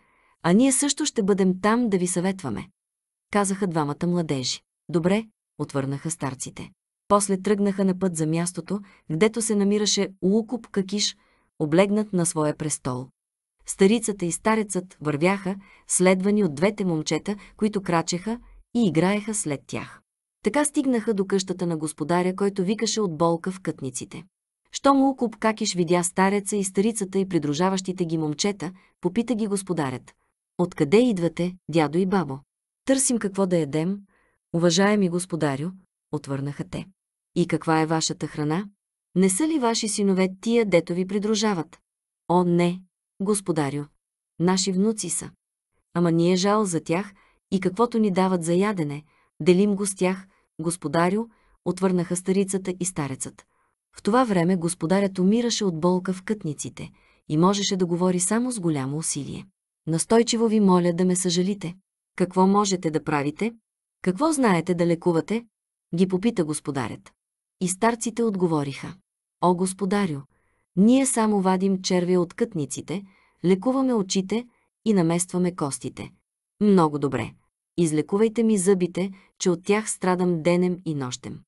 а ние също ще бъдем там да ви съветваме. Казаха двамата младежи. Добре, отвърнаха старците. После тръгнаха на път за мястото, гдето се намираше Лукуп Какиш, облегнат на своя престол. Старицата и старецът вървяха, следвани от двете момчета, които крачеха и играеха след тях. Така стигнаха до къщата на господаря, който викаше от болка в кътниците. Щом окуп Какиш видя стареца и старицата и придружаващите ги момчета, попита ги господарят. Откъде идвате, дядо и бабо? Търсим какво да ядем, уважаеми господарю, отвърнаха те. И каква е вашата храна? Не са ли ваши синове тия, дето ви придружават? О, не, господарю. Наши внуци са. Ама ние жал за тях и каквото ни дават за ядене, делим го с тях, Господарю, отвърнаха старицата и старецът. В това време господарят умираше от болка в кътниците и можеше да говори само с голямо усилие. Настойчиво ви моля да ме съжалите. Какво можете да правите? Какво знаете да лекувате? Ги попита господарят. И старците отговориха. О, господарю, ние само вадим червя от кътниците, лекуваме очите и наместваме костите. Много добре. Излекувайте ми зъбите, че от тях страдам денем и нощем.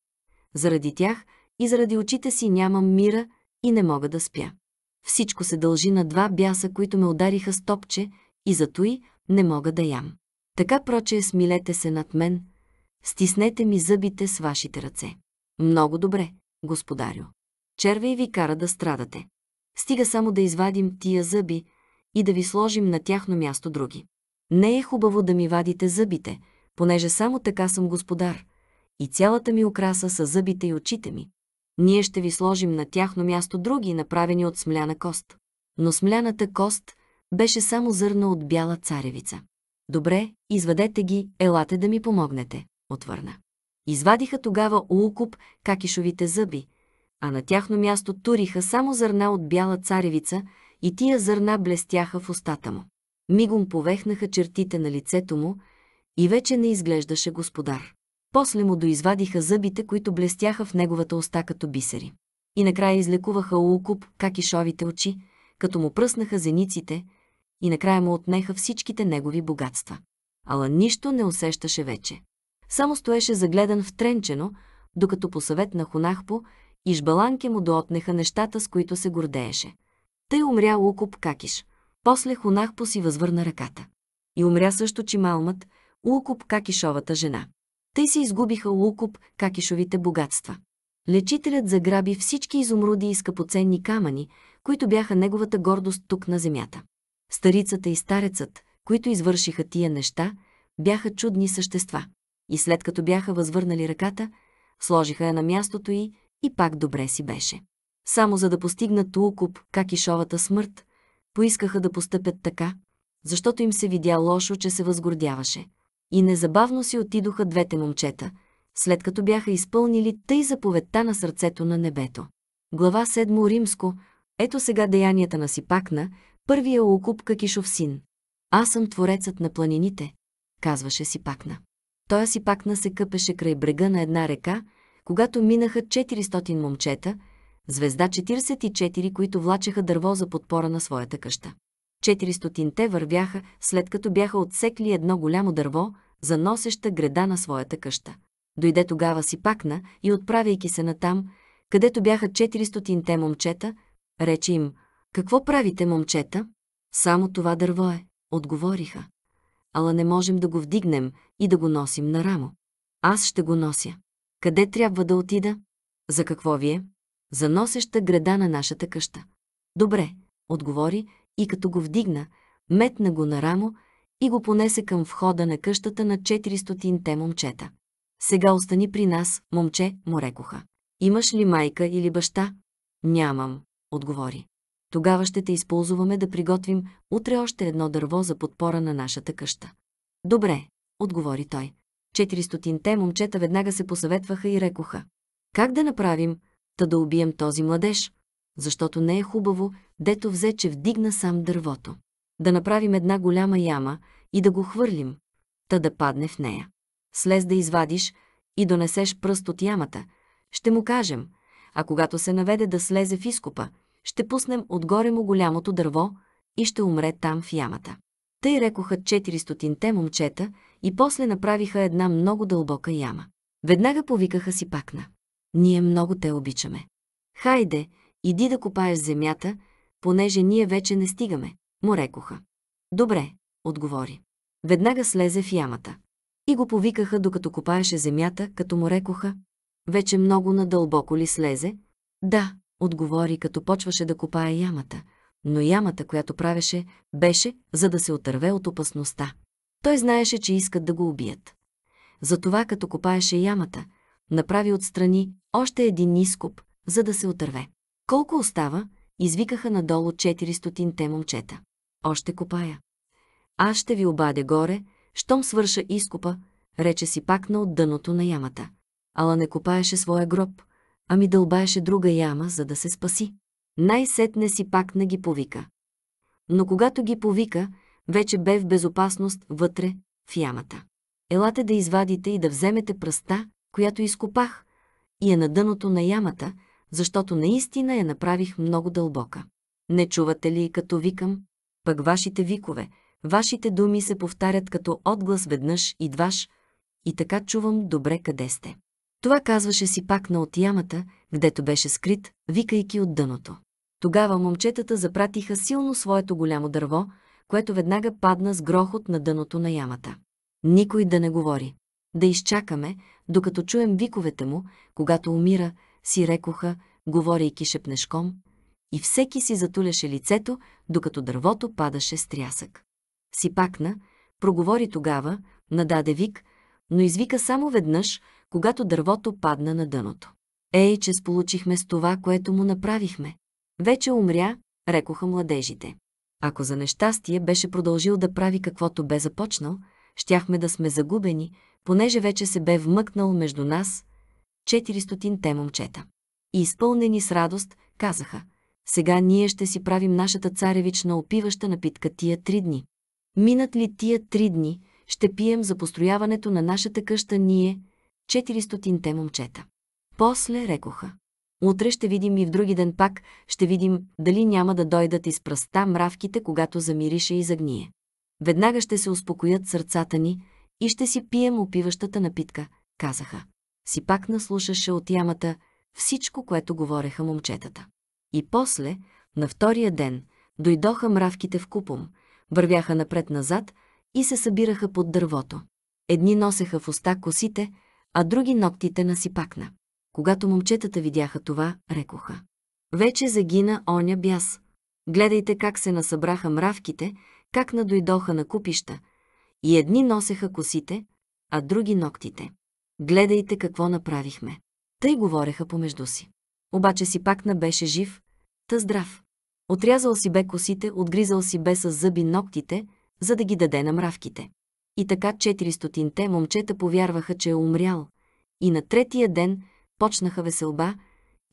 Заради тях и заради очите си нямам мира и не мога да спя. Всичко се дължи на два бяса, които ме удариха с топче и зато и не мога да ям. Така прочее смилете се над мен, стиснете ми зъбите с вашите ръце. Много добре, господарю. Червей ви кара да страдате. Стига само да извадим тия зъби и да ви сложим на тяхно място други. Не е хубаво да ми вадите зъбите, понеже само така съм господар. И цялата ми украса са зъбите и очите ми. Ние ще ви сложим на тяхно място други, направени от смляна кост. Но смляната кост беше само зърна от бяла царевица. Добре, извадете ги, елате да ми помогнете, отвърна. Извадиха тогава улкуп какишовите зъби, а на тяхно място туриха само зърна от бяла царевица и тия зърна блестяха в устата му. Мигом повехнаха чертите на лицето му и вече не изглеждаше господар. После му доизвадиха зъбите, които блестяха в неговата уста като бисери. И накрая излекуваха Улкуп, как и шовите очи, като му пръснаха зениците и накрая му отнеха всичките негови богатства. Ала нищо не усещаше вече. Само стоеше загледан втренчено, докато по съвет на Хунахпо и жбаланке му доотнеха нещата, с които се гордееше. Тъй умря Лукоп Какиш. После Хунахпо си възвърна ръката. И умря също Чималмът, Лукуп Какишовата жена. Те си изгубиха Лукуп Какишовите богатства. Лечителят заграби всички изумруди и скъпоценни камъни, които бяха неговата гордост тук на земята. Старицата и старецът, които извършиха тия неща, бяха чудни същества. И след като бяха възвърнали ръката, сложиха я на мястото й и пак добре си беше. Само за да постигнат Лукуп Какишовата смърт, поискаха да постъпят така, защото им се видя лошо, че се възгордяваше – и незабавно си отидоха двете момчета, след като бяха изпълнили тъй заповедта на сърцето на небето. Глава 7 Римско Ето сега деянията на Сипакна, първия окупка Кишов син. Аз съм творецът на планините, казваше Сипакна. Той Сипакна се къпеше край брега на една река, когато минаха 400 момчета, звезда 44, които влачеха дърво за подпора на своята къща. 400-те вървяха, след като бяха отсекли едно голямо дърво, за носеща града на своята къща. Дойде тогава си пакна и отправяйки се натам, където бяха 400-те момчета, рече им, «Какво правите, момчета?» «Само това дърво е», отговориха. «Ала не можем да го вдигнем и да го носим на рамо. Аз ще го нося. Къде трябва да отида? За какво вие? За носеща града на нашата къща». «Добре», отговори и като го вдигна, метна го на рамо и го понесе към входа на къщата на 400-те момчета. Сега остани при нас, момче, му рекоха. Имаш ли майка или баща? Нямам, отговори. Тогава ще те използваме да приготвим утре още едно дърво за подпора на нашата къща. Добре, отговори той. 400-те момчета веднага се посъветваха и рекоха. Как да направим, та да убием този младеж? защото не е хубаво, дето взе, че вдигна сам дървото. Да направим една голяма яма и да го хвърлим, та да падне в нея. Слез да извадиш и донесеш пръст от ямата, ще му кажем, а когато се наведе да слезе в изкопа, ще пуснем отгоре му голямото дърво и ще умре там в ямата. Тъй рекоха 400-те момчета и после направиха една много дълбока яма. Веднага повикаха си пакна. Ние много те обичаме. Хайде, Иди да копаеш земята, понеже ние вече не стигаме, му рекоха. Добре, отговори. Веднага слезе в ямата. И го повикаха, докато копаеше земята, като му рекоха. Вече много надълбоко ли слезе? Да, отговори, като почваше да копае ямата. Но ямата, която правеше, беше, за да се отърве от опасността. Той знаеше, че искат да го убият. Затова, като копаеше ямата, направи отстрани още един изкуп, за да се отърве. Колко остава? Извикаха надолу 400-те момчета. Още копая. Аз ще ви обаде горе, щом свърша изкопа, рече си пакна от дъното на ямата. Ала не копаеше своя гроб, ами дълбаеше друга яма, за да се спаси. Най-сетне си пакна ги повика. Но когато ги повика, вече бе в безопасност вътре, в ямата. Елате да извадите и да вземете пръста, която изкопах, и е на дъното на ямата – защото наистина я направих много дълбока. Не чувате ли, като викам? Пък вашите викове, вашите думи се повтарят като отглас веднъж и дваш, и така чувам добре къде сте. Това казваше си пак на от ямата, гдето беше скрит, викайки от дъното. Тогава момчетата запратиха силно своето голямо дърво, което веднага падна с грохот на дъното на ямата. Никой да не говори. Да изчакаме, докато чуем виковете му, когато умира, си рекоха, говорейки шепнешком, и всеки си затуляше лицето, докато дървото падаше с трясък. Си пакна, проговори тогава, нададе вик, но извика само веднъж, когато дървото падна на дъното. Ей, че сполучихме с това, което му направихме. Вече умря, рекоха младежите. Ако за нещастие беше продължил да прави каквото бе започнал, щяхме да сме загубени, понеже вече се бе вмъкнал между нас, 400-те момчета. И изпълнени с радост, казаха, сега ние ще си правим нашата царевична опиваща напитка тия три дни. Минат ли тия три дни, ще пием за построяването на нашата къща ние, 400-те момчета. После рекоха. Утре ще видим и в други ден пак, ще видим дали няма да дойдат из пръста мравките, когато замирише и загние. Веднага ще се успокоят сърцата ни и ще си пием опиващата напитка, казаха си пак наслушаше от ямата всичко, което говореха момчетата. И после, на втория ден, дойдоха мравките в купом, вървяха напред-назад и се събираха под дървото. Едни носеха в уста косите, а други ноктите на сипакна. Когато момчетата видяха това, рекоха. Вече загина оня бяс. Гледайте как се насъбраха мравките, как надойдоха на купища. И едни носеха косите, а други ноктите. Гледайте какво направихме. Тъй говореха помежду си. Обаче си пакна беше жив, та здрав. Отрязал си бе косите, отгризал си бе с зъби ногтите, за да ги даде на мравките. И така 400-те момчета повярваха, че е умрял. И на третия ден почнаха веселба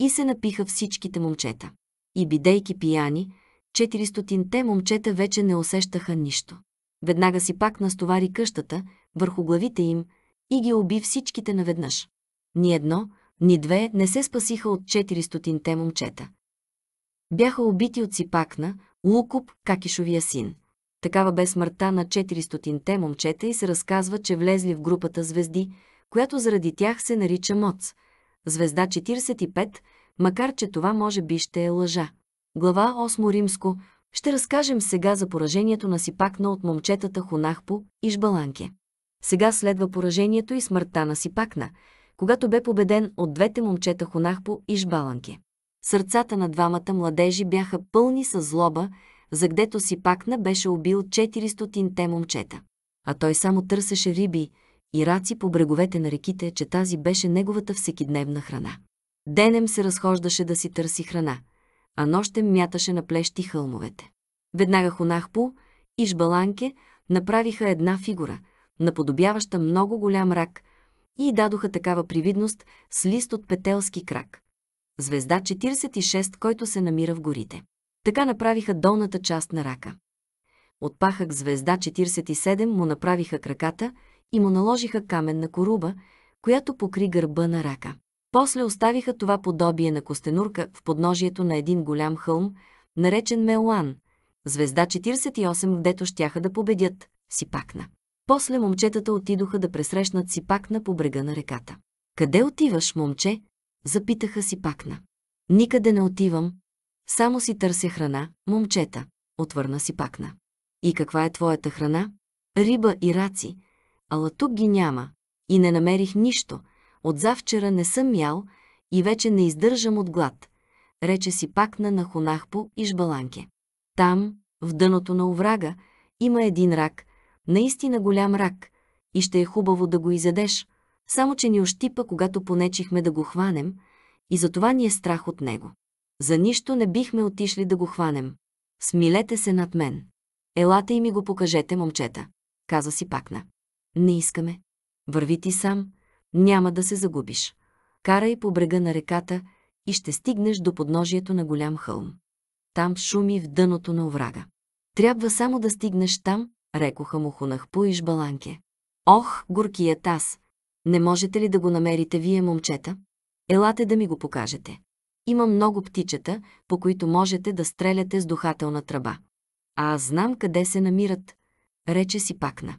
и се напиха всичките момчета. И бидейки пияни, 400-те момчета вече не усещаха нищо. Веднага си пак настовари къщата, върху главите им – и ги уби всичките наведнъж. Ни едно, ни две не се спасиха от 400-те момчета. Бяха убити от Сипакна, Лукуп, Какишовия син. Такава бе смъртта на 400-те момчета и се разказва, че влезли в групата звезди, която заради тях се нарича МОЦ. Звезда 45, макар че това може би ще е лъжа. Глава 8 Римско ще разкажем сега за поражението на Сипакна от момчетата Хунахпо и Жбаланке. Сега следва поражението и смъртта на Сипакна, когато бе победен от двете момчета Хонахпо и Жбаланке. Сърцата на двамата младежи бяха пълни с злоба, загдето Сипакна беше убил 400-те момчета. А той само търсеше риби и раци по бреговете на реките, че тази беше неговата всекидневна храна. Денем се разхождаше да си търси храна, а нощем мяташе на плещи хълмовете. Веднага Хонахпо и Жбаланке направиха една фигура – наподобяваща много голям рак, и дадоха такава привидност с лист от петелски крак. Звезда 46, който се намира в горите. Така направиха долната част на рака. От пахък звезда 47 му направиха краката и му наложиха каменна коруба, която покри гърба на рака. После оставиха това подобие на костенурка в подножието на един голям хълм, наречен Меоан. звезда 48, дето щяха да победят, си пакна. После момчетата отидоха да пресрещнат Сипакна по брега на реката. Къде отиваш, момче? Запитаха Сипакна. Никъде не отивам. Само си търся храна, момчета, отвърна Сипакна. И каква е твоята храна? Риба и раци. Ала тук ги няма. И не намерих нищо. От завчера не съм ял и вече не издържам от глад. Рече Сипакна на Хонахпо и Жбаланке. Там, в дъното на оврага, има един рак, Наистина голям рак. И ще е хубаво да го изядеш. Само, че ни ощипа, когато понечихме да го хванем, и затова ни е страх от него. За нищо не бихме отишли да го хванем. Смилете се над мен. Елате и ми го покажете, момчета. Каза си пакна. Не искаме. Върви ти сам. Няма да се загубиш. Карай по брега на реката и ще стигнеш до подножието на голям хълм. Там шуми в дъното на оврага. Трябва само да стигнеш там рекоха му Хунахпу и Жбаланке. Ох, горкият аз! Не можете ли да го намерите вие, момчета? Елате да ми го покажете. Има много птичета, по които можете да стреляте с духателна тръба. А аз знам къде се намират, рече си пакна.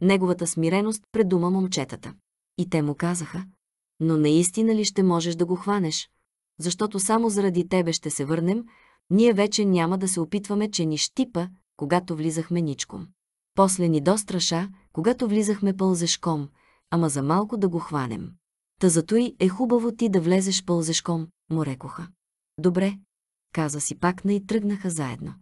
Неговата смиреност предума момчетата. И те му казаха, но наистина ли ще можеш да го хванеш? Защото само заради тебе ще се върнем, ние вече няма да се опитваме, че ни щипа, когато влизахме ничком. После ни достраша, когато влизахме пълзешком, ама за малко да го хванем. Та зато и е хубаво ти да влезеш пълзешком, му рекоха. Добре, каза си пакна и тръгнаха заедно.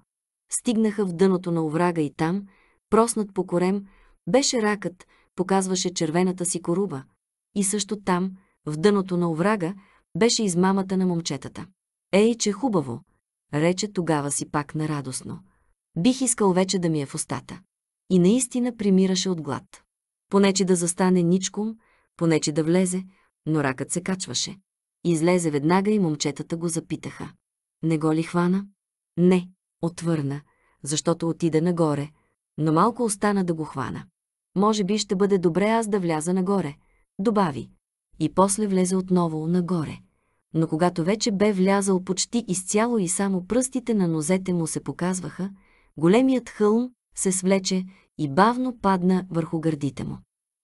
Стигнаха в дъното на оврага и там, проснат по корем, беше ракът, показваше червената си коруба. И също там, в дъното на оврага, беше измамата на момчетата. Ей, че хубаво, рече тогава си пак нарадостно. Бих искал вече да ми е в устата и наистина примираше от глад. Понече да застане ничком, понече да влезе, но ракът се качваше. Излезе веднага и момчетата го запитаха. Не го ли хвана? Не, отвърна, защото отида нагоре, но малко остана да го хвана. Може би ще бъде добре аз да вляза нагоре, добави. И после влезе отново нагоре. Но когато вече бе влязал почти изцяло и само пръстите на нозете му се показваха, големият хълм се свлече и бавно падна върху гърдите му.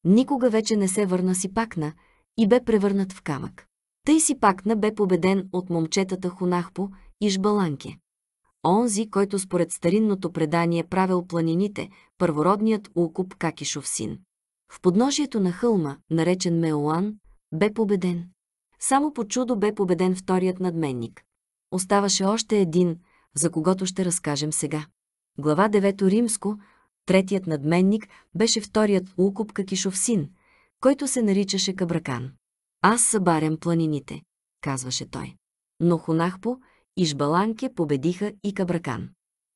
Никога вече не се върна си пакна и бе превърнат в камък. Тъй си пакна бе победен от момчетата Хунахпо и Жбаланке. Онзи, който според старинното предание правил планините, първородният Укуп Какишов син. В подножието на хълма, наречен Меоан, бе победен. Само по чудо бе победен вторият надменник. Оставаше още един, за когото ще разкажем сега. Глава 9 Римско, третият надменник, беше вторият укуп Какишов син, който се наричаше Кабракан. Аз събарям планините, казваше той. Но Хунахпо и Жбаланке победиха и Кабракан.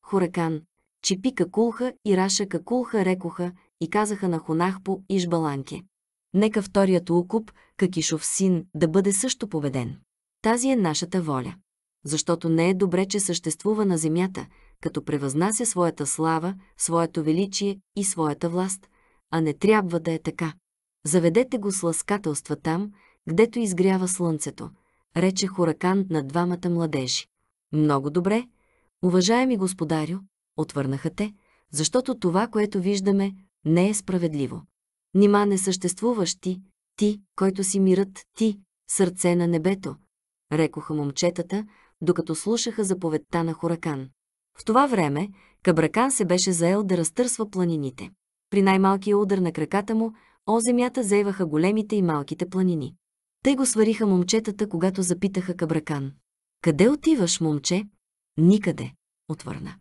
Хуракан, Чипи Какулха и Раша Какулха рекоха и казаха на Хунахпо и Жбаланке. Нека вторият укуп, Какишов син, да бъде също победен. Тази е нашата воля. Защото не е добре, че съществува на земята – като превъзнася своята слава, своето величие и своята власт, а не трябва да е така. Заведете го с ласкателства там, гдето изгрява слънцето, рече Хуракан на двамата младежи. Много добре, уважаеми господарю, отвърнаха те, защото това, което виждаме, не е справедливо. Нима не съществуваш ти, ти, който си мирът, ти, сърце на небето, рекоха момчетата, докато слушаха заповедта на Хуракан. В това време Кабракан се беше заел да разтърсва планините. При най-малкия удар на краката му, о земята заеваха големите и малките планини. Те го свариха момчетата, когато запитаха Кабракан. «Къде отиваш, момче?» «Никъде», отвърна.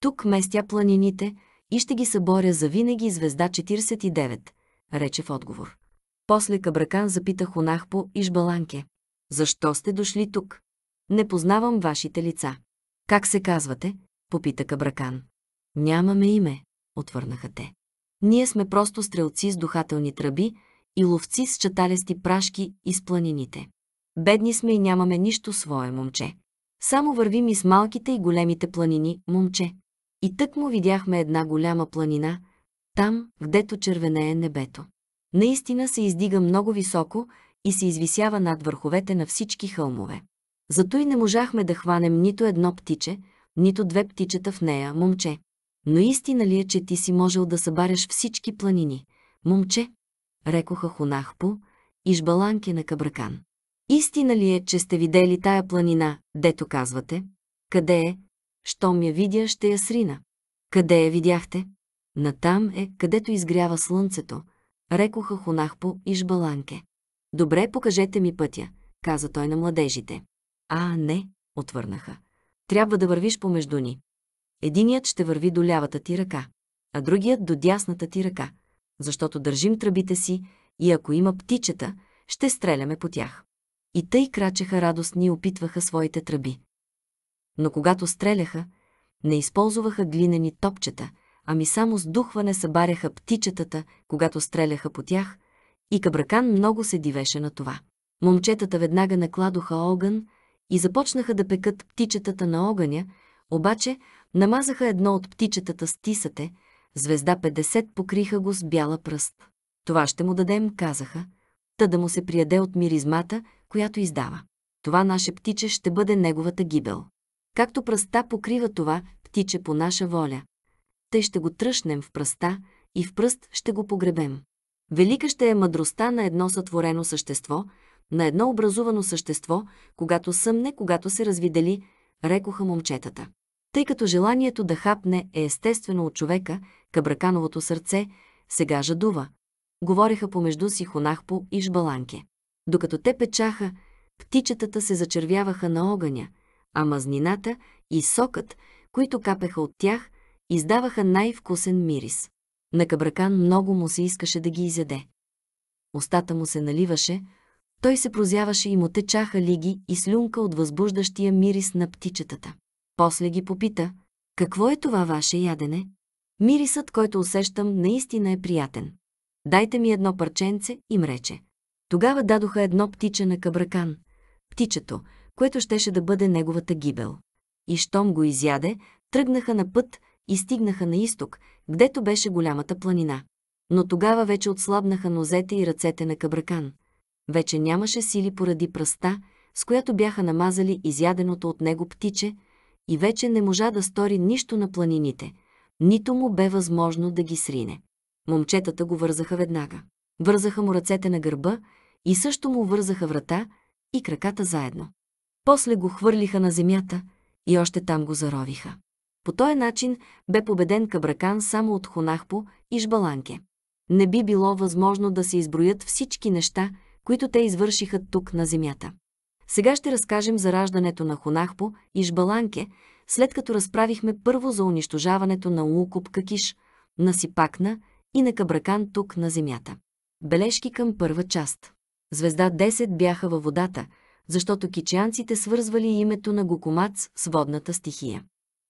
«Тук местя планините и ще ги съборя за винаги звезда 49», рече в отговор. После Кабракан запита Хонахпо и Жбаланке. «Защо сте дошли тук? Не познавам вашите лица. Как се казвате?» Попита Кабракан. Нямаме име, отвърнаха те. Ние сме просто стрелци с духателни тръби и ловци с чаталести прашки из планините. Бедни сме и нямаме нищо свое, момче. Само вървим и с малките и големите планини, момче. И тък му видяхме една голяма планина, там, гдето е небето. Наистина се издига много високо и се извисява над върховете на всички хълмове. Зато и не можахме да хванем нито едно птиче, нито две птичета в нея, момче. Но истина ли е, че ти си можел да събаряш всички планини, момче? Рекоха Хунахпо и жбаланке на Кабракан. Истина ли е, че сте видели тая планина, дето казвате? Къде е? Щом я видя, ще я срина. Къде я видяхте? Натам е, където изгрява слънцето, рекоха Хунахпо и жбаланке. Добре, покажете ми пътя, каза той на младежите. А, не, отвърнаха. Трябва да вървиш помежду ни. Единият ще върви до лявата ти ръка, а другият до дясната ти ръка, защото държим тръбите си и ако има птичета, ще стреляме по тях. И тъй крачеха радостни и опитваха своите тръби. Но когато стреляха, не използваха глинени топчета, ами само с духване събаряха птичетата, когато стреляха по тях, и Кабракан много се дивеше на това. Момчетата веднага накладоха огън, и започнаха да пекат птичетата на огъня, обаче намазаха едно от птичетата с тисате, звезда 50 покриха го с бяла пръст. Това ще му дадем, казаха, та да му се прияде от миризмата, която издава. Това наше птиче ще бъде неговата гибел. Както пръста покрива това птиче по наша воля, тъй ще го тръшнем в пръста и в пръст ще го погребем. Велика ще е мъдростта на едно сътворено същество, на едно образувано същество, когато съмне, когато се развидели, рекоха момчетата. Тъй като желанието да хапне е естествено от човека, кабракановото сърце сега жадува. Говореха помежду си Хонахпо и Жбаланке. Докато те печаха, птичетата се зачервяваха на огъня, а мазнината и сокът, които капеха от тях, издаваха най-вкусен мирис. На Кабракан много му се искаше да ги изяде. Остата му се наливаше, той се прозяваше и му течаха лиги и слюнка от възбуждащия мирис на птичетата. После ги попита, какво е това ваше ядене? Мирисът, който усещам, наистина е приятен. Дайте ми едно парченце, им рече. Тогава дадоха едно птиче на кабракан. Птичето, което щеше да бъде неговата гибел. И щом го изяде, тръгнаха на път и стигнаха на изток, гдето беше голямата планина. Но тогава вече отслабнаха нозете и ръцете на кабракан вече нямаше сили поради пръста, с която бяха намазали изяденото от него птиче, и вече не можа да стори нищо на планините, нито му бе възможно да ги срине. Момчетата го вързаха веднага. Вързаха му ръцете на гърба и също му вързаха врата и краката заедно. После го хвърлиха на земята и още там го заровиха. По този начин бе победен Кабракан само от Хонахпо и Жбаланке. Не би било възможно да се изброят всички неща, които те извършиха тук на земята. Сега ще разкажем за раждането на Хонахпо и Жбаланке, след като разправихме първо за унищожаването на Лукоп Какиш, на Сипакна и на Кабракан тук на земята. Бележки към първа част. Звезда 10 бяха във водата, защото кичианците свързвали името на гокомац с водната стихия.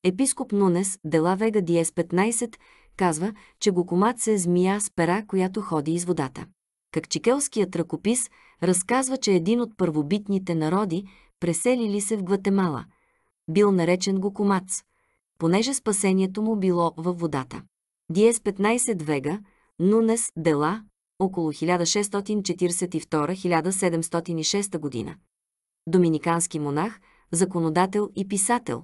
Епископ Нунес, Дела Вега Диес 15, казва, че гокомац е змия с пера, която ходи из водата. Какчикелският ръкопис разказва, че един от първобитните народи, преселили се в Гватемала, бил наречен го комац, понеже спасението му било във водата. Диес 15 вега, Нунес Дела, около 1642-1706 година. Доминикански монах, законодател и писател,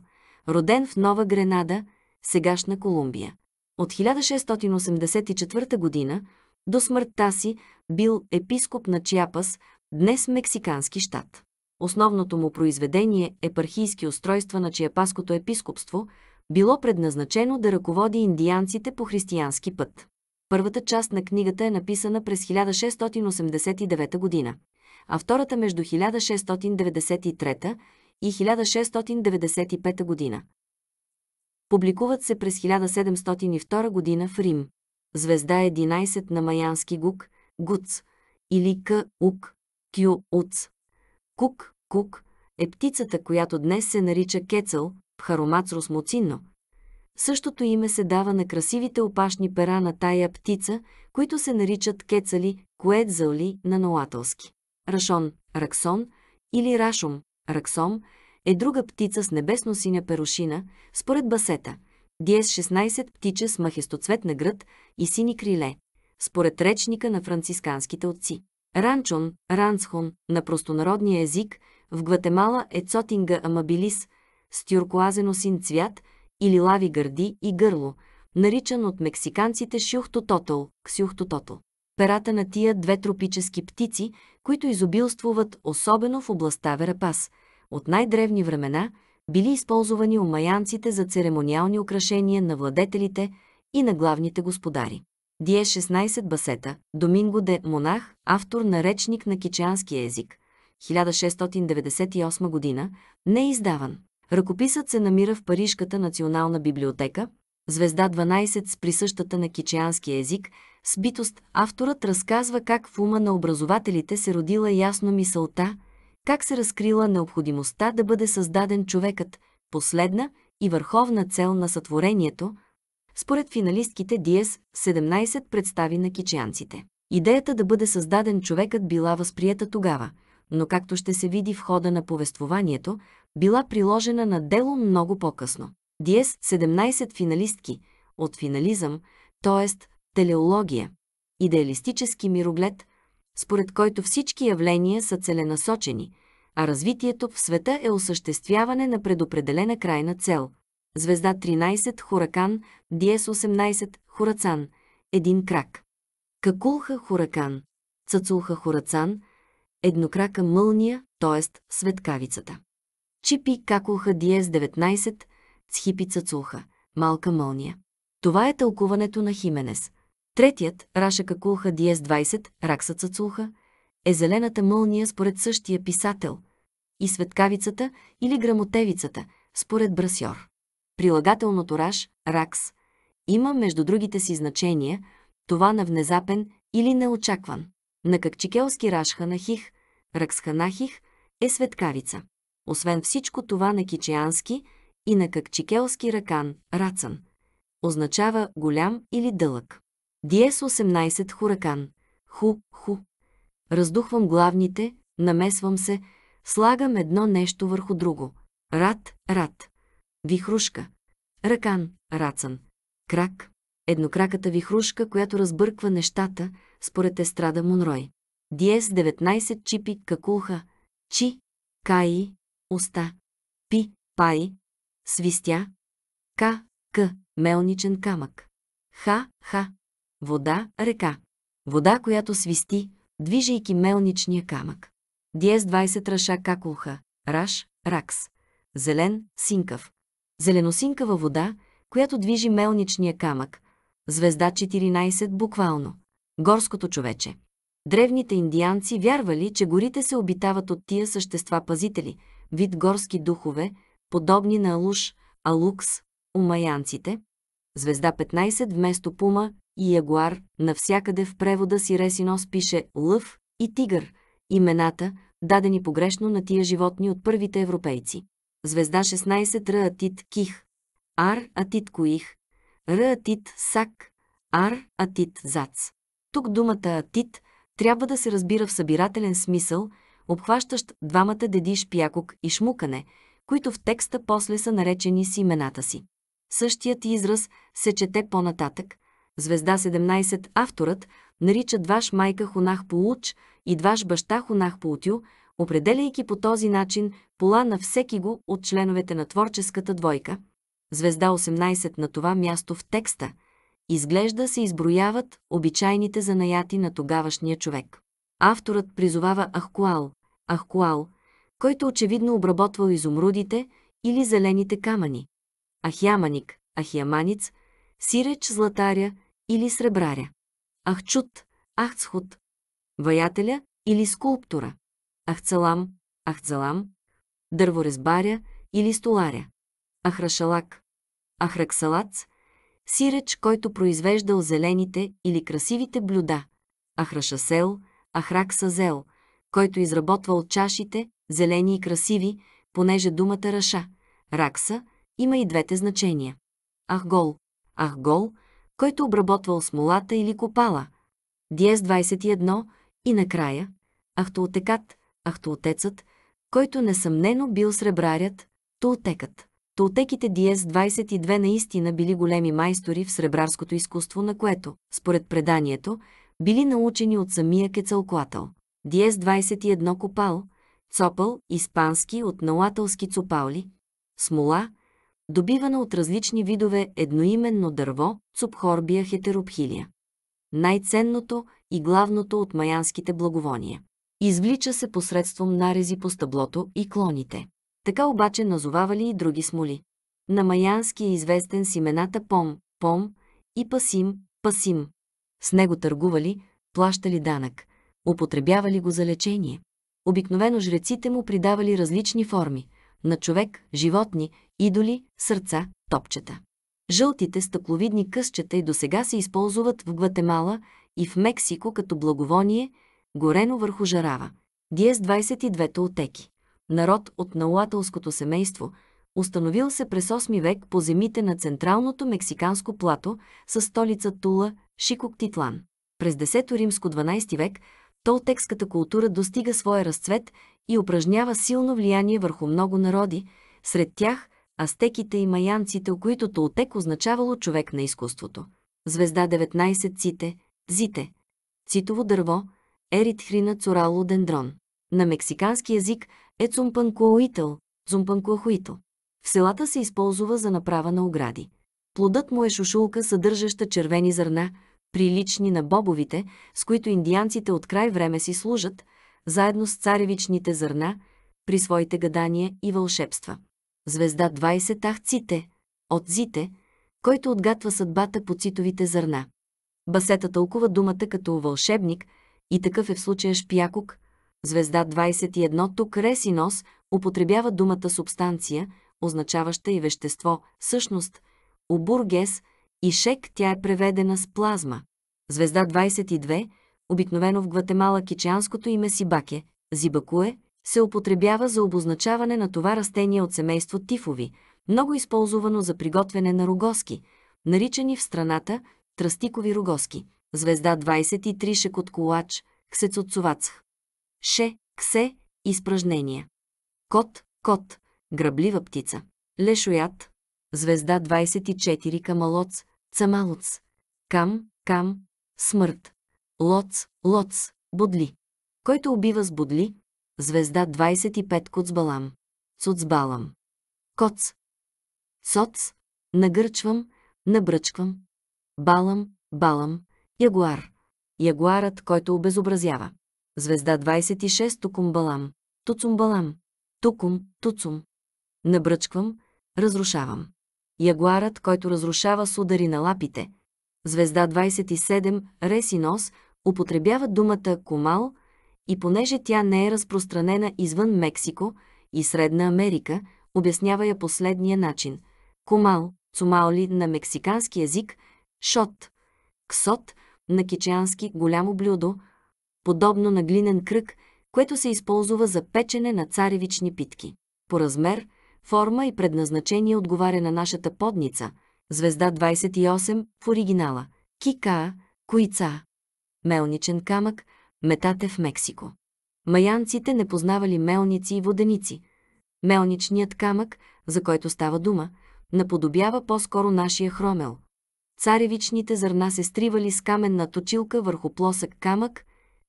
роден в Нова Гренада, сегашна Колумбия. От 1684 година до смъртта си бил епископ на Чиапас, днес мексикански щат. Основното му произведение пархийски устройства на Чиапаското епископство било предназначено да ръководи индианците по християнски път. Първата част на книгата е написана през 1689 година, а втората между 1693 и 1695 година. Публикуват се през 1702 година в Рим. Звезда 11 на Маянски гук – гуц или к-ук, кю-уц. Кук, кук е птицата, която днес се нарича кецъл, пхаромацрус муцинно. Същото име се дава на красивите опашни пера на тая птица, които се наричат кецали, коедзали на ноателски. Рашон, раксон или рашум, раксом е друга птица с небесно-синя перушина, според басета – диес 16 птиче с махестоцвет на гръд и сини криле според речника на францисканските отци. Ранчон, ранцхон, на простонародния език, в Гватемала е цотинга амабилис, с тюркоазено син цвят или лави гърди и гърло, наричан от мексиканците шюхтототъл, ксюхтототъл. Перата на тия две тропически птици, които изобилствуват особено в областта Верапас, от най-древни времена били използвани омаянците за церемониални украшения на владетелите и на главните господари. Дие 16 басета, Доминго де Монах, автор на речник на кичански език, 1698 година, не е издаван. Ръкописът се намира в Парижката национална библиотека, звезда 12 с присъщата на кичиански език, с битост авторът разказва как в ума на образователите се родила ясно мисълта, как се разкрила необходимостта да бъде създаден човекът, последна и върховна цел на сътворението – според финалистките Диес 17 представи на кичианците. Идеята да бъде създаден човекът била възприета тогава, но както ще се види в хода на повествованието, била приложена на дело много по-късно. Диес 17 финалистки от финализъм, т.е. телеология, идеалистически мироглед, според който всички явления са целенасочени, а развитието в света е осъществяване на предопределена крайна цел Звезда 13, Хуракан, Диес 18, Хурацан, един крак. Какулха Хуракан, Цацулха Хурацан, еднокрака мълния, т.е. светкавицата. Чипи Какулха Диес 19, Цхипи Цацулха, малка мълния. Това е тълкуването на Хименес. Третият, Раша Какулха Диес 20, Ракса Цацулха, е зелената мълния според същия писател и светкавицата или грамотевицата, според Брасьор. Прилагателното раш, ракс, има между другите си значения това на внезапен или неочакван. На какчикелски рашханахих, раксханахих е светкавица. Освен всичко това на кичиански и на какчикелски ракан, рацан, означава голям или дълъг. Диес 18 хуракан. Ху, ху. Раздухвам главните, намесвам се, слагам едно нещо върху друго. Рад, рад вихрушка. Ръкан, рацан. Крак. Еднокраката вихрушка, която разбърква нещата, според естрада Монрой. Диес 19 чипи какулха. Чи. Каи. Уста. Пи. Паи. Свистя. К. К. Мелничен камък. Х. ха, Вода. Река. Вода, която свисти, движейки мелничния камък. Диес 20 раша какулха. Раш. Ракс. Зелен. Синкав зеленосинкава вода, която движи мелничния камък, звезда 14 буквално, горското човече. Древните индианци вярвали, че горите се обитават от тия същества-пазители, вид горски духове, подобни на Алуш, Алукс, Умаянците, звезда 15 вместо Пума и Ягуар, навсякъде в превода си Ресинос пише Лъв и Тигър, имената, дадени погрешно на тия животни от първите европейци звезда 16 Ратит Ких, Ар Атит Коих, Ратит Сак, Ар Атит Зац. Тук думата Атит трябва да се разбира в събирателен смисъл, обхващащ двамата деди Шпиякок и Шмукане, които в текста после са наречени с имената си. Същият израз се чете по-нататък. Звезда 17 авторът нарича дваш майка Хунах Получ и дваш баща Хунах Полтю, определяйки по този начин пола на всеки го от членовете на творческата двойка. Звезда 18 на това място в текста изглежда се изброяват обичайните занаяти на тогавашния човек. Авторът призовава Ахкуал, Ахкуал, който очевидно обработвал изумрудите или зелените камъни. Ахяманик, ахиаманец, сиреч златаря или сребраря. Ахчут, ахцхут, ваятеля или скулптора ахцалам, ахцалам, дърворезбаря или столаря, ахрашалак, ахраксалац, сиреч, който произвеждал зелените или красивите блюда, ахрашасел, ахраксазел, който изработвал чашите, зелени и красиви, понеже думата раша, ракса, има и двете значения. Ахгол, ахгол, който обработвал смолата или копала, диез 21 и накрая, Ахтоотекат – Ахтоотецът, който несъмнено бил сребрарят, толтекът. Толтеките Диес 22 наистина били големи майстори в сребрарското изкуство, на което, според преданието, били научени от самия кецалкуател. Диес 21 Копал, цопал испански от налателски цопаули, смола, добивана от различни видове едноименно дърво, цупхорбия хетеропхилия. Най-ценното и главното от маянските благовония. Извлича се посредством нарези по стъблото и клоните. Така обаче назовавали и други смоли. На Маянски е известен с имената Пом, Пом и Пасим, Пасим. С него търгували, плащали данък, употребявали го за лечение. Обикновено жреците му придавали различни форми – на човек, животни, идоли, сърца, топчета. Жълтите стъкловидни късчета и досега се използват в Гватемала и в Мексико като благовоние – горено върху жарава. Диез 22 толтеки. отеки. Народ от науателското семейство, установил се през 8 век по земите на централното мексиканско плато с столица Тула, Шикоктитлан. През 10 римско 12 век толтекската култура достига своя разцвет и упражнява силно влияние върху много народи, сред тях астеките и маянците, които толтек означавало човек на изкуството. Звезда 19 ците, зите, цитово дърво – Еритхрина цоралодендрон. На мексикански язик е цумпанкуоитъл, цумпанкуахуитъл. В селата се използва за направа на огради. Плодът му е шушулка, съдържаща червени зърна, прилични на бобовите, с които индианците от край време си служат, заедно с царевичните зърна, при своите гадания и вълшебства. Звезда 20 Ахците, от Зите, който отгатва съдбата по цитовите зърна. Басета тълкува думата като вълшебник, и такъв е в случая шпякок, звезда 21 тук Ресинос употребява думата субстанция, означаваща и вещество, същност, у бургес и шек тя е преведена с плазма. Звезда 22, обикновено в Гватемала кичанското име Сибаке, Зибакуе, се употребява за обозначаване на това растение от семейство тифови, много използвано за приготвяне на рогоски, наричани в страната тръстикови рогоски. Звезда 23 Шекоткулач, Ксецоцовац. Ше, ксе, изпражнения. Кот, кот, гръблива птица. Лешоят, звезда 24 Камалоц, Цамалоц. Кам, кам, смърт. Лоц, лоц, бодли. Който убива с бодли, звезда 25 Коцбалам. Цуцбалам. Коц. Соц, нагърчвам, набръчквам. Балам, балам, Ягуар. Ягуарът, който обезобразява. Звезда 26 Тукумбалам. Туцумбалам. Тукум, туцум. Набръчквам, разрушавам. Ягуарът, който разрушава с удари на лапите. Звезда 27 Ресинос употребява думата кумал, и понеже тя не е разпространена извън Мексико и Средна Америка, обяснява я последния начин. Кумал, цумаоли на мексикански язик, шот, ксот – на кичански голямо блюдо, подобно на глинен кръг, което се използва за печене на царевични питки. По размер, форма и предназначение отговаря на нашата подница, звезда 28 в оригинала, кика, куица. мелничен камък, метате в Мексико. Маянците не познавали мелници и воденици. Мелничният камък, за който става дума, наподобява по-скоро нашия хромел – царевичните зърна се стривали с каменна точилка върху плосък камък,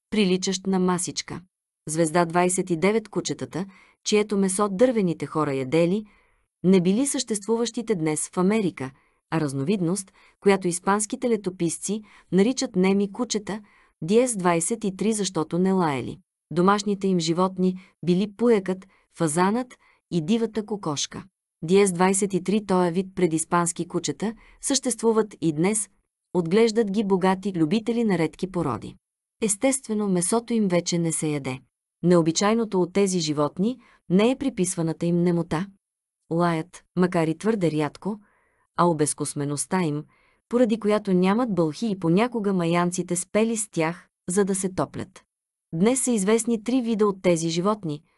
приличащ на масичка. Звезда 29 кучетата, чието месо дървените хора ядели, не били съществуващите днес в Америка, а разновидност, която испанските летописци наричат неми кучета, Диес 23, защото не лаяли. Домашните им животни били пуякът, фазанът и дивата кокошка. Диез 23 е вид предиспански кучета съществуват и днес, отглеждат ги богати любители на редки породи. Естествено, месото им вече не се яде. Необичайното от тези животни не е приписваната им немота. Лаят, макар и твърде рядко, а обезкосмеността им, поради която нямат бълхи и понякога маянците спели с тях, за да се топлят. Днес са известни три вида от тези животни –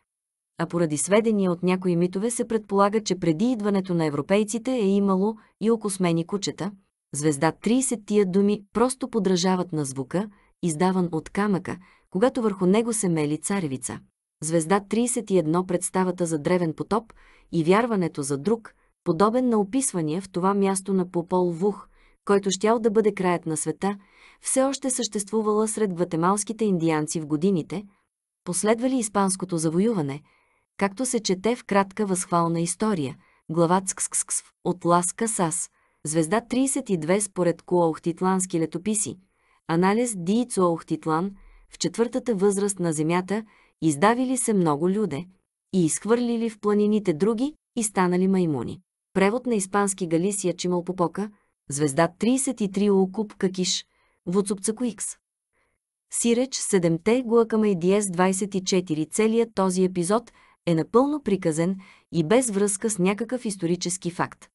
а поради сведения от някои митове се предполага, че преди идването на европейците е имало и окосмени кучета. Звезда 30 тия думи просто подражават на звука, издаван от камъка, когато върху него се мели царевица. Звезда 31 представата за древен потоп и вярването за друг, подобен на описвания в това място на Попол Вух, който щял да бъде краят на света, все още съществувала сред гватемалските индианци в годините, последвали испанското завоюване – както се чете в кратка възхвална история, глава Цкскскс от Лас Касас, звезда 32 според Куаухтитлански летописи, анализ Ди Цуаухтитлан в четвъртата възраст на земята, издавили се много люде и изхвърлили в планините други и станали маймуни. Превод на испански Галисия Чималпопока, звезда 33 Окуп Какиш, Вуцупцакуикс. Сиреч 7-те и Диес 24 Целият този епизод – е напълно приказен и без връзка с някакъв исторически факт.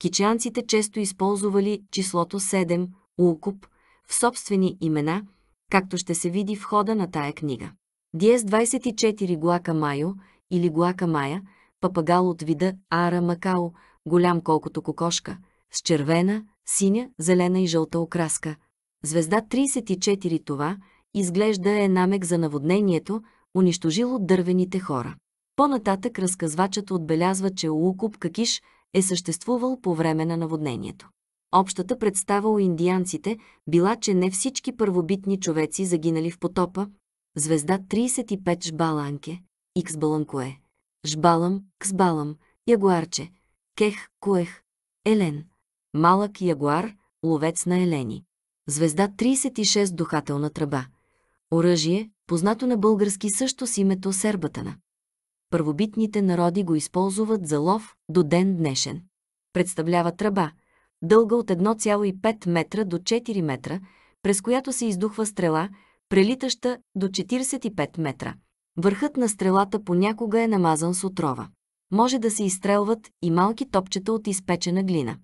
Кичанците често използвали числото 7, улкуп, в собствени имена, както ще се види в хода на тая книга. Диез 24 глака Майо или глака Мая, папагал от вида Ара Макао, голям колкото кокошка, с червена, синя, зелена и жълта окраска. Звезда 34 това изглежда е намек за наводнението, унищожило дървените хора. По-нататък разказвачът отбелязва, че Лукуп Какиш е съществувал по време на наводнението. Общата представа у индианците била, че не всички първобитни човеци загинали в потопа, звезда 35 Жбаланке, Иксбаланкое, Жбалам, Ксбалам, Ягуарче, Кех, Куех, Елен, Малък Ягуар, ловец на Елени. Звезда 36 духателна тръба. Оръжие, познато на български също с името Сербатана първобитните народи го използват за лов до ден днешен. Представлява тръба, дълга от 1,5 метра до 4 метра, през която се издухва стрела, прелитаща до 45 метра. Върхът на стрелата понякога е намазан с отрова. Може да се изстрелват и малки топчета от изпечена глина.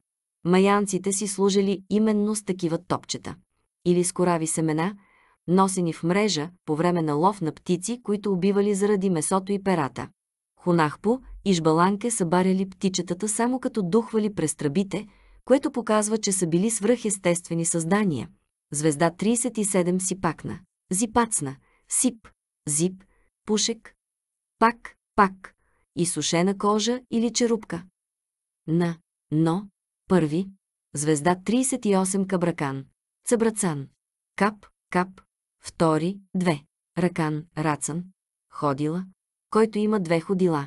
Маянците си служили именно с такива топчета. Или с корави семена, носени в мрежа по време на лов на птици, които убивали заради месото и перата. Хунахпо и Жбаланке са баряли птичетата само като духвали през тръбите, което показва, че са били свръхестествени създания. Звезда 37 си пакна. Зипацна. Сип. Зип. Пушек. Пак. Пак. И сушена кожа или черупка. На. Но. Първи. Звезда 38 Кабракан. цъбрацан. Кап. Кап. Втори. Две. Ракан. Рацан. Ходила който има две ходила.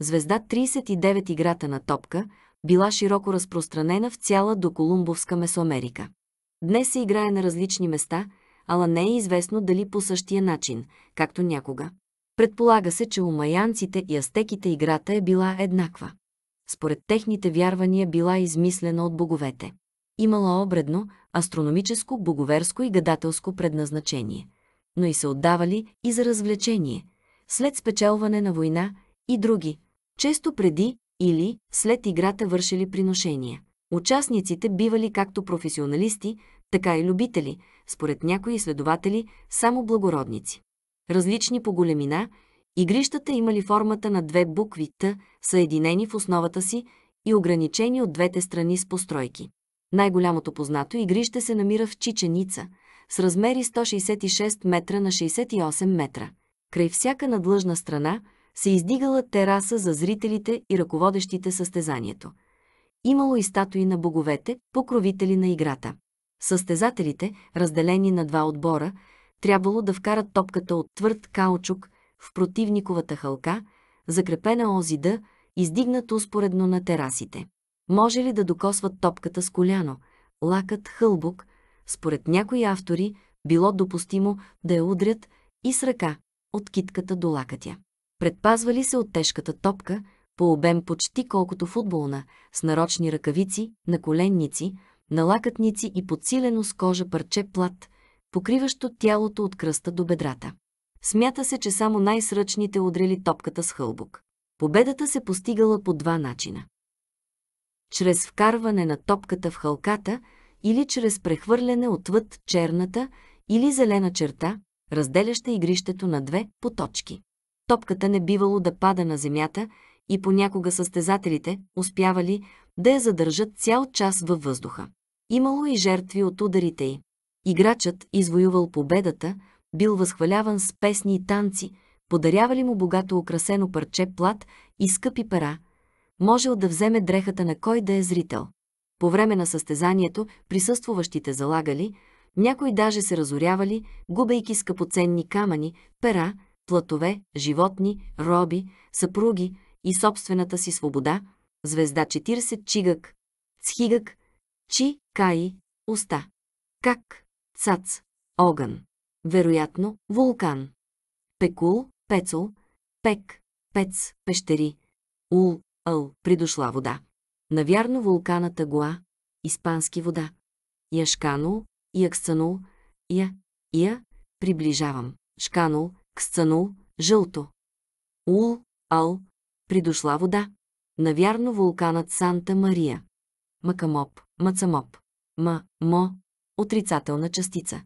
Звезда 39 играта на топка била широко разпространена в цяла до Колумбовска Месоамерика. Днес се играе на различни места, ала не е известно дали по същия начин, както някога. Предполага се, че у майянците и астеките играта е била еднаква. Според техните вярвания била измислена от боговете. Имала обредно, астрономическо, боговерско и гадателско предназначение, но и се отдавали и за развлечение – след спечелване на война и други, често преди или след играта вършили приношения. Участниците бивали както професионалисти, така и любители, според някои изследователи само благородници. Различни по големина, игрищата имали формата на две букви Т, съединени в основата си и ограничени от двете страни с постройки. Най-голямото познато игрище се намира в Чиченица, с размери 166 метра на 68 метра край всяка надлъжна страна се издигала тераса за зрителите и ръководещите състезанието. Имало и статуи на боговете, покровители на играта. Състезателите, разделени на два отбора, трябвало да вкарат топката от твърд каучук в противниковата хълка, закрепена озида, издигнато успоредно на терасите. Може ли да докосват топката с коляно, лакът хълбук, според някои автори било допустимо да я удрят и с ръка, от китката до лакътя. Предпазвали се от тежката топка, по обем почти колкото футболна, с нарочни ръкавици, на коленници, на лакътници и подсилено с кожа парче плат, покриващо тялото от кръста до бедрата. Смята се, че само най-сръчните удрели топката с хълбук. Победата се постигала по два начина. Чрез вкарване на топката в хълката или чрез прехвърляне отвъд черната или зелена черта, разделяща игрището на две поточки. Топката не бивало да пада на земята и понякога състезателите успявали да я задържат цял час във въздуха. Имало и жертви от ударите й. Играчът, извоювал победата, бил възхваляван с песни и танци, подарявали му богато украсено парче плат и скъпи пера, можел да вземе дрехата на кой да е зрител. По време на състезанието присъствуващите залагали – някои даже се разорявали, губейки скъпоценни камъни, пера, платове, животни, роби, съпруги и собствената си свобода, звезда 40 чигък, цхигък, чи, каи, уста. Как, цац, огън. Вероятно, вулкан. Пекул, пецул, пек, пец, пещери. Ул, ъл, придошла вода. Навярно вулканата Гоа, испански вода. Яшкано, я ксанул, я, я, приближавам, шканул, ксанул, жълто. Ул, ал, придошла вода. Навярно вулканът Санта Мария. Макамоп, мацамоп. Ма, мо, отрицателна частица.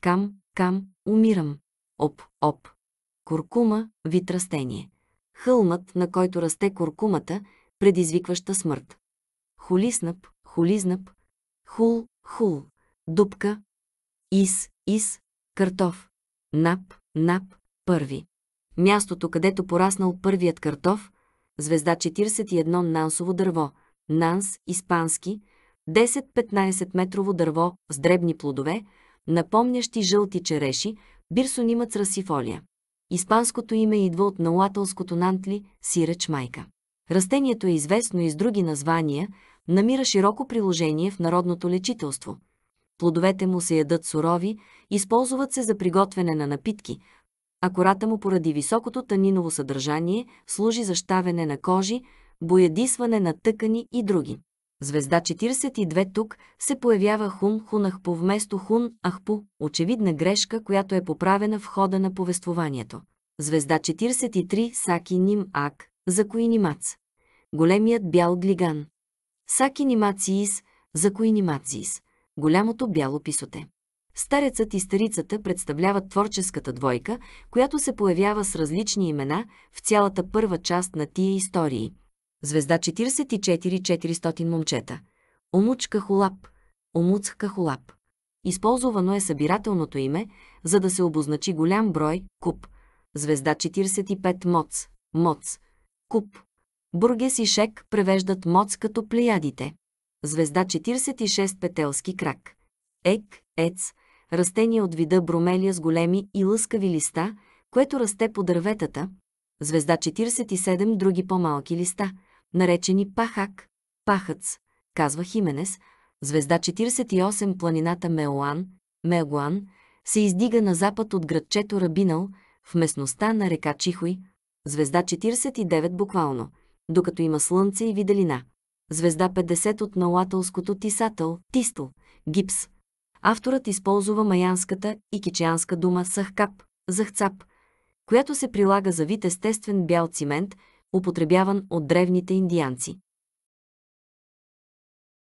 Кам, кам, умирам. Оп, оп. Куркума, вид растение. Хълмът, на който расте куркумата, предизвикваща смърт. Холиснап, холизнап, хул, хул дупка, из, из, картоф, нап, нап, първи. Мястото, където пораснал първият картоф, звезда 41 нансово дърво, нанс, испански, 10-15 метрово дърво с дребни плодове, напомнящи жълти череши, бирсонимът с расифолия. Испанското име идва от налателското нантли сиреч майка. Растението е известно и с други названия, намира широко приложение в народното лечителство – плодовете му се ядат сурови, използват се за приготвяне на напитки, а кората му поради високото таниново съдържание служи за щавене на кожи, боядисване на тъкани и други. Звезда 42 тук се появява Хун Хунахпо вместо Хун Ахпу, очевидна грешка, която е поправена в хода на повествованието. Звезда 43 Саки Ним Ак, за нимац? Големият бял глиган. Саки Нимациис, за нимациис? голямото бяло писоте. Старецът и старицата представляват творческата двойка, която се появява с различни имена в цялата първа част на тия истории. Звезда 44-400 момчета. Омучка хулап. Омуцка хулап. Използвано е събирателното име, за да се обозначи голям брой куп. Звезда 45 моц. Моц. Куп. Бургес и Шек превеждат моц като плеядите звезда 46 петелски крак. Ек, ец, растение от вида бромелия с големи и лъскави листа, което расте по дърветата, звезда 47 други по-малки листа, наречени пахак, пахъц, казва Хименес, звезда 48 планината Меоан, Мегуан, се издига на запад от градчето Рабинал, в местността на река Чихой, звезда 49 буквално, докато има слънце и виделина звезда 50 от налателското тисател, тисто, гипс. Авторът използва маянската и кичианска дума сахкап, захцап, която се прилага за вид естествен бял цимент, употребяван от древните индианци.